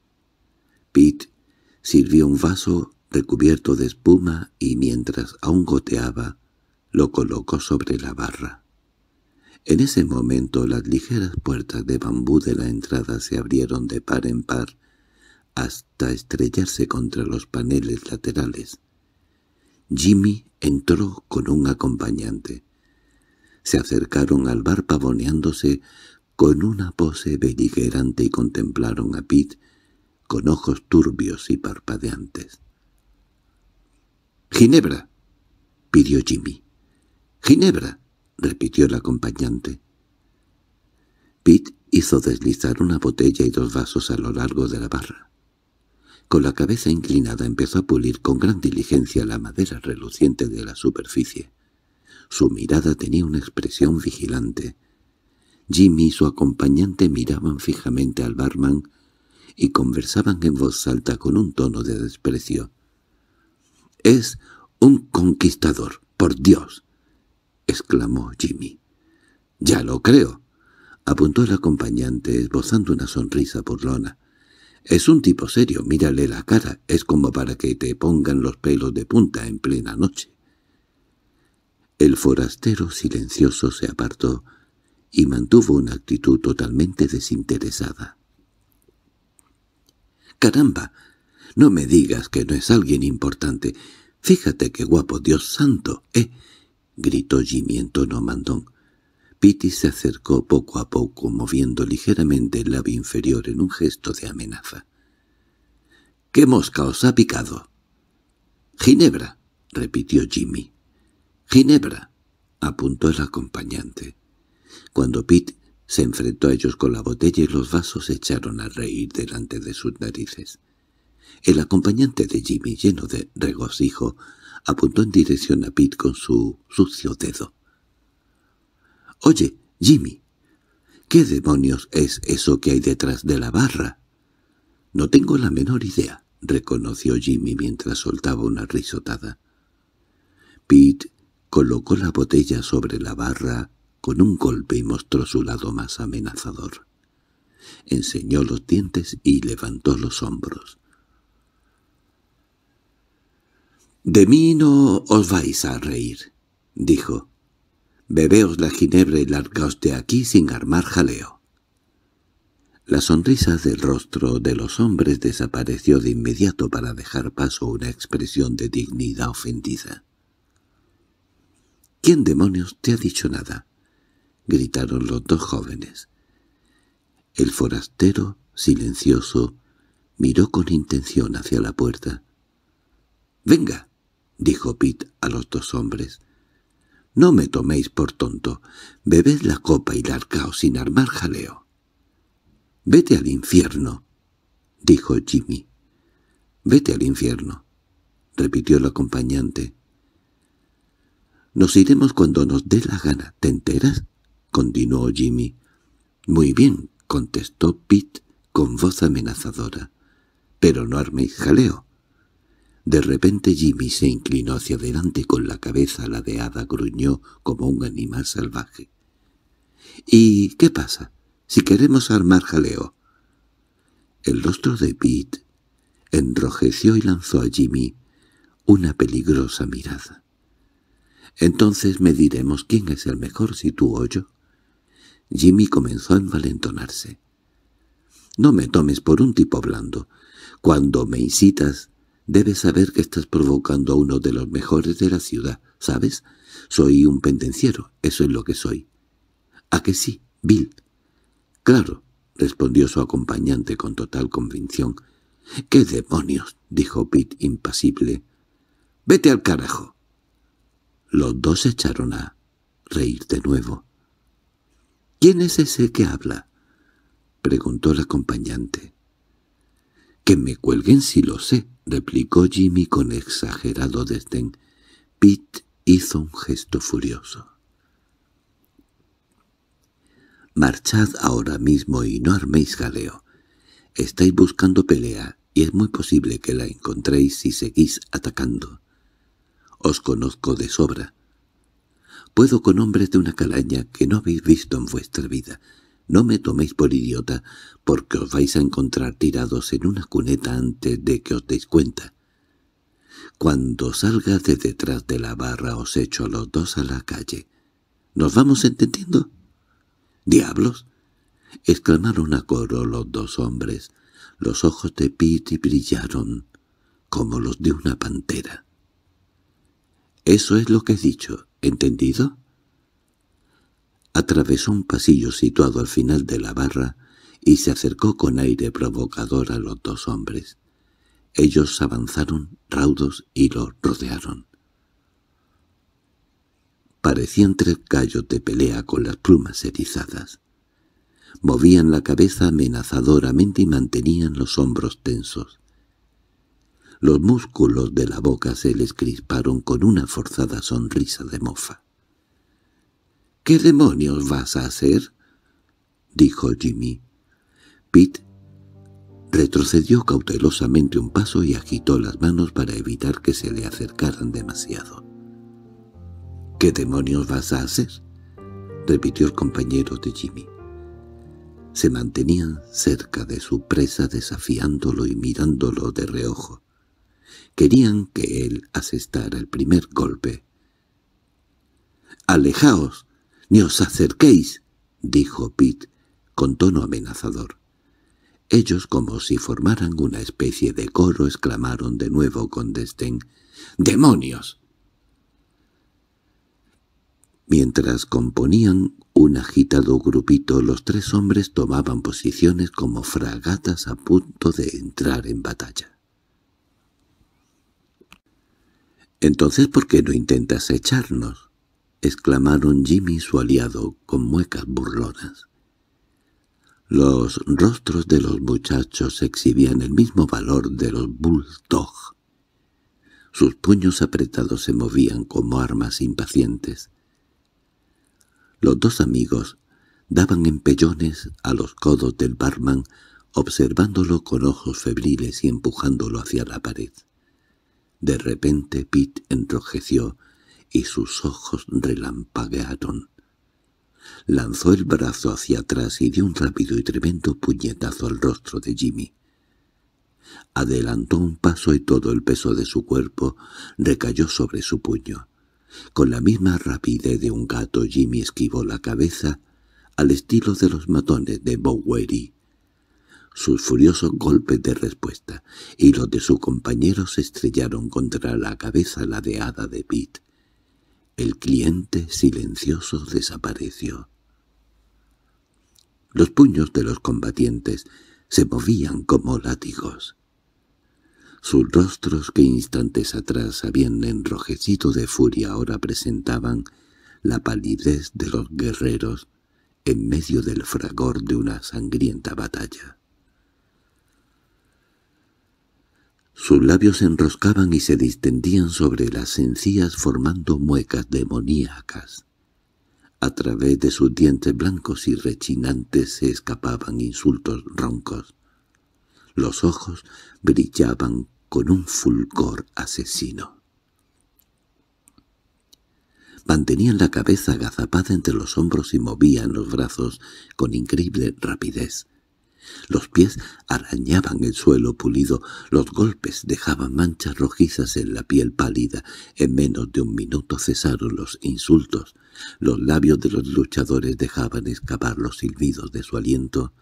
Pete sirvió un vaso recubierto de espuma y mientras aún goteaba, lo colocó sobre la barra. En ese momento las ligeras puertas de bambú de la entrada se abrieron de par en par hasta estrellarse contra los paneles laterales. Jimmy entró con un acompañante. Se acercaron al bar pavoneándose con una pose beligerante y contemplaron a Pete con ojos turbios y parpadeantes. —¡Ginebra! —pidió Jimmy. —¡Ginebra! —repitió el acompañante. Pete hizo deslizar una botella y dos vasos a lo largo de la barra. Con la cabeza inclinada empezó a pulir con gran diligencia la madera reluciente de la superficie. Su mirada tenía una expresión vigilante. Jimmy y su acompañante miraban fijamente al barman y conversaban en voz alta con un tono de desprecio. —¡Es un conquistador, por Dios! —exclamó Jimmy. —Ya lo creo —apuntó el acompañante esbozando una sonrisa burlona. Es un tipo serio, mírale la cara, es como para que te pongan los pelos de punta en plena noche. El forastero silencioso se apartó y mantuvo una actitud totalmente desinteresada. —¡Caramba! No me digas que no es alguien importante. Fíjate qué guapo, Dios santo, ¿eh? —gritó Jimmy en tono mandón. Pitty se acercó poco a poco, moviendo ligeramente el labio inferior en un gesto de amenaza. —¿Qué mosca os ha picado? —Ginebra —repitió Jimmy. —Ginebra —apuntó el acompañante. Cuando Pete se enfrentó a ellos con la botella y los vasos se echaron a reír delante de sus narices. El acompañante de Jimmy, lleno de regocijo, apuntó en dirección a Pete con su sucio dedo. «Oye, Jimmy, ¿qué demonios es eso que hay detrás de la barra?» «No tengo la menor idea», reconoció Jimmy mientras soltaba una risotada. Pete colocó la botella sobre la barra con un golpe y mostró su lado más amenazador. Enseñó los dientes y levantó los hombros. «De mí no os vais a reír», dijo. Bebeos la ginebra y largaos de aquí sin armar jaleo. La sonrisa del rostro de los hombres desapareció de inmediato para dejar paso a una expresión de dignidad ofendida. —¿Quién demonios te ha dicho nada? —gritaron los dos jóvenes. El forastero, silencioso, miró con intención hacia la puerta. —¡Venga! —dijo Pitt a los dos hombres. No me toméis por tonto. Bebed la copa y largaos sin armar jaleo. —Vete al infierno —dijo Jimmy. —Vete al infierno —repitió el acompañante. —Nos iremos cuando nos dé la gana, ¿te enteras? —continuó Jimmy. —Muy bien contestó con voz amenazadora. Pero no jaleo. arméis de repente Jimmy se inclinó hacia adelante con la cabeza ladeada, gruñó como un animal salvaje. —¿Y qué pasa? Si queremos armar jaleo. El rostro de Pete enrojeció y lanzó a Jimmy una peligrosa mirada. —Entonces me diremos quién es el mejor, si tú o yo. Jimmy comenzó a envalentonarse. —No me tomes por un tipo blando. Cuando me incitas Debes saber que estás provocando a uno de los mejores de la ciudad, ¿sabes? Soy un pendenciero, eso es lo que soy. —¿A que sí, Bill? —Claro —respondió su acompañante con total convicción. —¿Qué demonios? —dijo Pete impasible. —¡Vete al carajo! Los dos se echaron a reír de nuevo. —¿Quién es ese que habla? —preguntó el acompañante. —Que me cuelguen si lo sé replicó Jimmy con exagerado desdén. Pete hizo un gesto furioso. «Marchad ahora mismo y no arméis galeo. Estáis buscando pelea y es muy posible que la encontréis si seguís atacando. Os conozco de sobra. Puedo con hombres de una calaña que no habéis visto en vuestra vida. No me toméis por idiota, porque os vais a encontrar tirados en una cuneta antes de que os deis cuenta. Cuando salga de detrás de la barra os echo a los dos a la calle. ¿Nos vamos entendiendo? —¡Diablos! —exclamaron a coro los dos hombres. Los ojos de Pete brillaron como los de una pantera. —Eso es lo que he dicho, ¿entendido? atravesó un pasillo situado al final de la barra y se acercó con aire provocador a los dos hombres. Ellos avanzaron raudos y lo rodearon. Parecían tres gallos de pelea con las plumas erizadas. Movían la cabeza amenazadoramente y mantenían los hombros tensos. Los músculos de la boca se les crisparon con una forzada sonrisa de mofa. —¿Qué demonios vas a hacer? —dijo Jimmy. Pete retrocedió cautelosamente un paso y agitó las manos para evitar que se le acercaran demasiado. —¿Qué demonios vas a hacer? —repitió el compañero de Jimmy. Se mantenían cerca de su presa desafiándolo y mirándolo de reojo. Querían que él asestara el primer golpe. —¡Alejaos! —¡Ni os acerquéis! —dijo Pitt, con tono amenazador. Ellos, como si formaran una especie de coro, exclamaron de nuevo con desdén —¡Demonios! Mientras componían un agitado grupito, los tres hombres tomaban posiciones como fragatas a punto de entrar en batalla. —Entonces, ¿por qué no intentas echarnos? —exclamaron Jimmy y su aliado con muecas burlonas. Los rostros de los muchachos exhibían el mismo valor de los bulldogs. Sus puños apretados se movían como armas impacientes. Los dos amigos daban empellones a los codos del barman, observándolo con ojos febriles y empujándolo hacia la pared. De repente Pete enrojeció y sus ojos relampaguearon. Lanzó el brazo hacia atrás y dio un rápido y tremendo puñetazo al rostro de Jimmy. Adelantó un paso y todo el peso de su cuerpo recayó sobre su puño. Con la misma rapidez de un gato Jimmy esquivó la cabeza al estilo de los matones de Bowery. Sus furiosos golpes de respuesta y los de su compañero se estrellaron contra la cabeza ladeada de Pete, el cliente silencioso desapareció. Los puños de los combatientes se movían como látigos. Sus rostros que instantes atrás habían enrojecido de furia ahora presentaban la palidez de los guerreros en medio del fragor de una sangrienta batalla. Sus labios se enroscaban y se distendían sobre las encías formando muecas demoníacas. A través de sus dientes blancos y rechinantes se escapaban insultos roncos. Los ojos brillaban con un fulgor asesino. Mantenían la cabeza agazapada entre los hombros y movían los brazos con increíble rapidez. Los pies arañaban el suelo pulido, los golpes dejaban manchas rojizas en la piel pálida. En menos de un minuto cesaron los insultos. Los labios de los luchadores dejaban escapar los silbidos de su aliento,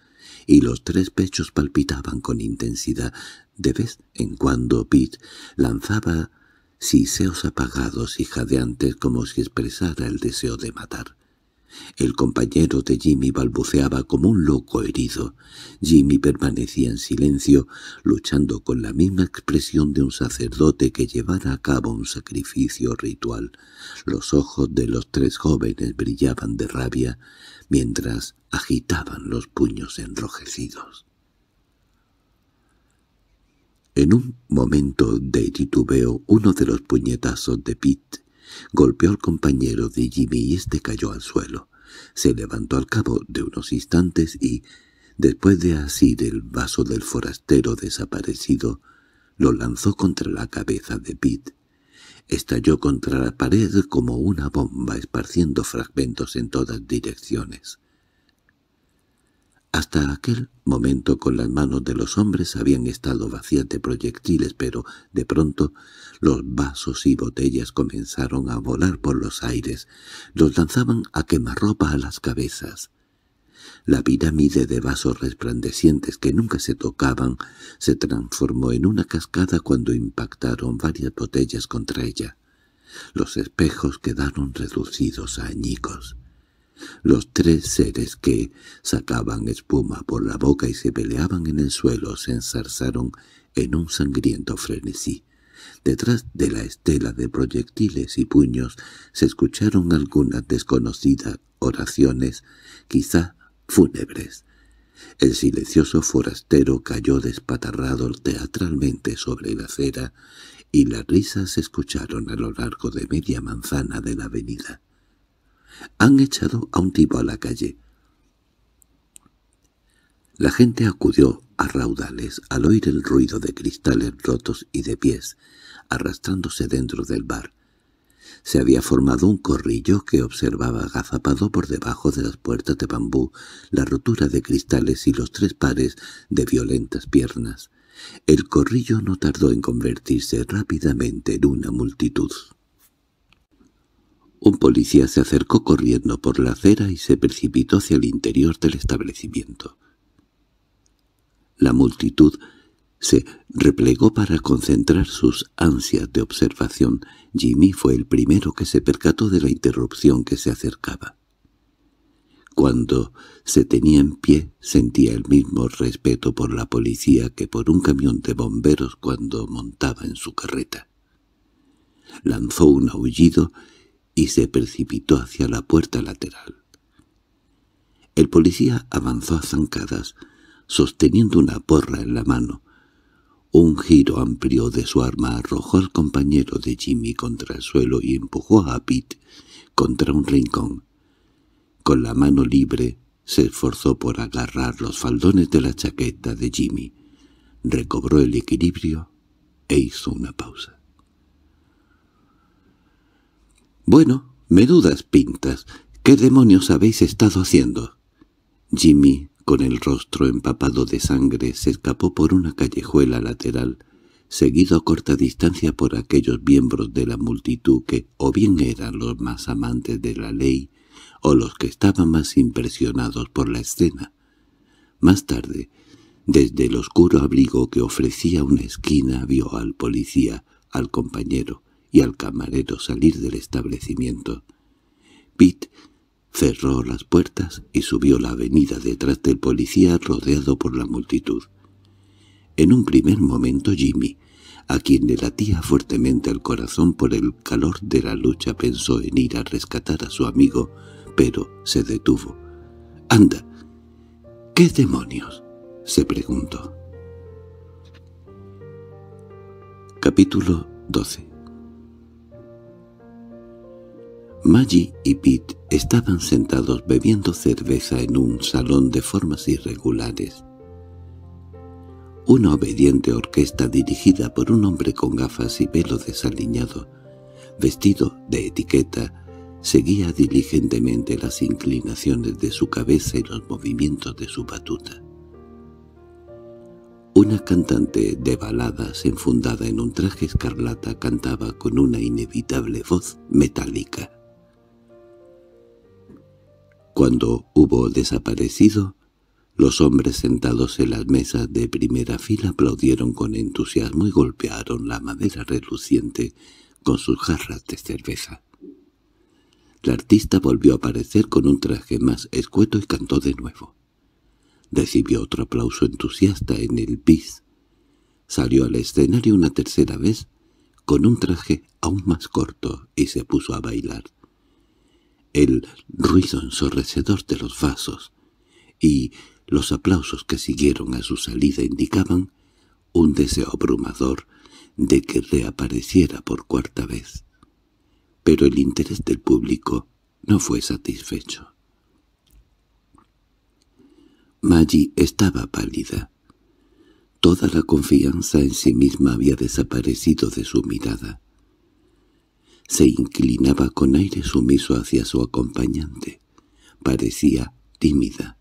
y los tres pechos palpitaban con intensidad. De vez en cuando Pete lanzaba siseos apagados y jadeantes como si expresara el deseo de matar. El compañero de Jimmy balbuceaba como un loco herido. Jimmy permanecía en silencio, luchando con la misma expresión de un sacerdote que llevara a cabo un sacrificio ritual. Los ojos de los tres jóvenes brillaban de rabia, mientras agitaban los puños enrojecidos. En un momento de titubeo, uno de los puñetazos de Pete Golpeó al compañero de Jimmy y este cayó al suelo. Se levantó al cabo de unos instantes y, después de asir el vaso del forastero desaparecido, lo lanzó contra la cabeza de Pete. Estalló contra la pared como una bomba esparciendo fragmentos en todas direcciones. Hasta aquel momento con las manos de los hombres habían estado vacías de proyectiles, pero, de pronto, los vasos y botellas comenzaron a volar por los aires, los lanzaban a quemarropa a las cabezas. La pirámide de vasos resplandecientes que nunca se tocaban se transformó en una cascada cuando impactaron varias botellas contra ella. Los espejos quedaron reducidos a añicos. Los tres seres que sacaban espuma por la boca y se peleaban en el suelo se ensarzaron en un sangriento frenesí. Detrás de la estela de proyectiles y puños se escucharon algunas desconocidas oraciones, quizá fúnebres. El silencioso forastero cayó despatarrado teatralmente sobre la acera y las risas se escucharon a lo largo de media manzana de la avenida. Han echado a un tipo a la calle. La gente acudió a raudales al oír el ruido de cristales rotos y de pies, arrastrándose dentro del bar. Se había formado un corrillo que observaba agazapado por debajo de las puertas de bambú la rotura de cristales y los tres pares de violentas piernas. El corrillo no tardó en convertirse rápidamente en una multitud. Un policía se acercó corriendo por la acera y se precipitó hacia el interior del establecimiento. La multitud se replegó para concentrar sus ansias de observación. Jimmy fue el primero que se percató de la interrupción que se acercaba. Cuando se tenía en pie, sentía el mismo respeto por la policía que por un camión de bomberos cuando montaba en su carreta. Lanzó un aullido y se precipitó hacia la puerta lateral. El policía avanzó a zancadas, sosteniendo una porra en la mano, un giro amplio de su arma arrojó al compañero de Jimmy contra el suelo y empujó a Pete contra un rincón. Con la mano libre se esforzó por agarrar los faldones de la chaqueta de Jimmy. Recobró el equilibrio e hizo una pausa. «Bueno, me dudas, pintas. ¿Qué demonios habéis estado haciendo?» Jimmy con el rostro empapado de sangre se escapó por una callejuela lateral, seguido a corta distancia por aquellos miembros de la multitud que o bien eran los más amantes de la ley o los que estaban más impresionados por la escena. Más tarde, desde el oscuro abrigo que ofrecía una esquina vio al policía, al compañero y al camarero salir del establecimiento. Cerró las puertas y subió la avenida detrás del policía rodeado por la multitud. En un primer momento Jimmy, a quien le latía fuertemente el corazón por el calor de la lucha, pensó en ir a rescatar a su amigo, pero se detuvo. —¡Anda! ¿Qué demonios? —se preguntó. Capítulo 12 Maggie y Pete estaban sentados bebiendo cerveza en un salón de formas irregulares. Una obediente orquesta dirigida por un hombre con gafas y pelo desaliñado, vestido de etiqueta, seguía diligentemente las inclinaciones de su cabeza y los movimientos de su batuta. Una cantante de baladas enfundada en un traje escarlata cantaba con una inevitable voz metálica. Cuando hubo desaparecido, los hombres sentados en las mesas de primera fila aplaudieron con entusiasmo y golpearon la madera reluciente con sus jarras de cerveza. La artista volvió a aparecer con un traje más escueto y cantó de nuevo. Recibió otro aplauso entusiasta en el bis. Salió al escenario una tercera vez con un traje aún más corto y se puso a bailar el ruido ensorrecedor de los vasos y los aplausos que siguieron a su salida indicaban un deseo abrumador de que reapareciera por cuarta vez. Pero el interés del público no fue satisfecho. Maggie estaba pálida. Toda la confianza en sí misma había desaparecido de su mirada se inclinaba con aire sumiso hacia su acompañante. Parecía tímida,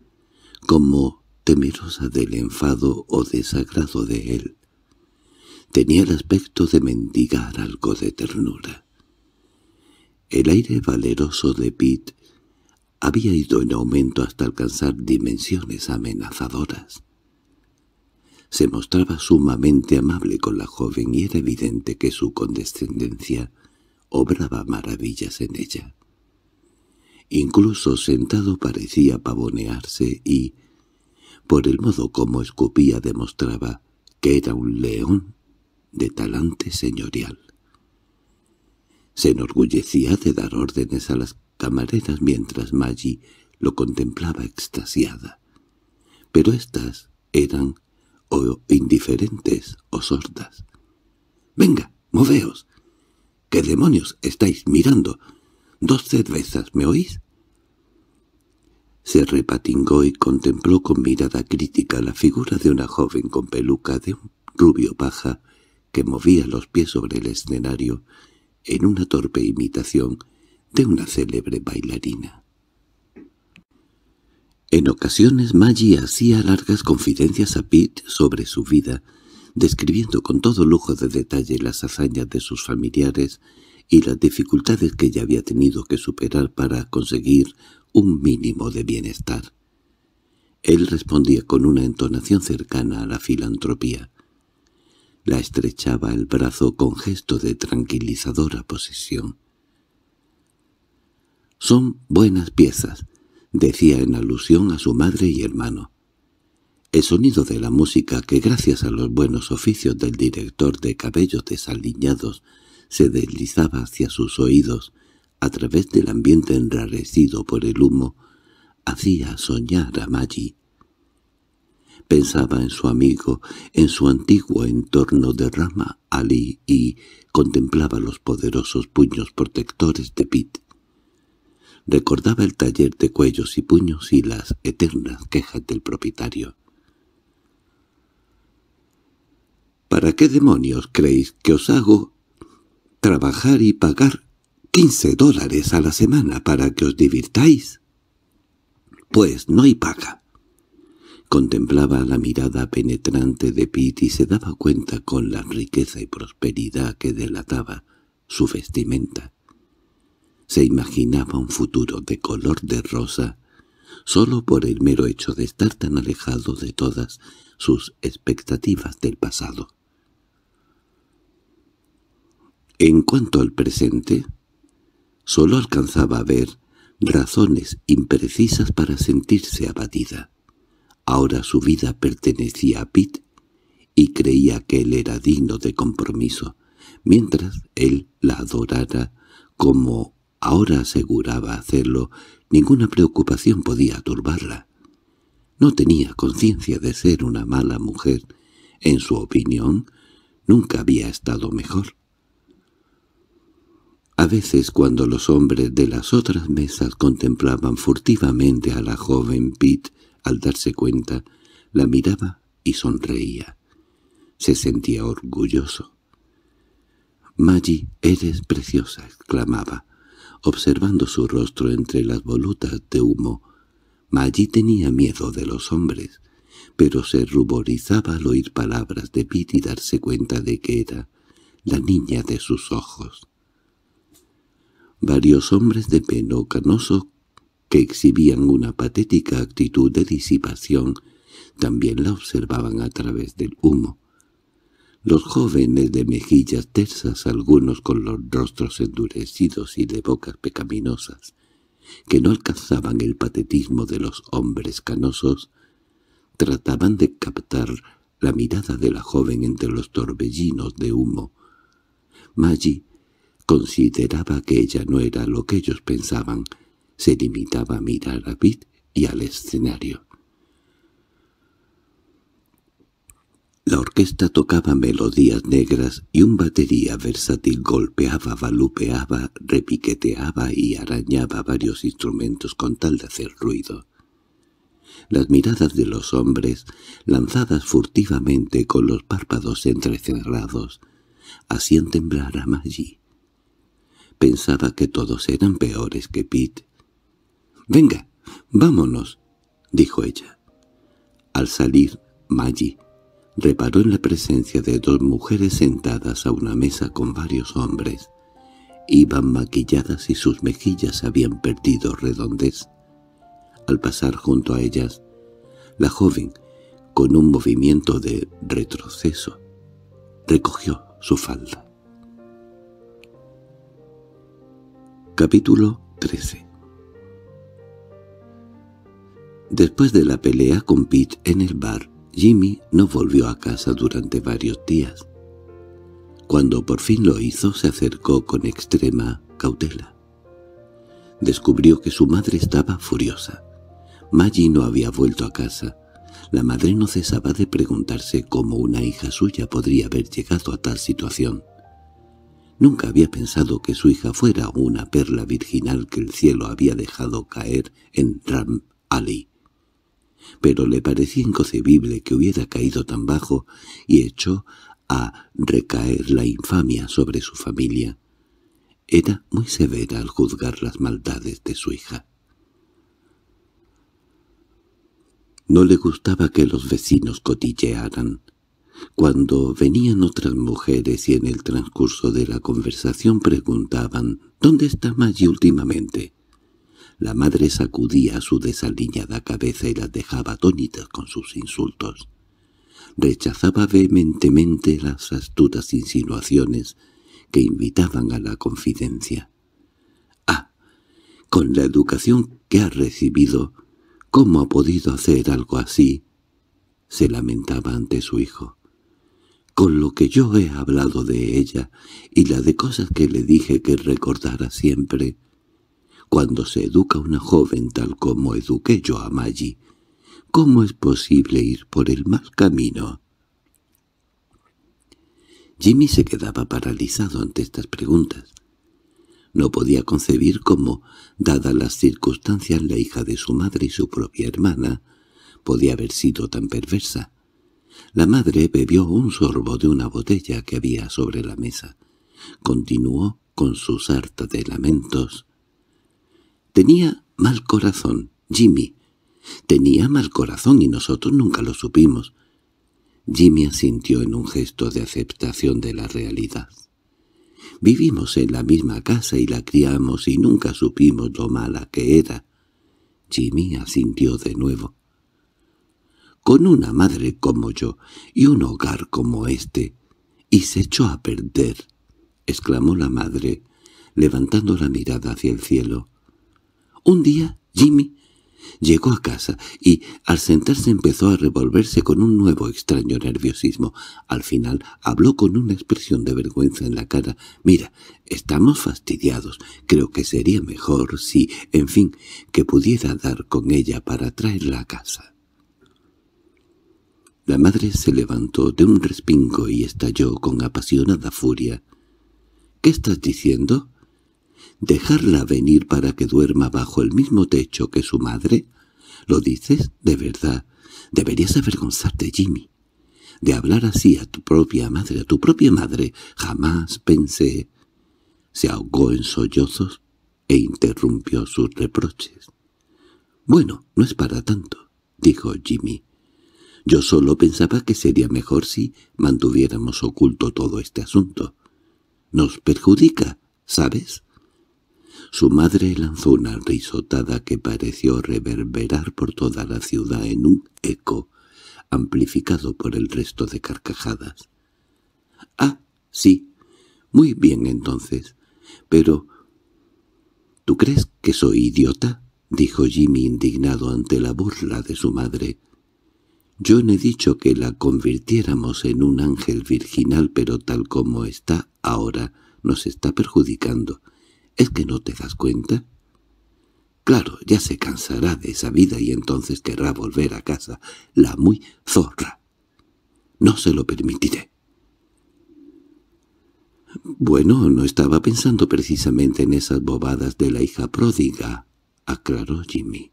como temerosa del enfado o desagrado de él. Tenía el aspecto de mendigar algo de ternura. El aire valeroso de Pete había ido en aumento hasta alcanzar dimensiones amenazadoras. Se mostraba sumamente amable con la joven y era evidente que su condescendencia obraba maravillas en ella. Incluso sentado parecía pavonearse y, por el modo como escupía, demostraba que era un león de talante señorial. Se enorgullecía de dar órdenes a las camareras mientras Maggie lo contemplaba extasiada. Pero éstas eran o indiferentes o sordas. «¡Venga, moveos! ¿Qué demonios estáis mirando? —Dos cervezas, ¿me oís? Se repatingó y contempló con mirada crítica la figura de una joven con peluca de un rubio paja que movía los pies sobre el escenario en una torpe imitación de una célebre bailarina. En ocasiones Maggie hacía largas confidencias a Pete sobre su vida, describiendo con todo lujo de detalle las hazañas de sus familiares y las dificultades que ella había tenido que superar para conseguir un mínimo de bienestar. Él respondía con una entonación cercana a la filantropía. La estrechaba el brazo con gesto de tranquilizadora posesión. «Son buenas piezas», decía en alusión a su madre y hermano. El sonido de la música que gracias a los buenos oficios del director de cabellos desaliñados se deslizaba hacia sus oídos a través del ambiente enrarecido por el humo, hacía soñar a Maggie. Pensaba en su amigo, en su antiguo entorno de rama Ali y contemplaba los poderosos puños protectores de Pit. Recordaba el taller de cuellos y puños y las eternas quejas del propietario. ¿Para qué demonios creéis que os hago trabajar y pagar 15 dólares a la semana para que os divirtáis? Pues no hay paga. Contemplaba la mirada penetrante de Pete y se daba cuenta con la riqueza y prosperidad que delataba su vestimenta. Se imaginaba un futuro de color de rosa solo por el mero hecho de estar tan alejado de todas sus expectativas del pasado. En cuanto al presente, solo alcanzaba a ver razones imprecisas para sentirse abatida. Ahora su vida pertenecía a Pitt y creía que él era digno de compromiso, mientras él la adorara como ahora aseguraba hacerlo, ninguna preocupación podía turbarla. No tenía conciencia de ser una mala mujer. En su opinión, nunca había estado mejor. A veces cuando los hombres de las otras mesas contemplaban furtivamente a la joven Pitt, al darse cuenta, la miraba y sonreía. Se sentía orgulloso. «Maggie, eres preciosa», exclamaba, observando su rostro entre las volutas de humo. Maggie tenía miedo de los hombres, pero se ruborizaba al oír palabras de Pitt y darse cuenta de que era la niña de sus ojos varios hombres de pelo canoso que exhibían una patética actitud de disipación, también la observaban a través del humo. Los jóvenes de mejillas tersas, algunos con los rostros endurecidos y de bocas pecaminosas, que no alcanzaban el patetismo de los hombres canosos, trataban de captar la mirada de la joven entre los torbellinos de humo. Maggie Consideraba que ella no era lo que ellos pensaban. Se limitaba a mirar a vid y al escenario. La orquesta tocaba melodías negras y un batería versátil golpeaba, balupeaba, repiqueteaba y arañaba varios instrumentos con tal de hacer ruido. Las miradas de los hombres, lanzadas furtivamente con los párpados entrecerrados, hacían temblar a Maggi pensaba que todos eran peores que Pete. —Venga, vámonos —dijo ella. Al salir, Maggie reparó en la presencia de dos mujeres sentadas a una mesa con varios hombres. Iban maquilladas y sus mejillas habían perdido redondez. Al pasar junto a ellas, la joven, con un movimiento de retroceso, recogió su falda. Capítulo 13 Después de la pelea con Pete en el bar, Jimmy no volvió a casa durante varios días. Cuando por fin lo hizo, se acercó con extrema cautela. Descubrió que su madre estaba furiosa. Maggie no había vuelto a casa. La madre no cesaba de preguntarse cómo una hija suya podría haber llegado a tal situación. Nunca había pensado que su hija fuera una perla virginal que el cielo había dejado caer en Ram Ali. Pero le parecía inconcebible que hubiera caído tan bajo y echó a recaer la infamia sobre su familia. Era muy severa al juzgar las maldades de su hija. No le gustaba que los vecinos cotillearan. Cuando venían otras mujeres y en el transcurso de la conversación preguntaban «¿Dónde está Maggie últimamente?», la madre sacudía su desaliñada cabeza y las dejaba atónitas con sus insultos. Rechazaba vehementemente las astutas insinuaciones que invitaban a la confidencia. —¡Ah! Con la educación que ha recibido, ¿cómo ha podido hacer algo así? —se lamentaba ante su hijo con lo que yo he hablado de ella y la de cosas que le dije que recordara siempre. Cuando se educa una joven tal como eduqué yo a Maggie, ¿cómo es posible ir por el mal camino? Jimmy se quedaba paralizado ante estas preguntas. No podía concebir cómo, dadas las circunstancias, la hija de su madre y su propia hermana podía haber sido tan perversa. La madre bebió un sorbo de una botella que había sobre la mesa. Continuó con su sarta de lamentos. Tenía mal corazón, Jimmy. Tenía mal corazón y nosotros nunca lo supimos. Jimmy asintió en un gesto de aceptación de la realidad. Vivimos en la misma casa y la criamos y nunca supimos lo mala que era. Jimmy asintió de nuevo con una madre como yo y un hogar como este. —¡Y se echó a perder! —exclamó la madre, levantando la mirada hacia el cielo. Un día Jimmy llegó a casa y, al sentarse, empezó a revolverse con un nuevo extraño nerviosismo. Al final habló con una expresión de vergüenza en la cara. «Mira, estamos fastidiados. Creo que sería mejor si, en fin, que pudiera dar con ella para traerla a casa». La madre se levantó de un respingo y estalló con apasionada furia. —¿Qué estás diciendo? ¿Dejarla venir para que duerma bajo el mismo techo que su madre? ¿Lo dices? De verdad. Deberías avergonzarte, Jimmy. De hablar así a tu propia madre, a tu propia madre, jamás pensé. Se ahogó en sollozos e interrumpió sus reproches. —Bueno, no es para tanto —dijo Jimmy—. Yo solo pensaba que sería mejor si mantuviéramos oculto todo este asunto. Nos perjudica, ¿sabes? Su madre lanzó una risotada que pareció reverberar por toda la ciudad en un eco, amplificado por el resto de carcajadas. —Ah, sí. Muy bien, entonces. Pero... —¿Tú crees que soy idiota? —dijo Jimmy indignado ante la burla de su madre— yo no he dicho que la convirtiéramos en un ángel virginal, pero tal como está ahora nos está perjudicando. ¿Es que no te das cuenta? Claro, ya se cansará de esa vida y entonces querrá volver a casa, la muy zorra. No se lo permitiré. Bueno, no estaba pensando precisamente en esas bobadas de la hija pródiga, aclaró Jimmy.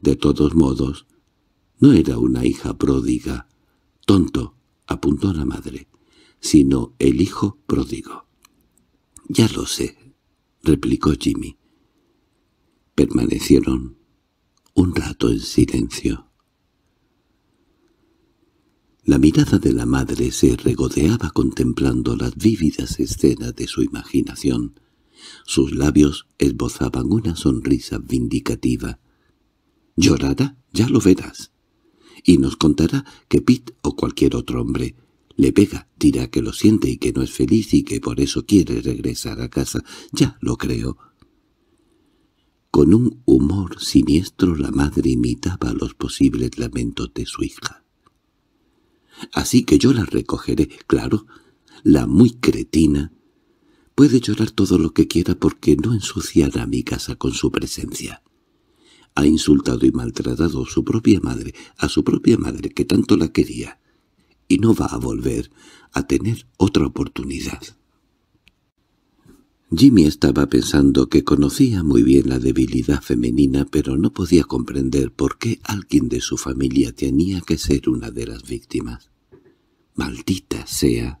De todos modos, no era una hija pródiga. Tonto, apuntó la madre, sino el hijo pródigo. —Ya lo sé —replicó Jimmy. Permanecieron un rato en silencio. La mirada de la madre se regodeaba contemplando las vívidas escenas de su imaginación. Sus labios esbozaban una sonrisa vindicativa. —¿Llorará? Ya lo verás y nos contará que Pitt, o cualquier otro hombre le pega, dirá que lo siente y que no es feliz y que por eso quiere regresar a casa. Ya lo creo. Con un humor siniestro la madre imitaba los posibles lamentos de su hija. Así que yo la recogeré, claro, la muy cretina. Puede llorar todo lo que quiera porque no ensuciará mi casa con su presencia ha insultado y maltratado a su propia madre, a su propia madre que tanto la quería, y no va a volver a tener otra oportunidad. Jimmy estaba pensando que conocía muy bien la debilidad femenina, pero no podía comprender por qué alguien de su familia tenía que ser una de las víctimas. «Maldita sea»,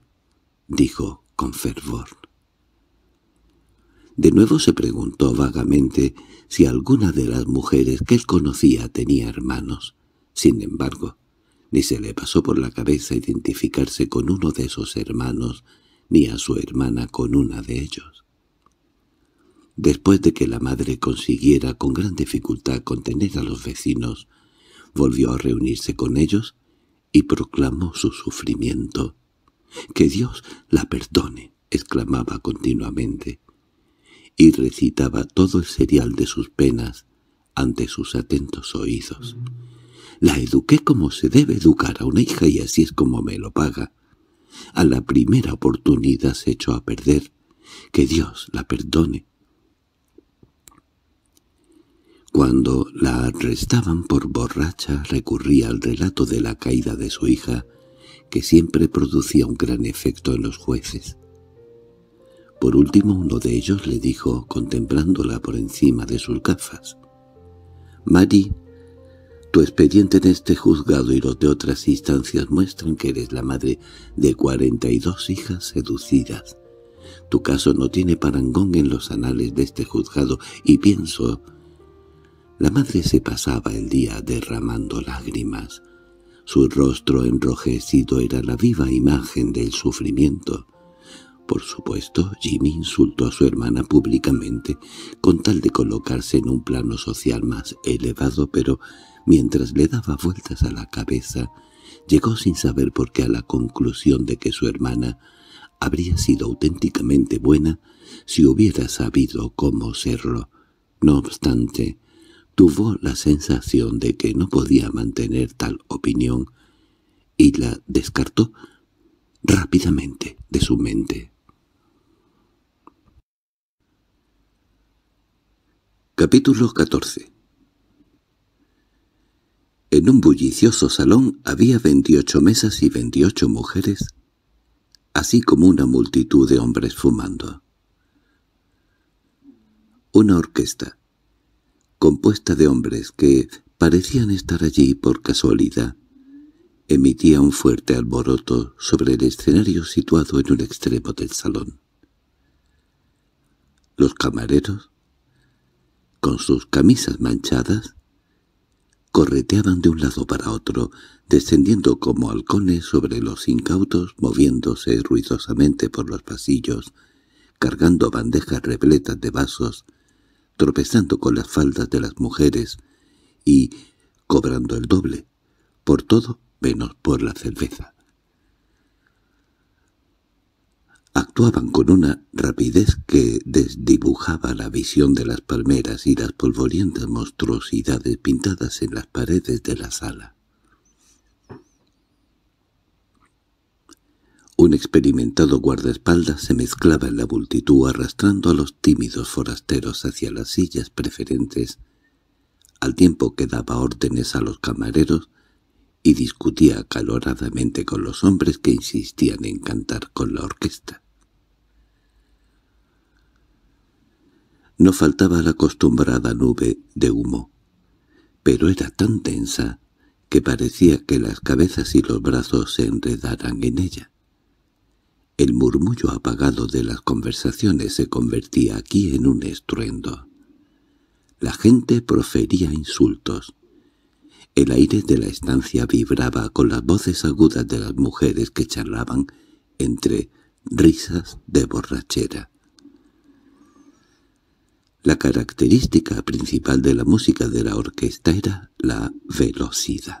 dijo con fervor. De nuevo se preguntó vagamente si alguna de las mujeres que él conocía tenía hermanos. Sin embargo, ni se le pasó por la cabeza identificarse con uno de esos hermanos, ni a su hermana con una de ellos. Después de que la madre consiguiera con gran dificultad contener a los vecinos, volvió a reunirse con ellos y proclamó su sufrimiento. «¡Que Dios la perdone!» exclamaba continuamente y recitaba todo el serial de sus penas ante sus atentos oídos. La eduqué como se debe educar a una hija y así es como me lo paga. A la primera oportunidad se echó a perder. Que Dios la perdone. Cuando la arrestaban por borracha recurría al relato de la caída de su hija, que siempre producía un gran efecto en los jueces. Por último uno de ellos le dijo, contemplándola por encima de sus gafas, «Mari, tu expediente en este juzgado y los de otras instancias muestran que eres la madre de cuarenta y dos hijas seducidas. Tu caso no tiene parangón en los anales de este juzgado y pienso... La madre se pasaba el día derramando lágrimas. Su rostro enrojecido era la viva imagen del sufrimiento. Por supuesto, Jimmy insultó a su hermana públicamente con tal de colocarse en un plano social más elevado, pero mientras le daba vueltas a la cabeza, llegó sin saber por qué a la conclusión de que su hermana habría sido auténticamente buena si hubiera sabido cómo serlo. No obstante, tuvo la sensación de que no podía mantener tal opinión y la descartó rápidamente de su mente. Capítulo 14 En un bullicioso salón había veintiocho mesas y veintiocho mujeres, así como una multitud de hombres fumando. Una orquesta, compuesta de hombres que parecían estar allí por casualidad, emitía un fuerte alboroto sobre el escenario situado en un extremo del salón. Los camareros, con sus camisas manchadas, correteaban de un lado para otro, descendiendo como halcones sobre los incautos, moviéndose ruidosamente por los pasillos, cargando bandejas repletas de vasos, tropezando con las faldas de las mujeres y cobrando el doble, por todo menos por la cerveza. Actuaban con una rapidez que desdibujaba la visión de las palmeras y las polvorientas monstruosidades pintadas en las paredes de la sala. Un experimentado guardaespaldas se mezclaba en la multitud arrastrando a los tímidos forasteros hacia las sillas preferentes, al tiempo que daba órdenes a los camareros y discutía acaloradamente con los hombres que insistían en cantar con la orquesta. No faltaba la acostumbrada nube de humo, pero era tan densa que parecía que las cabezas y los brazos se enredaran en ella. El murmullo apagado de las conversaciones se convertía aquí en un estruendo. La gente profería insultos, el aire de la estancia vibraba con las voces agudas de las mujeres que charlaban entre risas de borrachera. La característica principal de la música de la orquesta era la velocidad.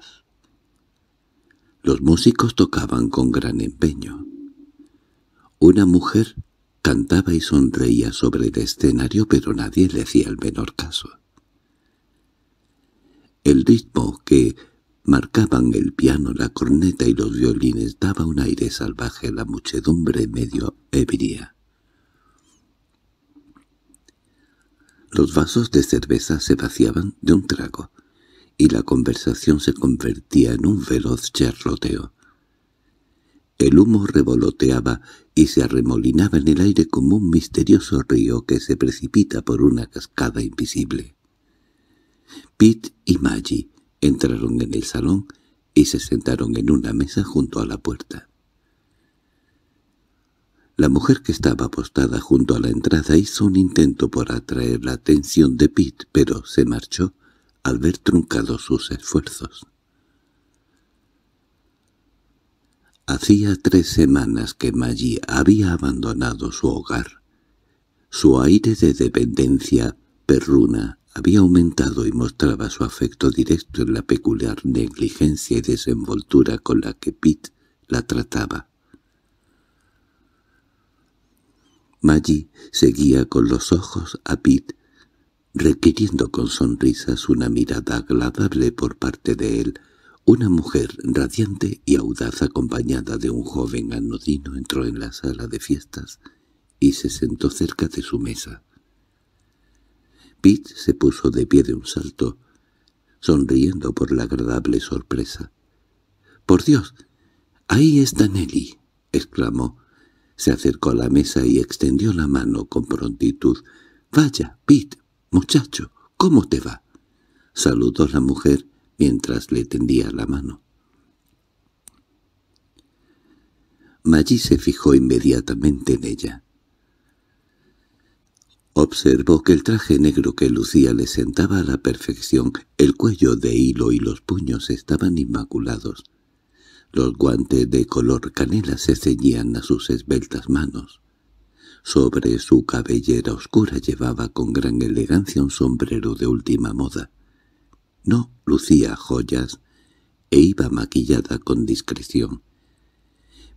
Los músicos tocaban con gran empeño. Una mujer cantaba y sonreía sobre el escenario, pero nadie le hacía el menor caso. El ritmo que marcaban el piano, la corneta y los violines daba un aire salvaje a la muchedumbre medio ebria. Los vasos de cerveza se vaciaban de un trago, y la conversación se convertía en un veloz charroteo. El humo revoloteaba y se arremolinaba en el aire como un misterioso río que se precipita por una cascada invisible. Pete y Maggie entraron en el salón y se sentaron en una mesa junto a la puerta. La mujer que estaba apostada junto a la entrada hizo un intento por atraer la atención de Pete, pero se marchó al ver truncados sus esfuerzos. Hacía tres semanas que Maggie había abandonado su hogar. Su aire de dependencia perruna había aumentado y mostraba su afecto directo en la peculiar negligencia y desenvoltura con la que Pitt la trataba. Maggie seguía con los ojos a Pitt, requiriendo con sonrisas una mirada agradable por parte de él. Una mujer radiante y audaz acompañada de un joven anodino entró en la sala de fiestas y se sentó cerca de su mesa. Pete se puso de pie de un salto, sonriendo por la agradable sorpresa. —¡Por Dios! ¡Ahí está Nelly! —exclamó. Se acercó a la mesa y extendió la mano con prontitud. —¡Vaya, Pete, muchacho, ¿cómo te va? —saludó la mujer mientras le tendía la mano. Maggie se fijó inmediatamente en ella. Observó que el traje negro que lucía le sentaba a la perfección, el cuello de hilo y los puños estaban inmaculados. Los guantes de color canela se ceñían a sus esbeltas manos. Sobre su cabellera oscura llevaba con gran elegancia un sombrero de última moda. No lucía joyas e iba maquillada con discreción.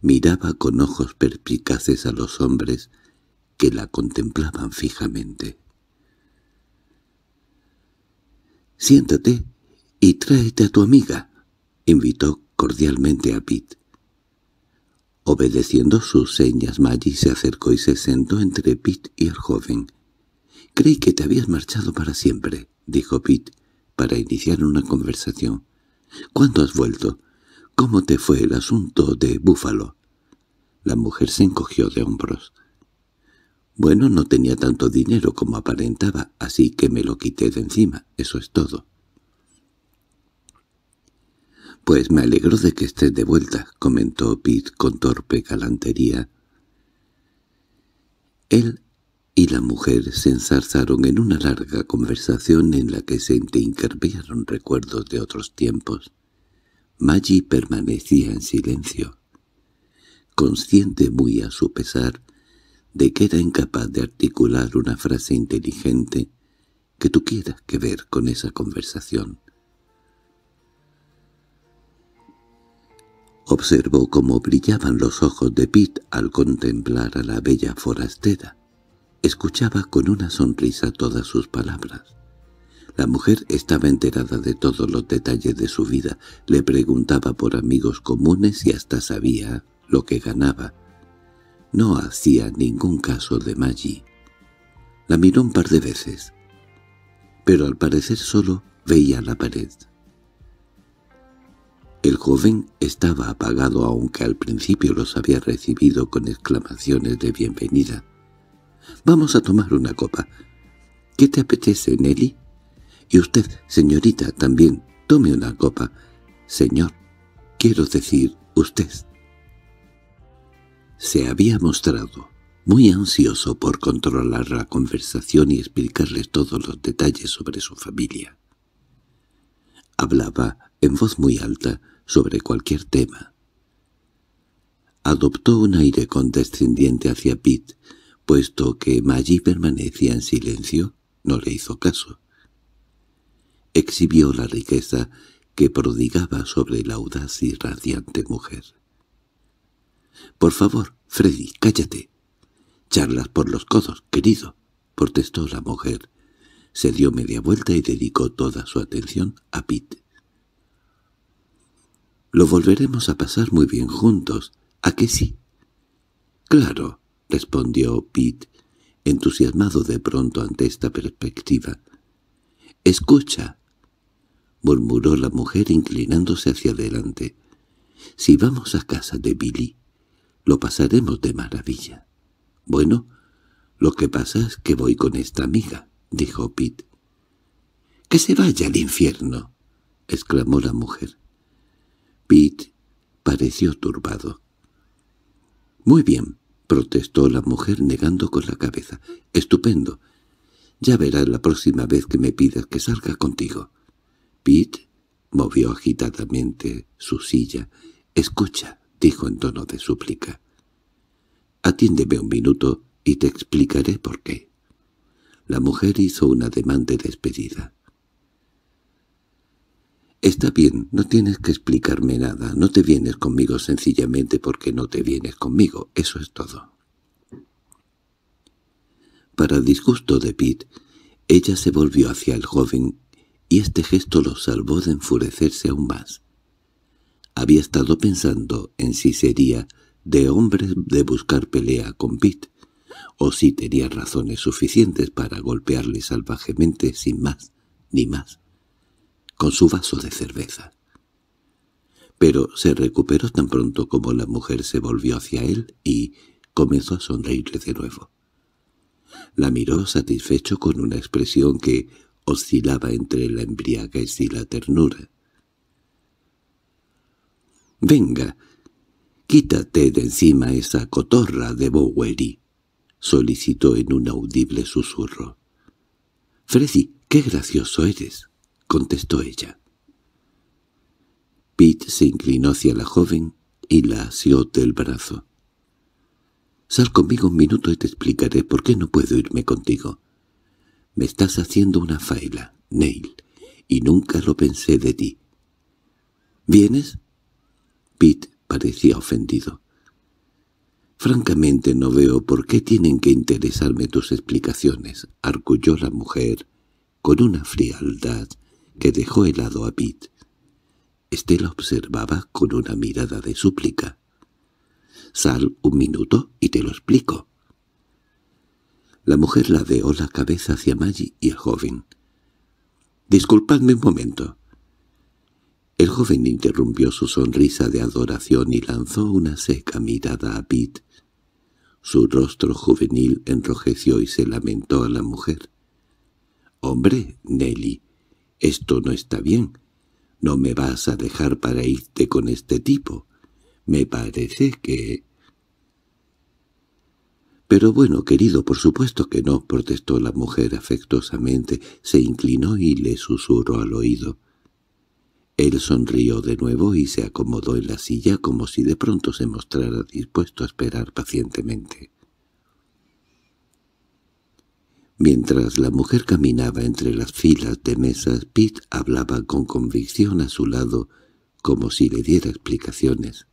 Miraba con ojos perspicaces a los hombres, que la contemplaban fijamente. —Siéntate y tráete a tu amiga —invitó cordialmente a Pete. Obedeciendo sus señas, Maggie se acercó y se sentó entre Pete y el joven. —Creí que te habías marchado para siempre —dijo Pete, para iniciar una conversación. —¿Cuándo has vuelto? ¿Cómo te fue el asunto de Búfalo? La mujer se encogió de hombros. Bueno, no tenía tanto dinero como aparentaba, así que me lo quité de encima, eso es todo. —Pues me alegro de que estés de vuelta —comentó Pete con torpe galantería. Él y la mujer se ensarzaron en una larga conversación en la que se intercambiaron recuerdos de otros tiempos. Maggie permanecía en silencio. Consciente muy a su pesar de que era incapaz de articular una frase inteligente que tuviera que ver con esa conversación. Observó cómo brillaban los ojos de Pete al contemplar a la bella forastera. Escuchaba con una sonrisa todas sus palabras. La mujer estaba enterada de todos los detalles de su vida, le preguntaba por amigos comunes y hasta sabía lo que ganaba. No hacía ningún caso de Maggie. La miró un par de veces, pero al parecer solo veía la pared. El joven estaba apagado aunque al principio los había recibido con exclamaciones de bienvenida. «Vamos a tomar una copa. ¿Qué te apetece, Nelly? Y usted, señorita, también, tome una copa. Señor, quiero decir, usted» se había mostrado muy ansioso por controlar la conversación y explicarles todos los detalles sobre su familia. Hablaba en voz muy alta sobre cualquier tema. Adoptó un aire condescendiente hacia Pitt, puesto que Maggie permanecía en silencio, no le hizo caso. Exhibió la riqueza que prodigaba sobre la audaz y radiante mujer. —Por favor, Freddy, cállate. —Charlas por los codos, querido —protestó la mujer. Se dio media vuelta y dedicó toda su atención a Pete. —Lo volveremos a pasar muy bien juntos, ¿a qué sí? —Claro —respondió Pete, entusiasmado de pronto ante esta perspectiva. —Escucha —murmuró la mujer inclinándose hacia adelante—, si vamos a casa de Billy, lo pasaremos de maravilla. Bueno, lo que pasa es que voy con esta amiga, dijo Pete. —¡Que se vaya al infierno! —exclamó la mujer. Pete pareció turbado. —Muy bien —protestó la mujer negando con la cabeza—. Estupendo. Ya verás la próxima vez que me pidas que salga contigo. Pete movió agitadamente su silla. —Escucha dijo en tono de súplica. «Atiéndeme un minuto y te explicaré por qué». La mujer hizo un ademán de despedida. «Está bien, no tienes que explicarme nada. No te vienes conmigo sencillamente porque no te vienes conmigo. Eso es todo». Para disgusto de Pete, ella se volvió hacia el joven y este gesto lo salvó de enfurecerse aún más. Había estado pensando en si sería de hombre de buscar pelea con Pitt, o si tenía razones suficientes para golpearle salvajemente sin más ni más, con su vaso de cerveza. Pero se recuperó tan pronto como la mujer se volvió hacia él y comenzó a sonreírle de nuevo. La miró satisfecho con una expresión que oscilaba entre la embriaguez y la ternura. Venga, quítate de encima esa cotorra de Bowery, solicitó en un audible susurro. Freddy, qué gracioso eres, contestó ella. Pete se inclinó hacia la joven y la asió del brazo. Sal conmigo un minuto y te explicaré por qué no puedo irme contigo. Me estás haciendo una faila, Neil, y nunca lo pensé de ti. ¿Vienes? Pete parecía ofendido. —Francamente no veo por qué tienen que interesarme tus explicaciones —arguyó la mujer, con una frialdad que dejó helado a Pete. Estela observaba con una mirada de súplica. —Sal un minuto y te lo explico. La mujer ladeó la cabeza hacia Maggie y el joven. —Disculpadme un momento el joven interrumpió su sonrisa de adoración y lanzó una seca mirada a Pete. Su rostro juvenil enrojeció y se lamentó a la mujer. «Hombre, Nelly, esto no está bien. No me vas a dejar para irte con este tipo. Me parece que...» «Pero bueno, querido, por supuesto que no», protestó la mujer afectuosamente, se inclinó y le susurró al oído. Él sonrió de nuevo y se acomodó en la silla como si de pronto se mostrara dispuesto a esperar pacientemente. Mientras la mujer caminaba entre las filas de mesas, Pete hablaba con convicción a su lado, como si le diera explicaciones.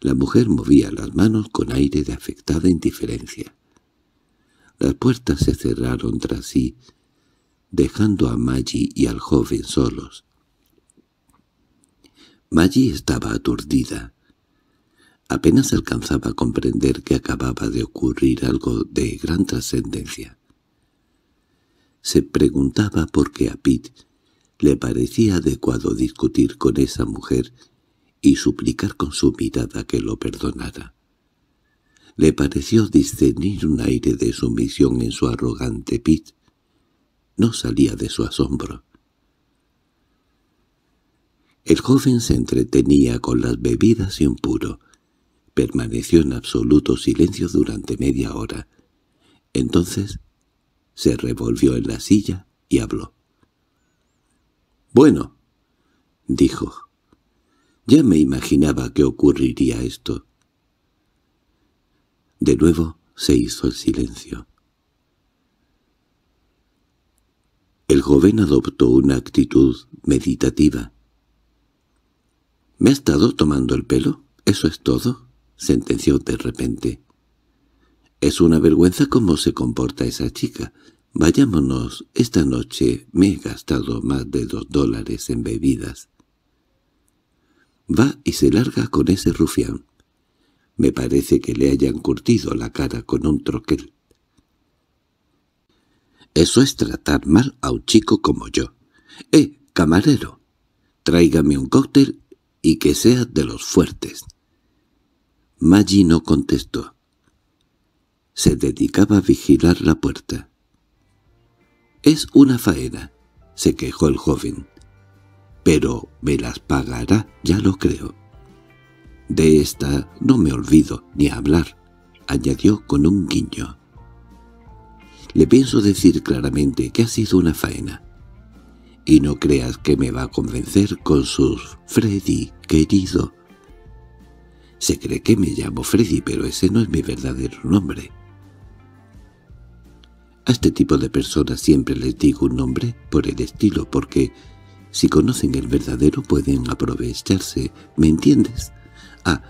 La mujer movía las manos con aire de afectada indiferencia. Las puertas se cerraron tras sí, dejando a Maggie y al joven solos. Maggie estaba aturdida. Apenas alcanzaba a comprender que acababa de ocurrir algo de gran trascendencia. Se preguntaba por qué a Pitt le parecía adecuado discutir con esa mujer y suplicar con su mirada que lo perdonara. Le pareció discernir un aire de sumisión en su arrogante Pitt. No salía de su asombro. El joven se entretenía con las bebidas y un puro. Permaneció en absoluto silencio durante media hora. Entonces se revolvió en la silla y habló. «Bueno», dijo, «ya me imaginaba que ocurriría esto». De nuevo se hizo el silencio. El joven adoptó una actitud meditativa. —¿Me ha estado tomando el pelo? ¿Eso es todo? —sentenció de repente. —Es una vergüenza cómo se comporta esa chica. Vayámonos. Esta noche me he gastado más de dos dólares en bebidas. Va y se larga con ese rufián. Me parece que le hayan curtido la cara con un troquel. Eso es tratar mal a un chico como yo. —¡Eh, camarero! Tráigame un cóctel y que sea de los fuertes. Maggi no contestó. Se dedicaba a vigilar la puerta. —Es una faena —se quejó el joven—, pero me las pagará, ya lo creo. —De esta no me olvido ni hablar —añadió con un guiño. —Le pienso decir claramente que ha sido una faena. Y no creas que me va a convencer con sus «Freddy, querido». Se cree que me llamo Freddy, pero ese no es mi verdadero nombre. A este tipo de personas siempre les digo un nombre por el estilo, porque si conocen el verdadero pueden aprovecharse, ¿me entiendes? Ah,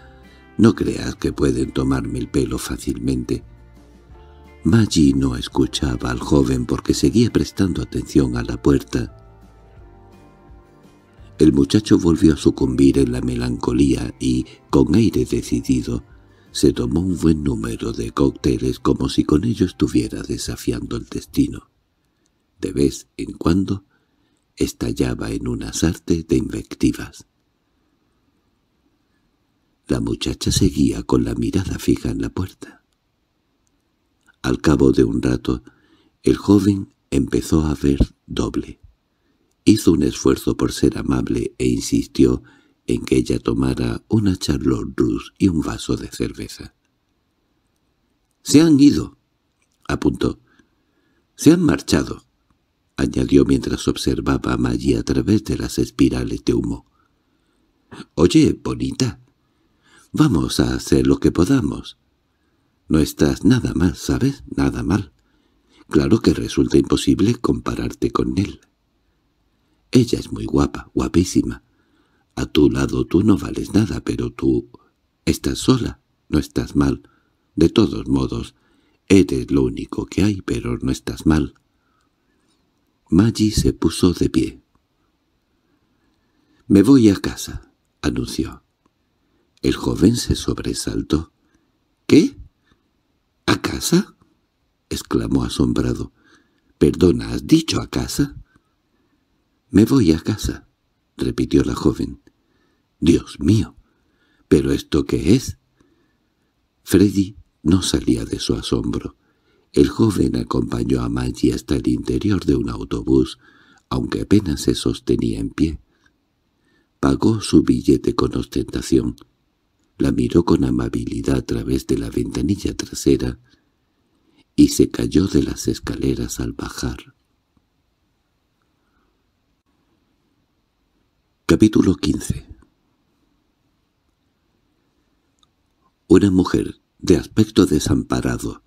no creas que pueden tomarme el pelo fácilmente. Maggie no escuchaba al joven porque seguía prestando atención a la puerta. El muchacho volvió a sucumbir en la melancolía y, con aire decidido, se tomó un buen número de cócteles como si con ello estuviera desafiando el destino. De vez en cuando estallaba en unas artes de invectivas. La muchacha seguía con la mirada fija en la puerta. Al cabo de un rato, el joven empezó a ver doble. Hizo un esfuerzo por ser amable e insistió en que ella tomara una charlotte rus y un vaso de cerveza. —¡Se han ido! —apuntó. —Se han marchado —añadió mientras observaba a Maggie a través de las espirales de humo. —Oye, bonita, vamos a hacer lo que podamos. No estás nada mal, ¿sabes? Nada mal. Claro que resulta imposible compararte con él. Ella es muy guapa, guapísima. A tu lado tú no vales nada, pero tú estás sola, no estás mal. De todos modos, eres lo único que hay, pero no estás mal. Maggie se puso de pie. —Me voy a casa —anunció. El joven se sobresaltó. —¿Qué? —¿A casa? —exclamó asombrado. —¿Perdona, has dicho a casa? —Me voy a casa —repitió la joven. —Dios mío, ¿pero esto qué es? Freddy no salía de su asombro. El joven acompañó a Maggie hasta el interior de un autobús, aunque apenas se sostenía en pie. Pagó su billete con ostentación. La miró con amabilidad a través de la ventanilla trasera y se cayó de las escaleras al bajar. Capítulo 15 Una mujer, de aspecto desamparado,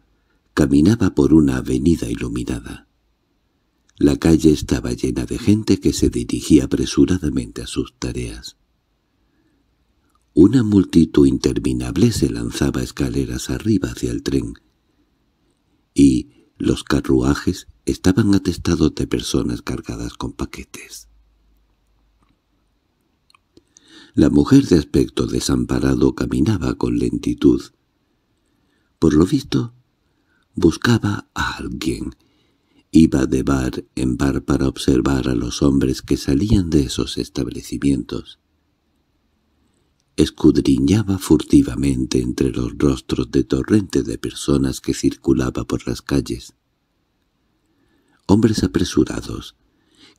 caminaba por una avenida iluminada. La calle estaba llena de gente que se dirigía apresuradamente a sus tareas. Una multitud interminable se lanzaba escaleras arriba hacia el tren, y los carruajes estaban atestados de personas cargadas con paquetes. La mujer de aspecto desamparado caminaba con lentitud. Por lo visto, buscaba a alguien. Iba de bar en bar para observar a los hombres que salían de esos establecimientos. Escudriñaba furtivamente entre los rostros de torrente de personas que circulaba por las calles. Hombres apresurados,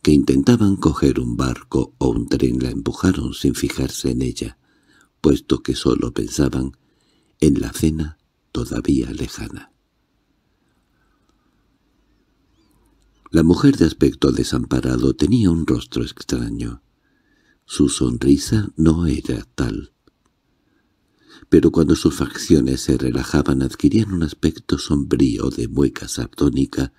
que intentaban coger un barco o un tren la empujaron sin fijarse en ella, puesto que solo pensaban en la cena todavía lejana. La mujer de aspecto desamparado tenía un rostro extraño. Su sonrisa no era tal. Pero cuando sus facciones se relajaban adquirían un aspecto sombrío de mueca sardónica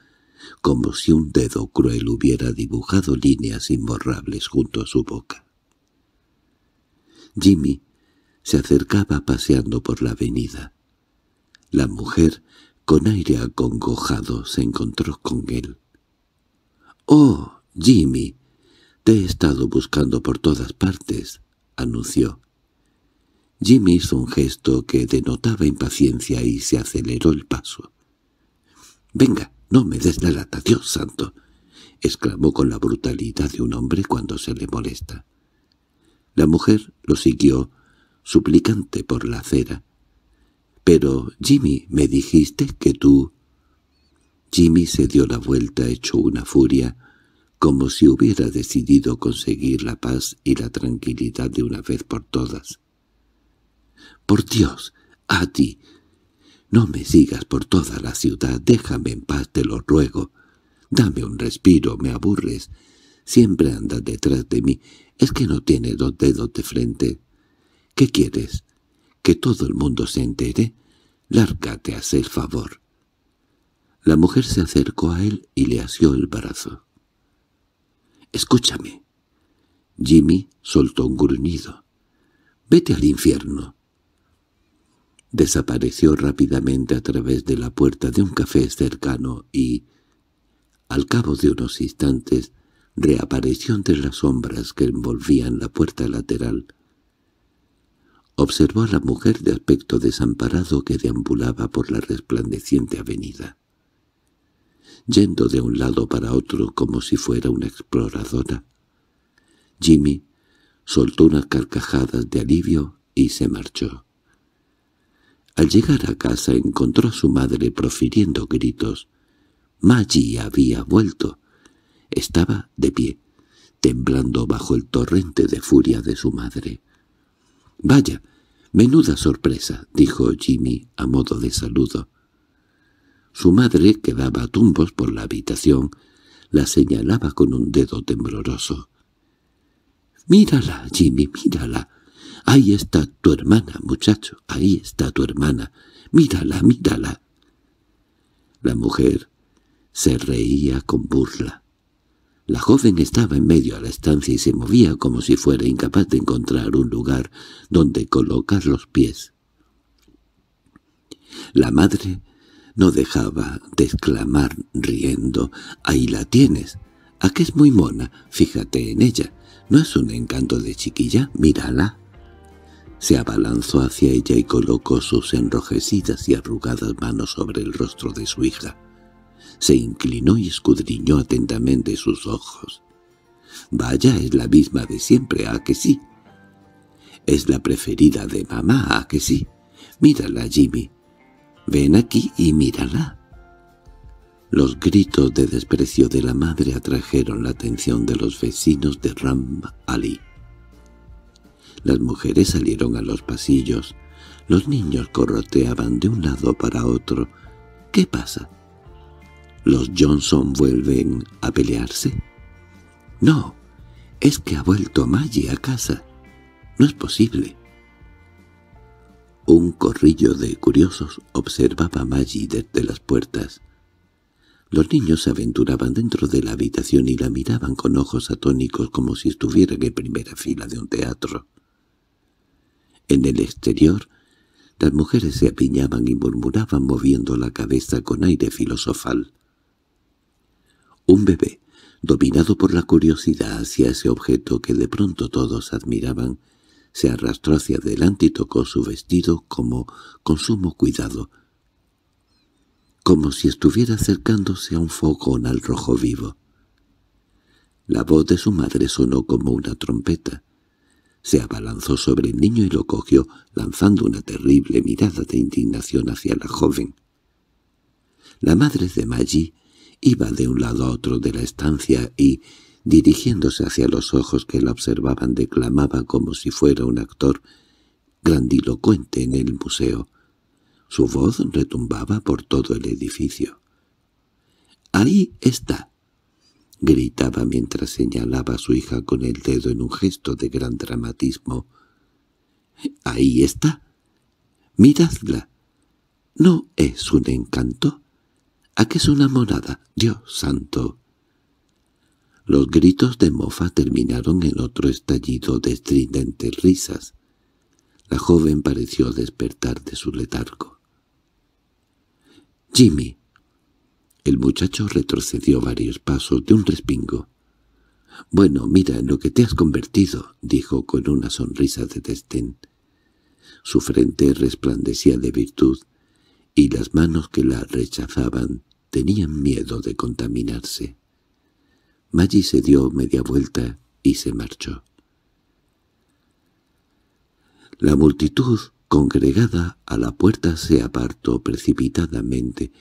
como si un dedo cruel hubiera dibujado líneas imborrables junto a su boca. Jimmy se acercaba paseando por la avenida. La mujer, con aire acongojado, se encontró con él. —¡Oh, Jimmy! Te he estado buscando por todas partes —anunció. Jimmy hizo un gesto que denotaba impaciencia y se aceleró el paso. —Venga, —No me des la lata, Dios santo! —exclamó con la brutalidad de un hombre cuando se le molesta. La mujer lo siguió, suplicante por la acera. —Pero, Jimmy, me dijiste que tú... Jimmy se dio la vuelta hecho una furia, como si hubiera decidido conseguir la paz y la tranquilidad de una vez por todas. —¡Por Dios! —¡A ti! No me sigas por toda la ciudad, déjame en paz, te lo ruego. Dame un respiro, me aburres. Siempre andas detrás de mí. Es que no tiene dos dedos de frente. ¿Qué quieres? ¿Que todo el mundo se entere? Lárgate, hace el favor. La mujer se acercó a él y le asió el brazo. —Escúchame. Jimmy soltó un gruñido. —Vete al infierno. Desapareció rápidamente a través de la puerta de un café cercano y, al cabo de unos instantes, reapareció entre las sombras que envolvían la puerta lateral. Observó a la mujer de aspecto desamparado que deambulaba por la resplandeciente avenida, yendo de un lado para otro como si fuera una exploradora. Jimmy soltó unas carcajadas de alivio y se marchó. Al llegar a casa encontró a su madre profiriendo gritos. Maggi había vuelto. Estaba de pie, temblando bajo el torrente de furia de su madre. —Vaya, menuda sorpresa —dijo Jimmy a modo de saludo. Su madre, que daba tumbos por la habitación, la señalaba con un dedo tembloroso. —¡Mírala, Jimmy, mírala! Ahí está tu hermana, muchacho, ahí está tu hermana. Mírala, mírala. La mujer se reía con burla. La joven estaba en medio a la estancia y se movía como si fuera incapaz de encontrar un lugar donde colocar los pies. La madre no dejaba de exclamar riendo, «¡Ahí la tienes! ¿A qué es muy mona? Fíjate en ella. ¿No es un encanto de chiquilla? Mírala». Se abalanzó hacia ella y colocó sus enrojecidas y arrugadas manos sobre el rostro de su hija. Se inclinó y escudriñó atentamente sus ojos. «Vaya, es la misma de siempre, ¿a que sí?» «Es la preferida de mamá, ¿a que sí?» «Mírala, Jimmy. Ven aquí y mírala». Los gritos de desprecio de la madre atrajeron la atención de los vecinos de Ram Ali. Las mujeres salieron a los pasillos. Los niños corroteaban de un lado para otro. ¿Qué pasa? ¿Los Johnson vuelven a pelearse? No, es que ha vuelto Maggie a casa. No es posible. Un corrillo de curiosos observaba a Maggie desde las puertas. Los niños se aventuraban dentro de la habitación y la miraban con ojos atónicos como si estuvieran en primera fila de un teatro. En el exterior, las mujeres se apiñaban y murmuraban moviendo la cabeza con aire filosofal. Un bebé, dominado por la curiosidad hacia ese objeto que de pronto todos admiraban, se arrastró hacia adelante y tocó su vestido como con sumo cuidado, como si estuviera acercándose a un fogón al rojo vivo. La voz de su madre sonó como una trompeta se abalanzó sobre el niño y lo cogió, lanzando una terrible mirada de indignación hacia la joven. La madre de Maggi iba de un lado a otro de la estancia y, dirigiéndose hacia los ojos que la observaban, declamaba como si fuera un actor grandilocuente en el museo. Su voz retumbaba por todo el edificio. —¡Ahí está! gritaba mientras señalaba a su hija con el dedo en un gesto de gran dramatismo. —¡Ahí está! —¡Miradla! ¿No es un encanto? ¿A qué es una morada? ¡Dios santo! Los gritos de mofa terminaron en otro estallido de estridentes risas. La joven pareció despertar de su letargo. —¡Jimmy! El muchacho retrocedió varios pasos de un respingo. «Bueno, mira en lo que te has convertido», dijo con una sonrisa de destén. Su frente resplandecía de virtud, y las manos que la rechazaban tenían miedo de contaminarse. Maggie se dio media vuelta y se marchó. La multitud, congregada a la puerta, se apartó precipitadamente,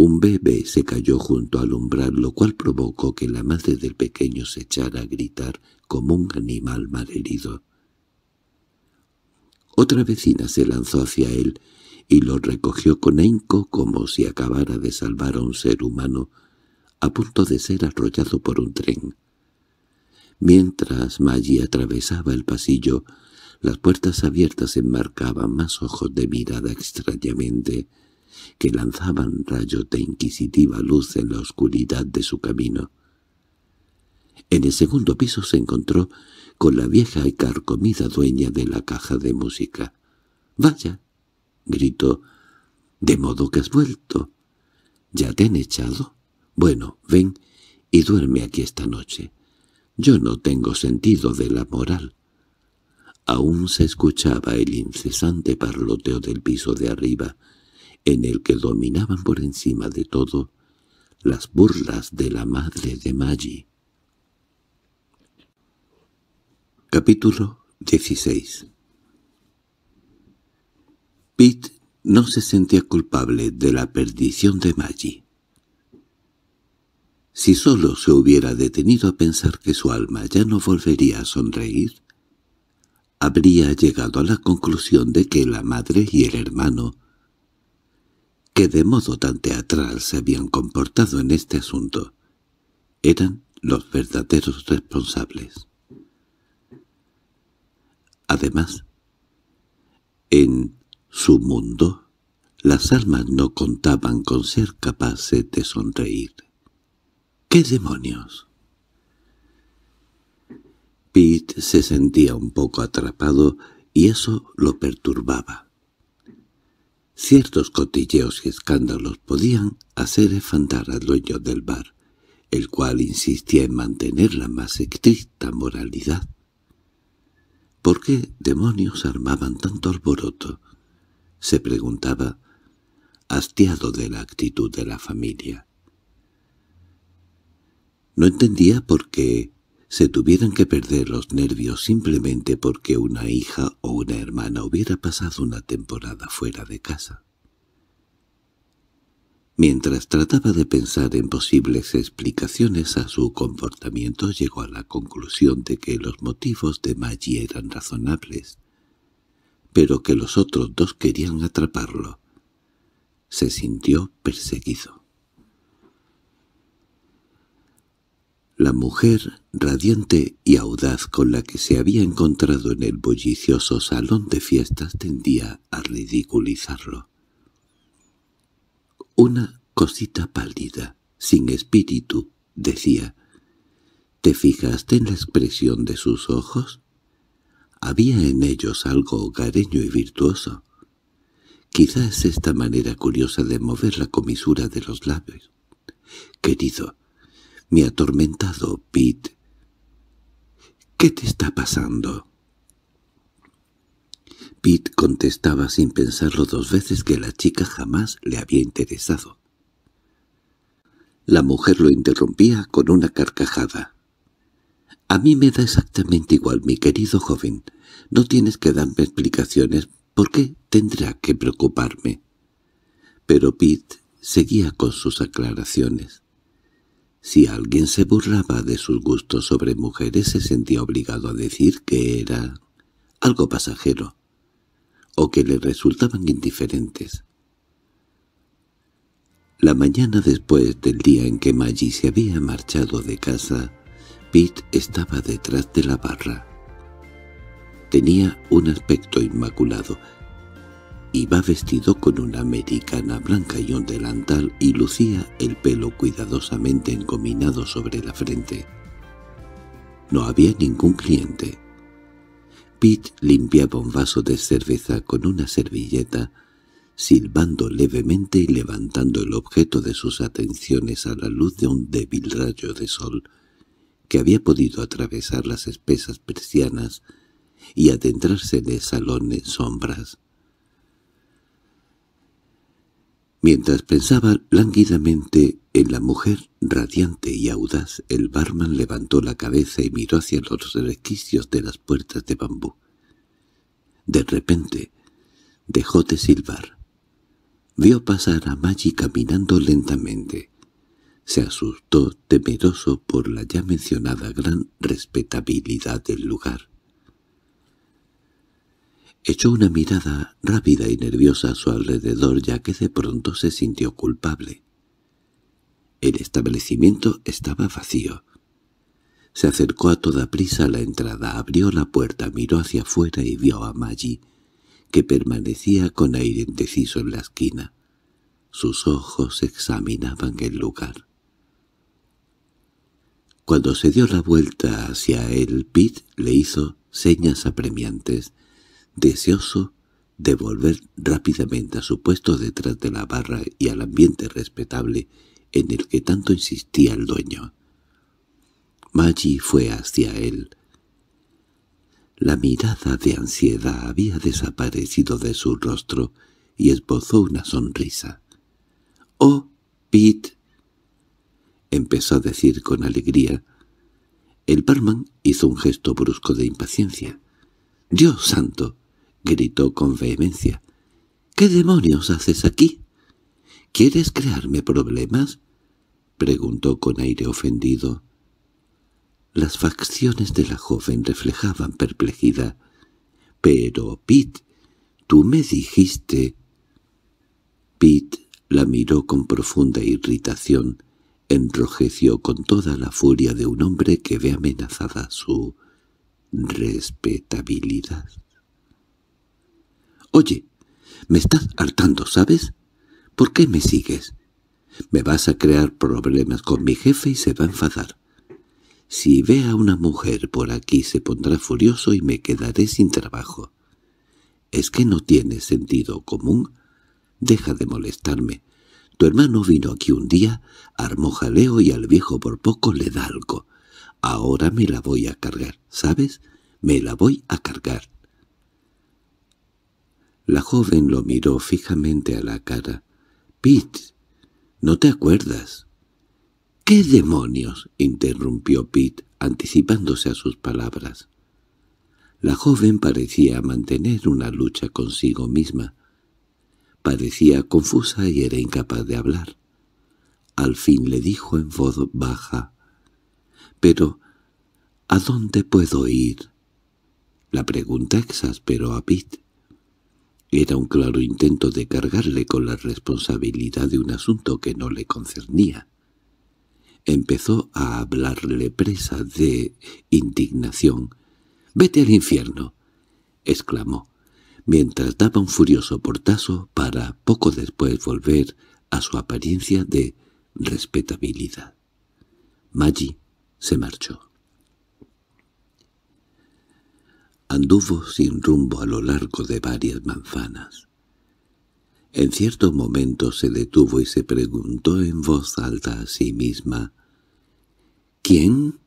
un bebé se cayó junto al umbral, lo cual provocó que la madre del pequeño se echara a gritar como un animal malherido. Otra vecina se lanzó hacia él y lo recogió con ahínco como si acabara de salvar a un ser humano a punto de ser arrollado por un tren. Mientras Maggie atravesaba el pasillo, las puertas abiertas enmarcaban más ojos de mirada extrañamente, que lanzaban rayos de inquisitiva luz en la oscuridad de su camino. En el segundo piso se encontró con la vieja y carcomida dueña de la caja de música. —¡Vaya! —gritó. —¿De modo que has vuelto? —¿Ya te han echado? —Bueno, ven y duerme aquí esta noche. Yo no tengo sentido de la moral. Aún se escuchaba el incesante parloteo del piso de arriba, en el que dominaban por encima de todo las burlas de la madre de Maggi. Capítulo 16 Pete no se sentía culpable de la perdición de Maggie. Si solo se hubiera detenido a pensar que su alma ya no volvería a sonreír, habría llegado a la conclusión de que la madre y el hermano que de modo tan teatral se habían comportado en este asunto. Eran los verdaderos responsables. Además, en su mundo, las almas no contaban con ser capaces de sonreír. ¡Qué demonios! Pete se sentía un poco atrapado y eso lo perturbaba. Ciertos cotilleos y escándalos podían hacer efantar al dueño del bar, el cual insistía en mantener la más estricta moralidad. ¿Por qué demonios armaban tanto alboroto? se preguntaba, hastiado de la actitud de la familia. No entendía por qué se tuvieran que perder los nervios simplemente porque una hija o una hermana hubiera pasado una temporada fuera de casa. Mientras trataba de pensar en posibles explicaciones a su comportamiento, llegó a la conclusión de que los motivos de Maggie eran razonables, pero que los otros dos querían atraparlo. Se sintió perseguido. La mujer radiante y audaz con la que se había encontrado en el bullicioso salón de fiestas tendía a ridiculizarlo. Una cosita pálida, sin espíritu, decía. ¿Te fijaste en la expresión de sus ojos? Había en ellos algo hogareño y virtuoso. Quizás esta manera curiosa de mover la comisura de los labios. Querido, mi atormentado Pete. —¿Qué te está pasando? Pete contestaba sin pensarlo dos veces que la chica jamás le había interesado. La mujer lo interrumpía con una carcajada. —A mí me da exactamente igual, mi querido joven. No tienes que darme explicaciones. ¿Por qué tendrá que preocuparme? Pero Pete seguía con sus aclaraciones. Si alguien se burlaba de sus gustos sobre mujeres se sentía obligado a decir que era algo pasajero o que le resultaban indiferentes. La mañana después del día en que Maggie se había marchado de casa, Pete estaba detrás de la barra. Tenía un aspecto inmaculado, Iba vestido con una americana blanca y un delantal y lucía el pelo cuidadosamente encominado sobre la frente. No había ningún cliente. Pete limpiaba un vaso de cerveza con una servilleta, silbando levemente y levantando el objeto de sus atenciones a la luz de un débil rayo de sol que había podido atravesar las espesas persianas y adentrarse en el salón en sombras. Mientras pensaba lánguidamente en la mujer radiante y audaz, el barman levantó la cabeza y miró hacia los resquicios de las puertas de bambú. De repente, dejó de silbar. Vio pasar a Maggie caminando lentamente. Se asustó temeroso por la ya mencionada gran respetabilidad del lugar. Echó una mirada rápida y nerviosa a su alrededor ya que de pronto se sintió culpable. El establecimiento estaba vacío. Se acercó a toda prisa a la entrada, abrió la puerta, miró hacia afuera y vio a Maggie, que permanecía con aire indeciso en la esquina. Sus ojos examinaban el lugar. Cuando se dio la vuelta hacia él, Pete le hizo señas apremiantes deseoso de volver rápidamente a su puesto detrás de la barra y al ambiente respetable en el que tanto insistía el dueño. Maggie fue hacia él. La mirada de ansiedad había desaparecido de su rostro y esbozó una sonrisa. —¡Oh, Pete! —empezó a decir con alegría. El barman hizo un gesto brusco de impaciencia. —¡Dios santo! gritó con vehemencia. —¿Qué demonios haces aquí? ¿Quieres crearme problemas? —preguntó con aire ofendido. Las facciones de la joven reflejaban perplejidad. —Pero, Pete, tú me dijiste... Pete la miró con profunda irritación, enrojeció con toda la furia de un hombre que ve amenazada su respetabilidad. Oye, me estás hartando, ¿sabes? ¿Por qué me sigues? Me vas a crear problemas con mi jefe y se va a enfadar. Si ve a una mujer por aquí se pondrá furioso y me quedaré sin trabajo. ¿Es que no tiene sentido común? Deja de molestarme. Tu hermano vino aquí un día, armó jaleo y al viejo por poco le da algo. Ahora me la voy a cargar, ¿sabes? Me la voy a cargar. La joven lo miró fijamente a la cara. —Pete, ¿no te acuerdas? —¿Qué demonios? —interrumpió Pete, anticipándose a sus palabras. La joven parecía mantener una lucha consigo misma. Parecía confusa y era incapaz de hablar. Al fin le dijo en voz baja. —Pero, ¿a dónde puedo ir? La pregunta exasperó a Pete. Era un claro intento de cargarle con la responsabilidad de un asunto que no le concernía. Empezó a hablarle presa de indignación. «¡Vete al infierno!» exclamó, mientras daba un furioso portazo para poco después volver a su apariencia de respetabilidad. Maggie se marchó. Anduvo sin rumbo a lo largo de varias manzanas. En cierto momento se detuvo y se preguntó en voz alta a sí misma, «¿Quién?»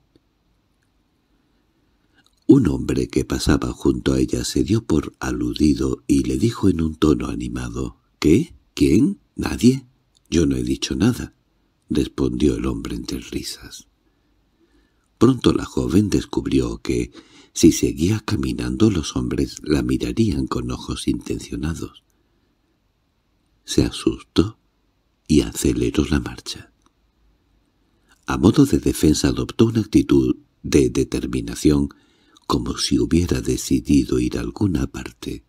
Un hombre que pasaba junto a ella se dio por aludido y le dijo en un tono animado, «¿Qué? ¿Quién? ¿Nadie? Yo no he dicho nada», respondió el hombre entre risas. Pronto la joven descubrió que si seguía caminando los hombres la mirarían con ojos intencionados. Se asustó y aceleró la marcha. A modo de defensa adoptó una actitud de determinación como si hubiera decidido ir a alguna parte.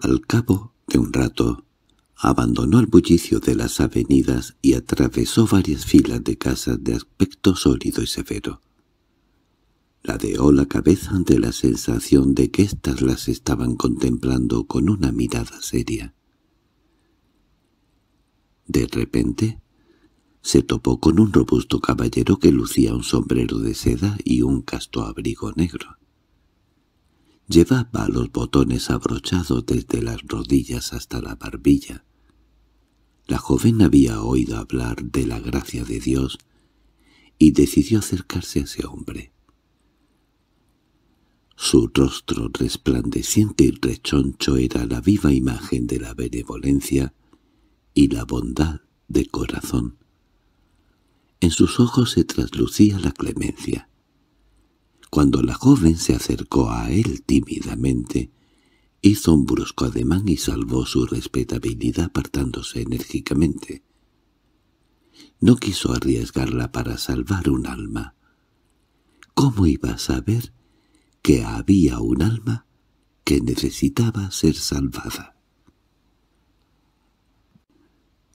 Al cabo de un rato, abandonó el bullicio de las avenidas y atravesó varias filas de casas de aspecto sólido y severo ladeó la cabeza ante la sensación de que éstas las estaban contemplando con una mirada seria. De repente, se topó con un robusto caballero que lucía un sombrero de seda y un casto abrigo negro. Llevaba los botones abrochados desde las rodillas hasta la barbilla. La joven había oído hablar de la gracia de Dios y decidió acercarse a ese hombre. Su rostro resplandeciente y rechoncho era la viva imagen de la benevolencia y la bondad de corazón. En sus ojos se traslucía la clemencia. Cuando la joven se acercó a él tímidamente, hizo un brusco ademán y salvó su respetabilidad apartándose enérgicamente. No quiso arriesgarla para salvar un alma. ¿Cómo iba a saber que había un alma que necesitaba ser salvada.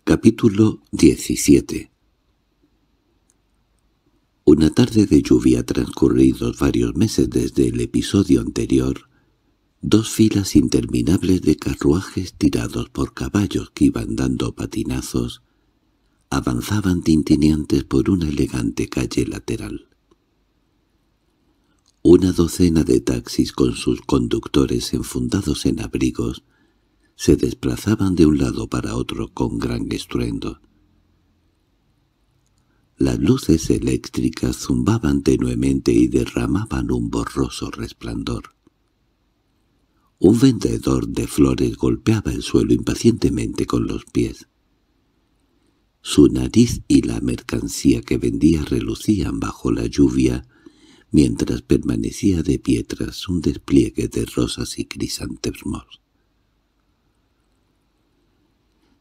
Capítulo 17 Una tarde de lluvia transcurridos varios meses desde el episodio anterior, dos filas interminables de carruajes tirados por caballos que iban dando patinazos avanzaban tintineantes por una elegante calle lateral. Una docena de taxis con sus conductores enfundados en abrigos se desplazaban de un lado para otro con gran estruendo. Las luces eléctricas zumbaban tenuemente y derramaban un borroso resplandor. Un vendedor de flores golpeaba el suelo impacientemente con los pies. Su nariz y la mercancía que vendía relucían bajo la lluvia mientras permanecía de piedras un despliegue de rosas y crisantemos.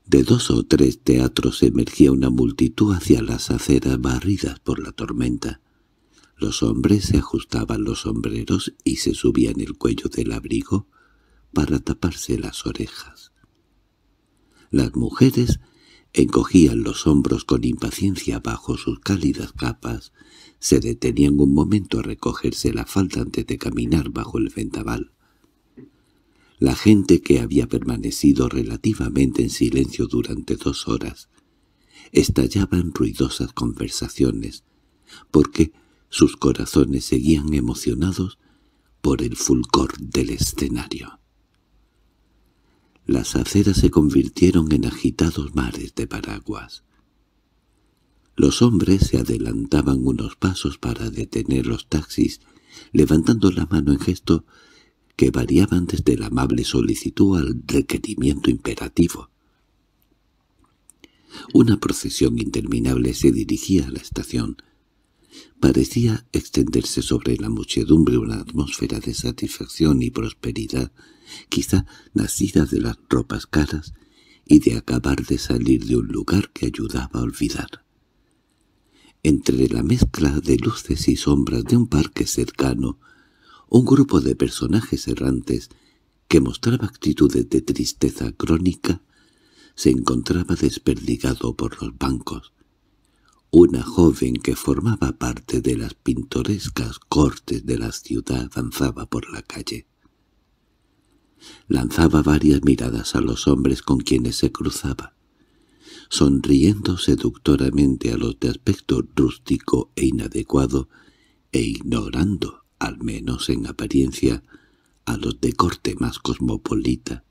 De dos o tres teatros emergía una multitud hacia las aceras barridas por la tormenta. Los hombres se ajustaban los sombreros y se subían el cuello del abrigo para taparse las orejas. Las mujeres encogían los hombros con impaciencia bajo sus cálidas capas se detenían un momento a recogerse la falda antes de caminar bajo el vendaval. La gente que había permanecido relativamente en silencio durante dos horas estallaba en ruidosas conversaciones, porque sus corazones seguían emocionados por el fulgor del escenario. Las aceras se convirtieron en agitados mares de paraguas. Los hombres se adelantaban unos pasos para detener los taxis, levantando la mano en gesto que variaban desde la amable solicitud al requerimiento imperativo. Una procesión interminable se dirigía a la estación. Parecía extenderse sobre la muchedumbre una atmósfera de satisfacción y prosperidad, quizá nacida de las ropas caras y de acabar de salir de un lugar que ayudaba a olvidar. Entre la mezcla de luces y sombras de un parque cercano, un grupo de personajes errantes que mostraba actitudes de tristeza crónica se encontraba desperdigado por los bancos. Una joven que formaba parte de las pintorescas cortes de la ciudad avanzaba por la calle. Lanzaba varias miradas a los hombres con quienes se cruzaba sonriendo seductoramente a los de aspecto rústico e inadecuado, e ignorando, al menos en apariencia, a los de corte más cosmopolita.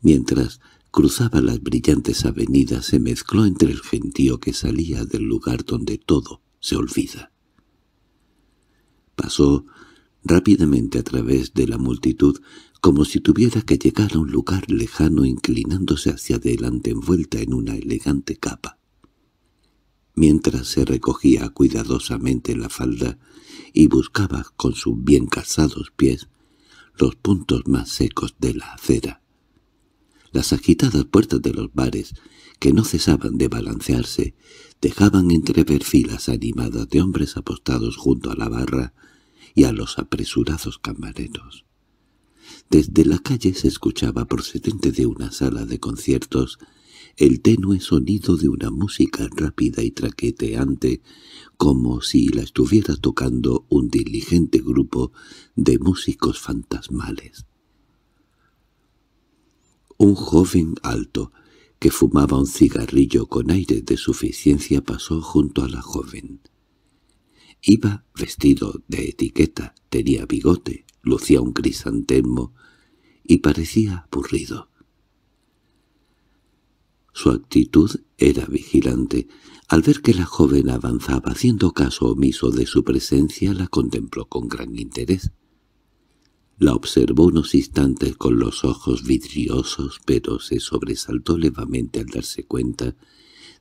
Mientras cruzaba las brillantes avenidas se mezcló entre el gentío que salía del lugar donde todo se olvida. Pasó rápidamente a través de la multitud como si tuviera que llegar a un lugar lejano inclinándose hacia adelante envuelta en una elegante capa. Mientras se recogía cuidadosamente la falda y buscaba con sus bien calzados pies los puntos más secos de la acera. Las agitadas puertas de los bares, que no cesaban de balancearse, dejaban entrever filas animadas de hombres apostados junto a la barra y a los apresurados camareros. Desde la calle se escuchaba procedente de una sala de conciertos el tenue sonido de una música rápida y traqueteante, como si la estuviera tocando un diligente grupo de músicos fantasmales. Un joven alto, que fumaba un cigarrillo con aire de suficiencia, pasó junto a la joven. Iba vestido de etiqueta, tenía bigote, lucía un crisantemo y parecía aburrido. Su actitud era vigilante. Al ver que la joven avanzaba haciendo caso omiso de su presencia, la contempló con gran interés. La observó unos instantes con los ojos vidriosos, pero se sobresaltó levemente al darse cuenta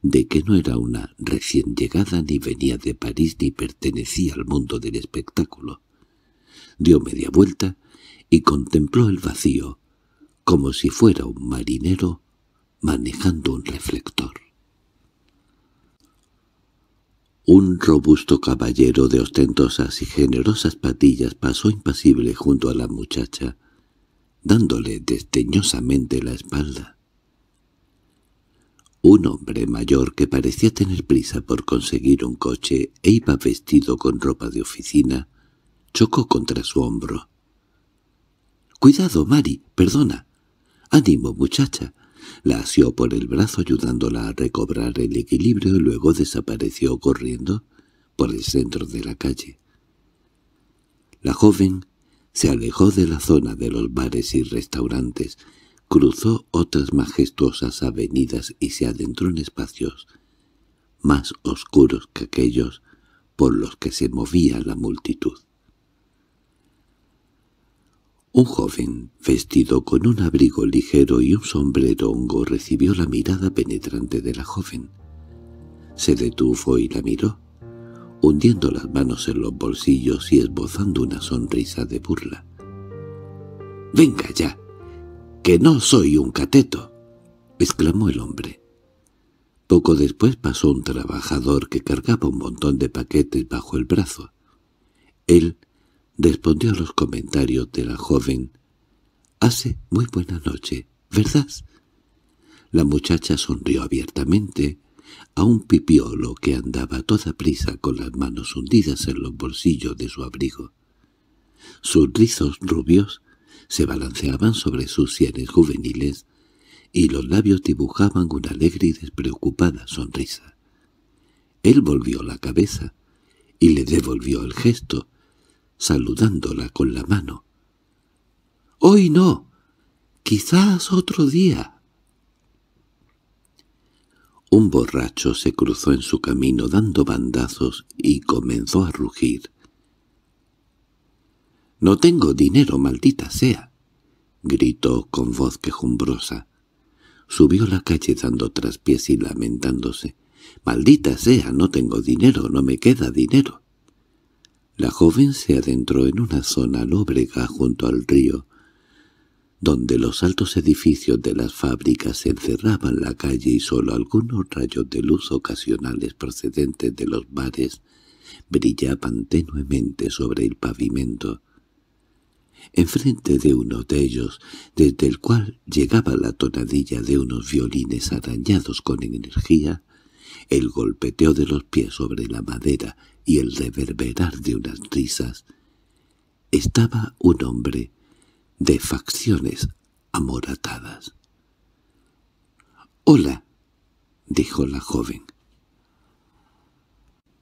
de que no era una recién llegada ni venía de París ni pertenecía al mundo del espectáculo dio media vuelta y contempló el vacío, como si fuera un marinero manejando un reflector. Un robusto caballero de ostentosas y generosas patillas pasó impasible junto a la muchacha, dándole desdeñosamente la espalda. Un hombre mayor que parecía tener prisa por conseguir un coche e iba vestido con ropa de oficina, Chocó contra su hombro. —¡Cuidado, Mari! ¡Perdona! —¡Ánimo, muchacha! La asió por el brazo ayudándola a recobrar el equilibrio y luego desapareció corriendo por el centro de la calle. La joven se alejó de la zona de los bares y restaurantes, cruzó otras majestuosas avenidas y se adentró en espacios más oscuros que aquellos por los que se movía la multitud. Un joven, vestido con un abrigo ligero y un sombrero hongo, recibió la mirada penetrante de la joven. Se detuvo y la miró, hundiendo las manos en los bolsillos y esbozando una sonrisa de burla. —¡Venga ya! ¡Que no soy un cateto! —exclamó el hombre. Poco después pasó un trabajador que cargaba un montón de paquetes bajo el brazo. Él respondió a los comentarios de la joven. «Hace muy buena noche, ¿verdad?» La muchacha sonrió abiertamente a un pipiolo que andaba a toda prisa con las manos hundidas en los bolsillos de su abrigo. Sus rizos rubios se balanceaban sobre sus sienes juveniles y los labios dibujaban una alegre y despreocupada sonrisa. Él volvió la cabeza y le devolvió el gesto, saludándola con la mano. —¡Hoy no! ¡Quizás otro día! Un borracho se cruzó en su camino dando bandazos y comenzó a rugir. —¡No tengo dinero, maldita sea! —gritó con voz quejumbrosa. Subió la calle dando traspiés y lamentándose. —¡Maldita sea, no tengo dinero, no me queda dinero! La joven se adentró en una zona lóbrega junto al río, donde los altos edificios de las fábricas encerraban la calle y solo algunos rayos de luz ocasionales procedentes de los bares brillaban tenuemente sobre el pavimento. Enfrente de uno de ellos, desde el cual llegaba la tonadilla de unos violines arañados con energía, el golpeteo de los pies sobre la madera y el reverberar de unas risas, estaba un hombre de facciones amoratadas. —Hola —dijo la joven.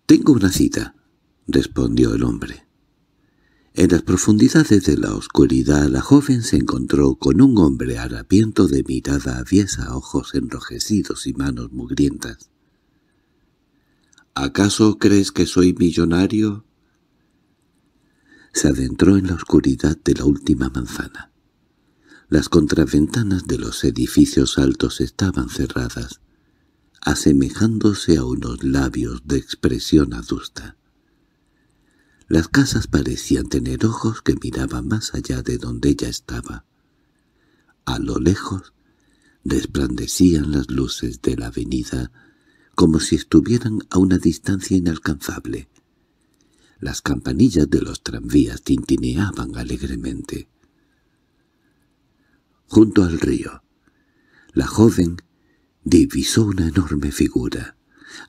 —Tengo una cita —respondió el hombre. En las profundidades de la oscuridad la joven se encontró con un hombre harapiento de mirada aviesa, ojos enrojecidos y manos mugrientas. ¿Acaso crees que soy millonario? Se adentró en la oscuridad de la última manzana. Las contraventanas de los edificios altos estaban cerradas, asemejándose a unos labios de expresión adusta. Las casas parecían tener ojos que miraban más allá de donde ella estaba. A lo lejos resplandecían las luces de la avenida como si estuvieran a una distancia inalcanzable. Las campanillas de los tranvías tintineaban alegremente. Junto al río, la joven divisó una enorme figura.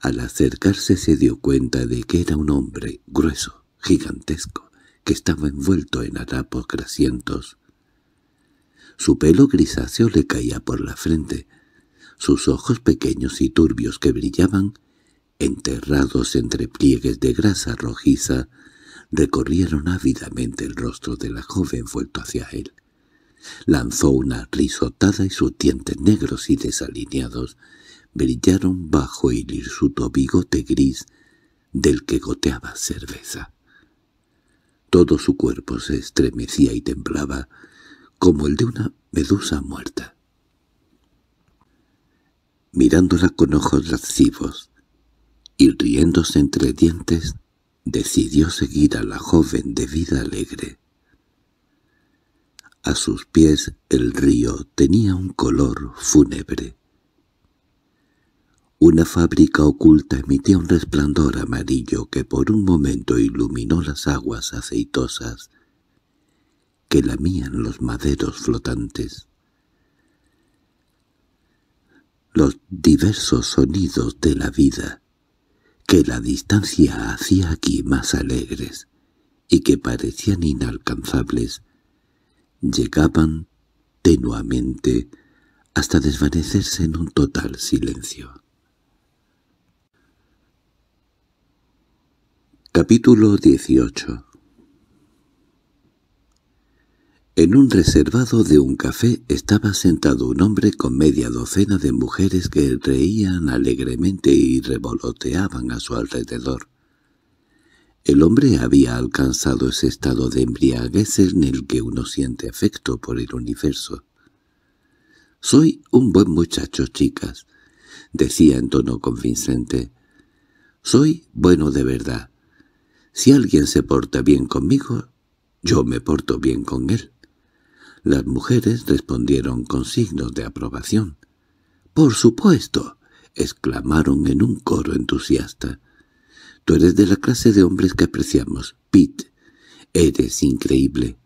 Al acercarse se dio cuenta de que era un hombre grueso, gigantesco, que estaba envuelto en harapos grasientos. Su pelo grisáceo le caía por la frente, sus ojos pequeños y turbios que brillaban, enterrados entre pliegues de grasa rojiza, recorrieron ávidamente el rostro de la joven vuelto hacia él. Lanzó una risotada y sus dientes negros y desalineados brillaron bajo el hirsuto bigote gris del que goteaba cerveza. Todo su cuerpo se estremecía y temblaba como el de una medusa muerta mirándola con ojos lascivos, y riéndose entre dientes, decidió seguir a la joven de vida alegre. A sus pies el río tenía un color fúnebre. Una fábrica oculta emitía un resplandor amarillo que por un momento iluminó las aguas aceitosas que lamían los maderos flotantes los diversos sonidos de la vida, que la distancia hacía aquí más alegres y que parecían inalcanzables, llegaban tenuamente hasta desvanecerse en un total silencio. Capítulo 18 En un reservado de un café estaba sentado un hombre con media docena de mujeres que reían alegremente y revoloteaban a su alrededor. El hombre había alcanzado ese estado de embriaguez en el que uno siente afecto por el universo. «Soy un buen muchacho, chicas», decía en tono convincente. «Soy bueno de verdad. Si alguien se porta bien conmigo, yo me porto bien con él». Las mujeres respondieron con signos de aprobación. —¡Por supuesto! —exclamaron en un coro entusiasta. —Tú eres de la clase de hombres que apreciamos, Pete. Eres increíble.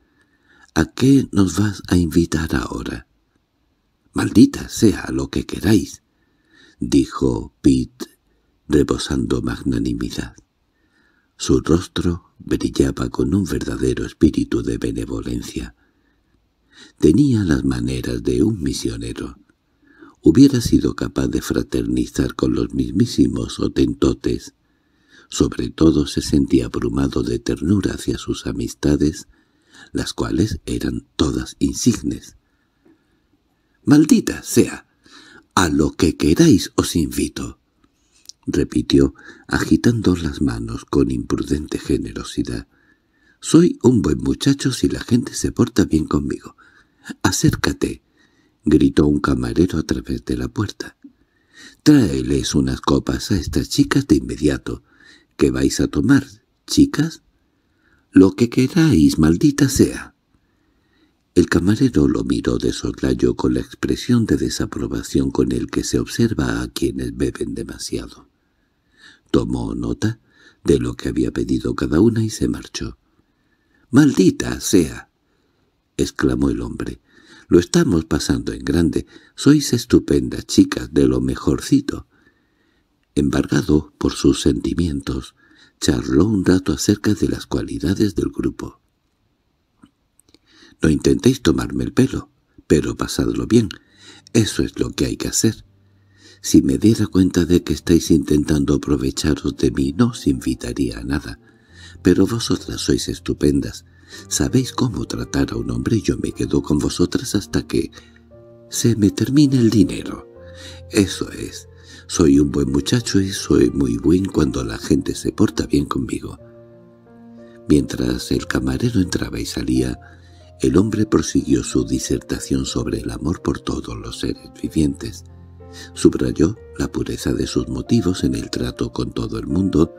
¿A qué nos vas a invitar ahora? —Maldita sea lo que queráis —dijo Pete, rebosando magnanimidad. Su rostro brillaba con un verdadero espíritu de benevolencia tenía las maneras de un misionero. Hubiera sido capaz de fraternizar con los mismísimos otentotes. Sobre todo se sentía abrumado de ternura hacia sus amistades, las cuales eran todas insignes. —¡Maldita sea! —A lo que queráis os invito —repitió, agitando las manos con imprudente generosidad. —Soy un buen muchacho si la gente se porta bien conmigo. —¡Acércate! —gritó un camarero a través de la puerta. —Tráeles unas copas a estas chicas de inmediato. ¿Qué vais a tomar, chicas? —Lo que queráis, maldita sea. El camarero lo miró de soslayo con la expresión de desaprobación con el que se observa a quienes beben demasiado. Tomó nota de lo que había pedido cada una y se marchó. —¡Maldita sea! —exclamó el hombre. —Lo estamos pasando en grande. Sois estupendas chicas de lo mejorcito. Embargado por sus sentimientos, charló un rato acerca de las cualidades del grupo. —No intentéis tomarme el pelo, pero pasadlo bien. Eso es lo que hay que hacer. Si me diera cuenta de que estáis intentando aprovecharos de mí, no os invitaría a nada. Pero vosotras sois estupendas, Sabéis cómo tratar a un hombre y yo me quedo con vosotras hasta que se me termine el dinero. Eso es. Soy un buen muchacho y soy muy buen cuando la gente se porta bien conmigo. Mientras el camarero entraba y salía, el hombre prosiguió su disertación sobre el amor por todos los seres vivientes. Subrayó la pureza de sus motivos en el trato con todo el mundo,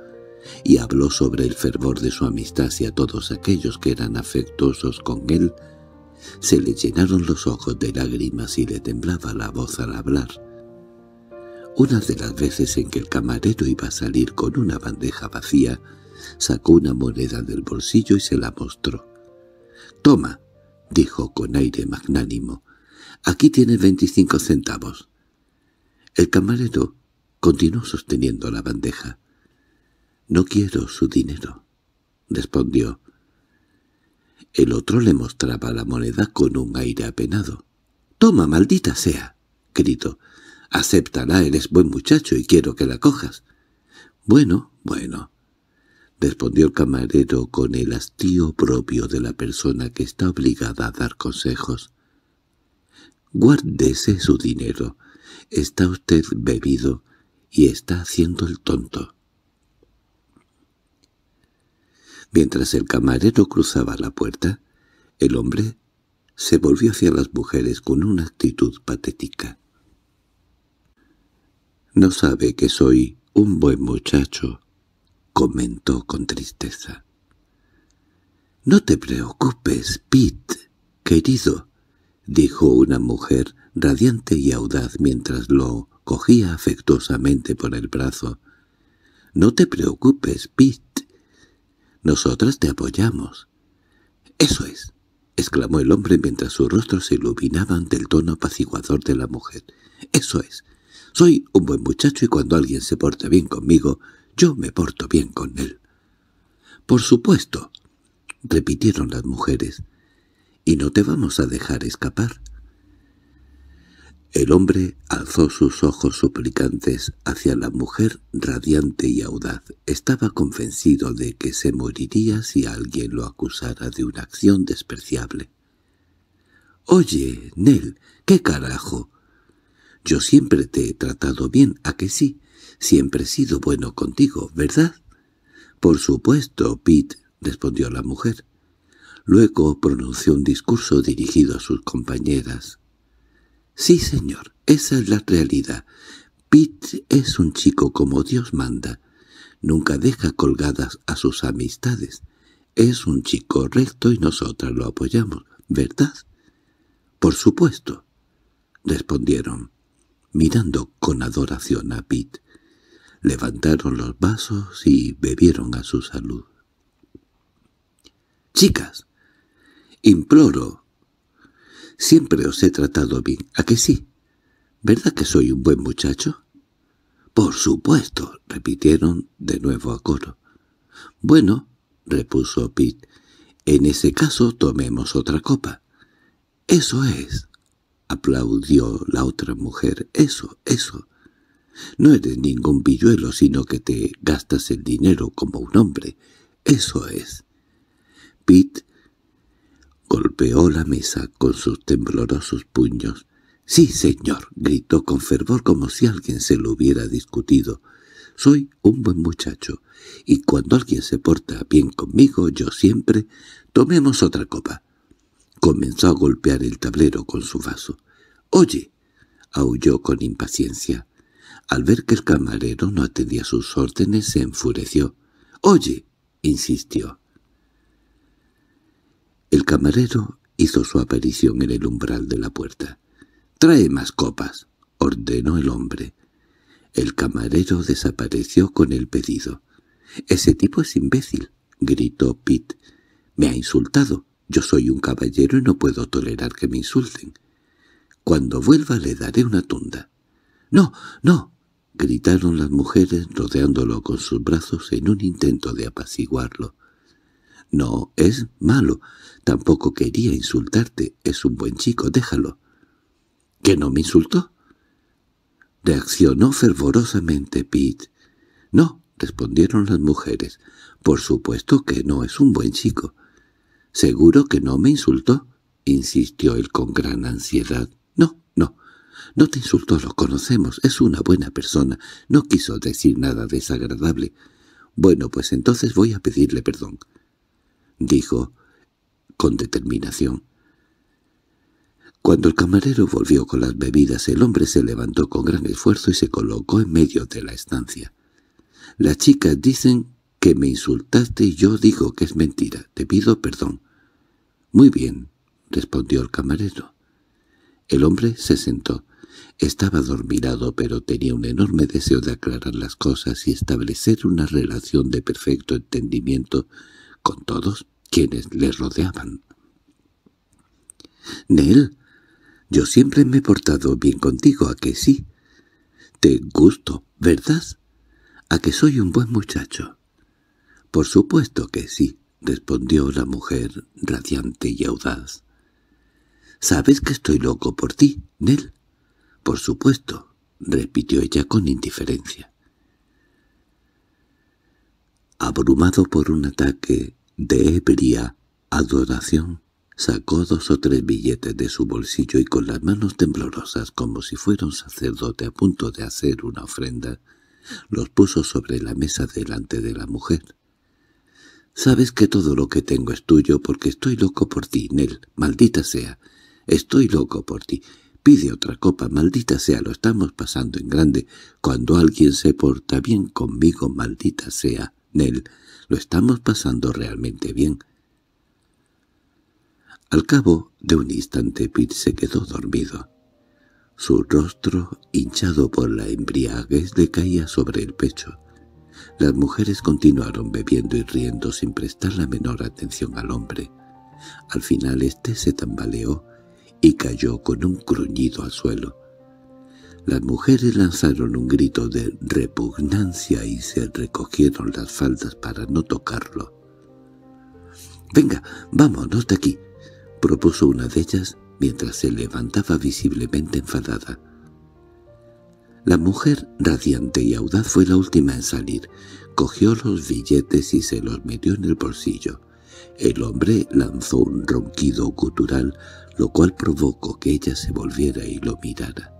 y habló sobre el fervor de su amistad y a todos aquellos que eran afectuosos con él, se le llenaron los ojos de lágrimas y le temblaba la voz al hablar. Una de las veces en que el camarero iba a salir con una bandeja vacía, sacó una moneda del bolsillo y se la mostró. «Toma», dijo con aire magnánimo, «aquí tienes veinticinco centavos». El camarero continuó sosteniendo la bandeja. —No quiero su dinero —respondió. El otro le mostraba la moneda con un aire apenado. —¡Toma, maldita sea! —gritó. —Acéptala, eres buen muchacho y quiero que la cojas. —Bueno, bueno —respondió el camarero con el hastío propio de la persona que está obligada a dar consejos—. Guárdese su dinero. Está usted bebido y está haciendo el tonto. Mientras el camarero cruzaba la puerta, el hombre se volvió hacia las mujeres con una actitud patética. «No sabe que soy un buen muchacho», comentó con tristeza. «No te preocupes, Pete, querido», dijo una mujer radiante y audaz mientras lo cogía afectuosamente por el brazo. «No te preocupes, Pete. Nosotras te apoyamos. —¡Eso es! —exclamó el hombre mientras su rostro se iluminaba ante el tono apaciguador de la mujer. —¡Eso es! Soy un buen muchacho y cuando alguien se porta bien conmigo, yo me porto bien con él. —Por supuesto —repitieron las mujeres—, y no te vamos a dejar escapar. El hombre alzó sus ojos suplicantes hacia la mujer radiante y audaz. Estaba convencido de que se moriría si alguien lo acusara de una acción despreciable. —Oye, Nell, ¿qué carajo? Yo siempre te he tratado bien, ¿a que sí? Siempre he sido bueno contigo, ¿verdad? —Por supuesto, Pete —respondió la mujer. Luego pronunció un discurso dirigido a sus compañeras Sí, señor, esa es la realidad. Pete es un chico como Dios manda. Nunca deja colgadas a sus amistades. Es un chico recto y nosotras lo apoyamos, ¿verdad? Por supuesto, respondieron, mirando con adoración a Pete. Levantaron los vasos y bebieron a su salud. —¡Chicas! —imploro Siempre os he tratado bien, ¿a que sí? ¿Verdad que soy un buen muchacho? —Por supuesto —repitieron de nuevo a coro. —Bueno —repuso Pete—, en ese caso tomemos otra copa. —Eso es —aplaudió la otra mujer—, eso, eso. No eres ningún pilluelo, sino que te gastas el dinero como un hombre. Eso es. Pete Golpeó la mesa con sus temblorosos puños. —¡Sí, señor! —gritó con fervor como si alguien se lo hubiera discutido. —Soy un buen muchacho, y cuando alguien se porta bien conmigo, yo siempre... —¡Tomemos otra copa! Comenzó a golpear el tablero con su vaso. —¡Oye! —aulló con impaciencia. Al ver que el camarero no atendía sus órdenes, se enfureció. —¡Oye! —insistió. El camarero hizo su aparición en el umbral de la puerta. —¡Trae más copas! —ordenó el hombre. El camarero desapareció con el pedido. —Ese tipo es imbécil —gritó Pitt. —Me ha insultado. Yo soy un caballero y no puedo tolerar que me insulten. Cuando vuelva le daré una tunda. —¡No, no! —gritaron las mujeres rodeándolo con sus brazos en un intento de apaciguarlo. No es malo. Tampoco quería insultarte. Es un buen chico, déjalo. —¿Que no me insultó? Reaccionó fervorosamente Pete. —No —respondieron las mujeres—, por supuesto que no es un buen chico. —¿Seguro que no me insultó? —insistió él con gran ansiedad. —No, no, no te insultó, lo conocemos, es una buena persona, no quiso decir nada desagradable. Bueno, pues entonces voy a pedirle perdón. —dijo con determinación. Cuando el camarero volvió con las bebidas, el hombre se levantó con gran esfuerzo y se colocó en medio de la estancia. «Las chicas dicen que me insultaste y yo digo que es mentira. Te pido perdón». «Muy bien», respondió el camarero. El hombre se sentó. Estaba adormilado, pero tenía un enorme deseo de aclarar las cosas y establecer una relación de perfecto entendimiento con todos quienes le rodeaban. —Nel, yo siempre me he portado bien contigo, ¿a que sí? —Te gusto, ¿verdad? —¿A que soy un buen muchacho? —Por supuesto que sí —respondió la mujer, radiante y audaz. —¿Sabes que estoy loco por ti, Nel? —Por supuesto —repitió ella con indiferencia. Abrumado por un ataque de ebria adoración, sacó dos o tres billetes de su bolsillo y con las manos temblorosas, como si fuera un sacerdote a punto de hacer una ofrenda, los puso sobre la mesa delante de la mujer. «Sabes que todo lo que tengo es tuyo porque estoy loco por ti, Nel, maldita sea. Estoy loco por ti. Pide otra copa, maldita sea, lo estamos pasando en grande. Cuando alguien se porta bien conmigo, maldita sea. Nell, lo estamos pasando realmente bien. Al cabo de un instante Pete se quedó dormido. Su rostro, hinchado por la embriaguez, le caía sobre el pecho. Las mujeres continuaron bebiendo y riendo sin prestar la menor atención al hombre. Al final éste se tambaleó y cayó con un gruñido al suelo. Las mujeres lanzaron un grito de repugnancia y se recogieron las faldas para no tocarlo. —Venga, vámonos de aquí —propuso una de ellas mientras se levantaba visiblemente enfadada. La mujer, radiante y audaz, fue la última en salir. Cogió los billetes y se los metió en el bolsillo. El hombre lanzó un ronquido gutural, lo cual provocó que ella se volviera y lo mirara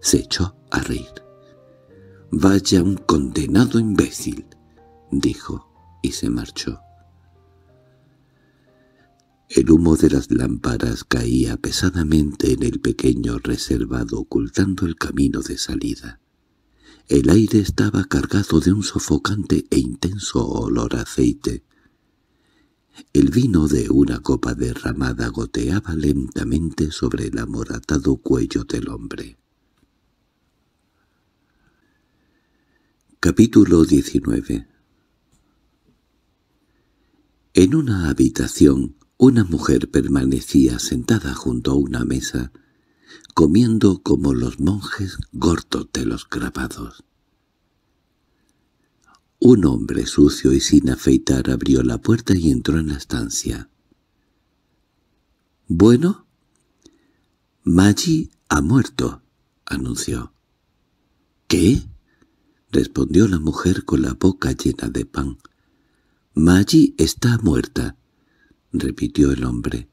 se echó a reír. «Vaya un condenado imbécil», dijo, y se marchó. El humo de las lámparas caía pesadamente en el pequeño reservado ocultando el camino de salida. El aire estaba cargado de un sofocante e intenso olor a aceite. El vino de una copa derramada goteaba lentamente sobre el amoratado cuello del hombre. Capítulo 19 En una habitación, una mujer permanecía sentada junto a una mesa, comiendo como los monjes gordos de los grabados. Un hombre sucio y sin afeitar abrió la puerta y entró en la estancia. —¿Bueno? —Maggie ha muerto —anunció. —¿Qué? —respondió la mujer con la boca llena de pan. —Maggie está muerta —repitió el hombre.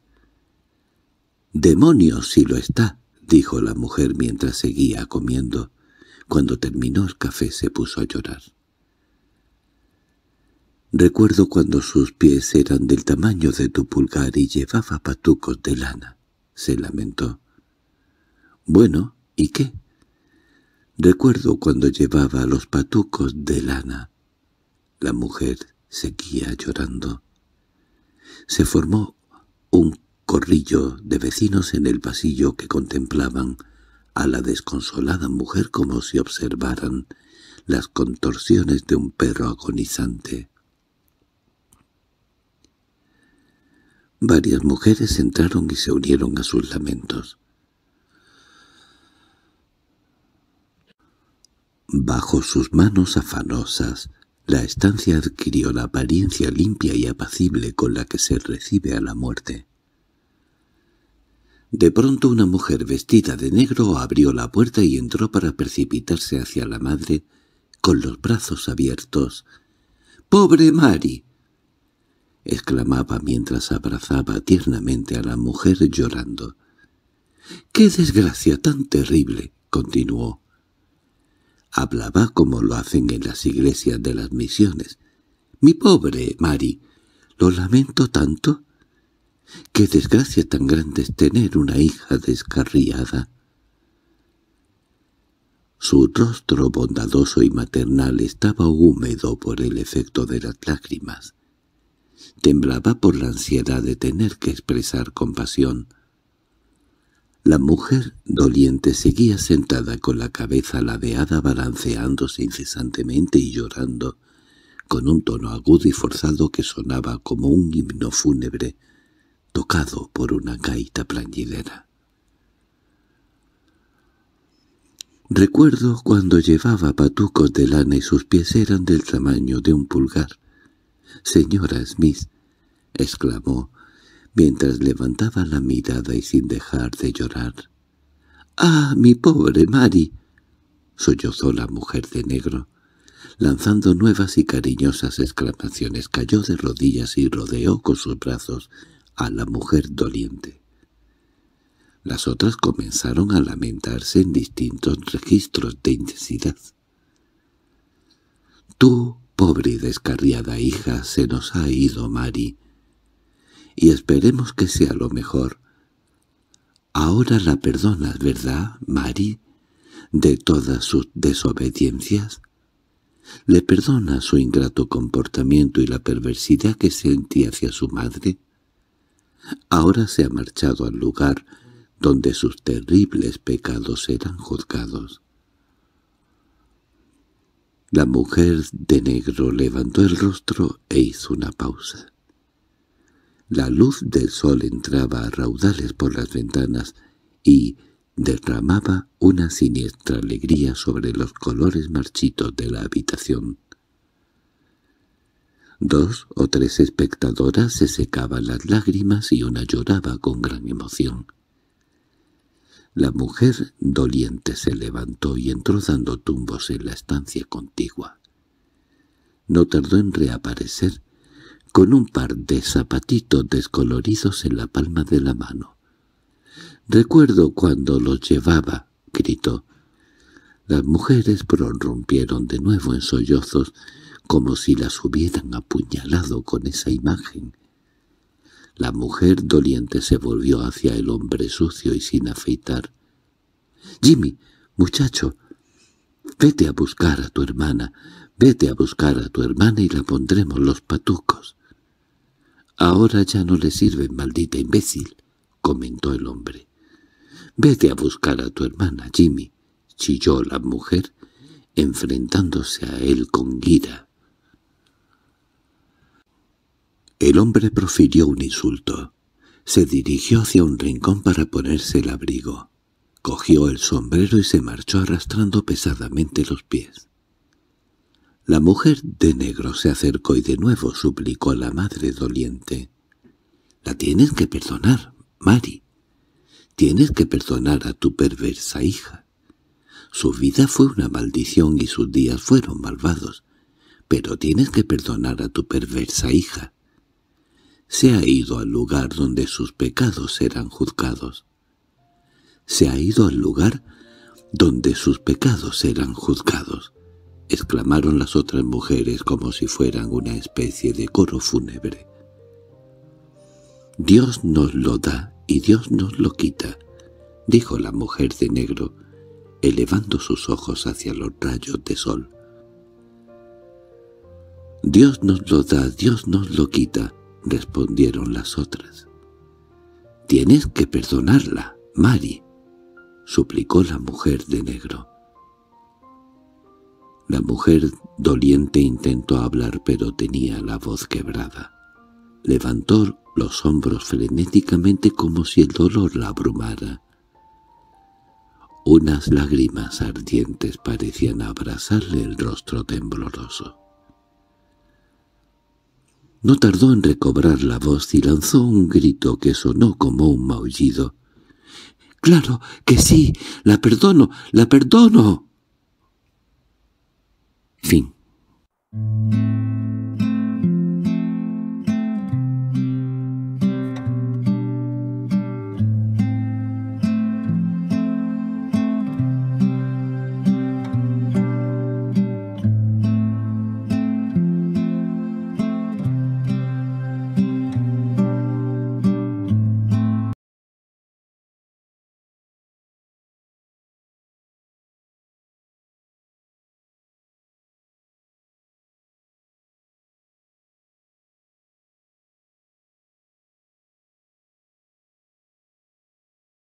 —¡Demonios si lo está! —dijo la mujer mientras seguía comiendo. Cuando terminó el café se puso a llorar. Recuerdo cuando sus pies eran del tamaño de tu pulgar y llevaba patucos de lana. Se lamentó. —Bueno, ¿y qué? Recuerdo cuando llevaba los patucos de lana. La mujer seguía llorando. Se formó un corrillo de vecinos en el pasillo que contemplaban a la desconsolada mujer como si observaran las contorsiones de un perro agonizante. Varias mujeres entraron y se unieron a sus lamentos. Bajo sus manos afanosas, la estancia adquirió la apariencia limpia y apacible con la que se recibe a la muerte. De pronto una mujer vestida de negro abrió la puerta y entró para precipitarse hacia la madre con los brazos abiertos. —¡Pobre Mari! —exclamaba mientras abrazaba tiernamente a la mujer llorando. —¡Qué desgracia tan terrible! —continuó. Hablaba como lo hacen en las iglesias de las misiones. «Mi pobre Mari, lo lamento tanto. Qué desgracia tan grande es tener una hija descarriada». Su rostro bondadoso y maternal estaba húmedo por el efecto de las lágrimas. Temblaba por la ansiedad de tener que expresar compasión. La mujer doliente seguía sentada con la cabeza ladeada balanceándose incesantemente y llorando, con un tono agudo y forzado que sonaba como un himno fúnebre, tocado por una gaita plañidera. Recuerdo cuando llevaba patucos de lana y sus pies eran del tamaño de un pulgar. «Señora Smith», exclamó, mientras levantaba la mirada y sin dejar de llorar. —¡Ah, mi pobre Mari! —sollozó la mujer de negro. Lanzando nuevas y cariñosas exclamaciones, cayó de rodillas y rodeó con sus brazos a la mujer doliente. Las otras comenzaron a lamentarse en distintos registros de intensidad. —Tú, pobre y descarriada hija, se nos ha ido, Mari y esperemos que sea lo mejor. Ahora la perdonas, ¿verdad, Mari? De todas sus desobediencias. ¿Le perdona su ingrato comportamiento y la perversidad que sentía hacia su madre? Ahora se ha marchado al lugar donde sus terribles pecados eran juzgados. La mujer de negro levantó el rostro e hizo una pausa. La luz del sol entraba a raudales por las ventanas y derramaba una siniestra alegría sobre los colores marchitos de la habitación. Dos o tres espectadoras se secaban las lágrimas y una lloraba con gran emoción. La mujer doliente se levantó y entró dando tumbos en la estancia contigua. No tardó en reaparecer con un par de zapatitos descoloridos en la palma de la mano. «Recuerdo cuando los llevaba», gritó. Las mujeres prorrumpieron de nuevo en sollozos, como si las hubieran apuñalado con esa imagen. La mujer doliente se volvió hacia el hombre sucio y sin afeitar. «Jimmy, muchacho, vete a buscar a tu hermana, vete a buscar a tu hermana y la pondremos los patucos». —Ahora ya no le sirve, maldita imbécil —comentó el hombre. —Vete a buscar a tu hermana, Jimmy —chilló la mujer, enfrentándose a él con guira. El hombre profirió un insulto. Se dirigió hacia un rincón para ponerse el abrigo. Cogió el sombrero y se marchó arrastrando pesadamente los pies. La mujer de negro se acercó y de nuevo suplicó a la madre doliente. «La tienes que perdonar, Mari. Tienes que perdonar a tu perversa hija. Su vida fue una maldición y sus días fueron malvados, pero tienes que perdonar a tu perversa hija. Se ha ido al lugar donde sus pecados serán juzgados. Se ha ido al lugar donde sus pecados serán juzgados. —exclamaron las otras mujeres como si fueran una especie de coro fúnebre. —Dios nos lo da y Dios nos lo quita —dijo la mujer de negro, elevando sus ojos hacia los rayos de sol. —Dios nos lo da, Dios nos lo quita —respondieron las otras. —Tienes que perdonarla, Mari —suplicó la mujer de negro. La mujer doliente intentó hablar pero tenía la voz quebrada. Levantó los hombros frenéticamente como si el dolor la abrumara. Unas lágrimas ardientes parecían abrazarle el rostro tembloroso. No tardó en recobrar la voz y lanzó un grito que sonó como un maullido. —¡Claro que sí! ¡La perdono! ¡La perdono! Fim.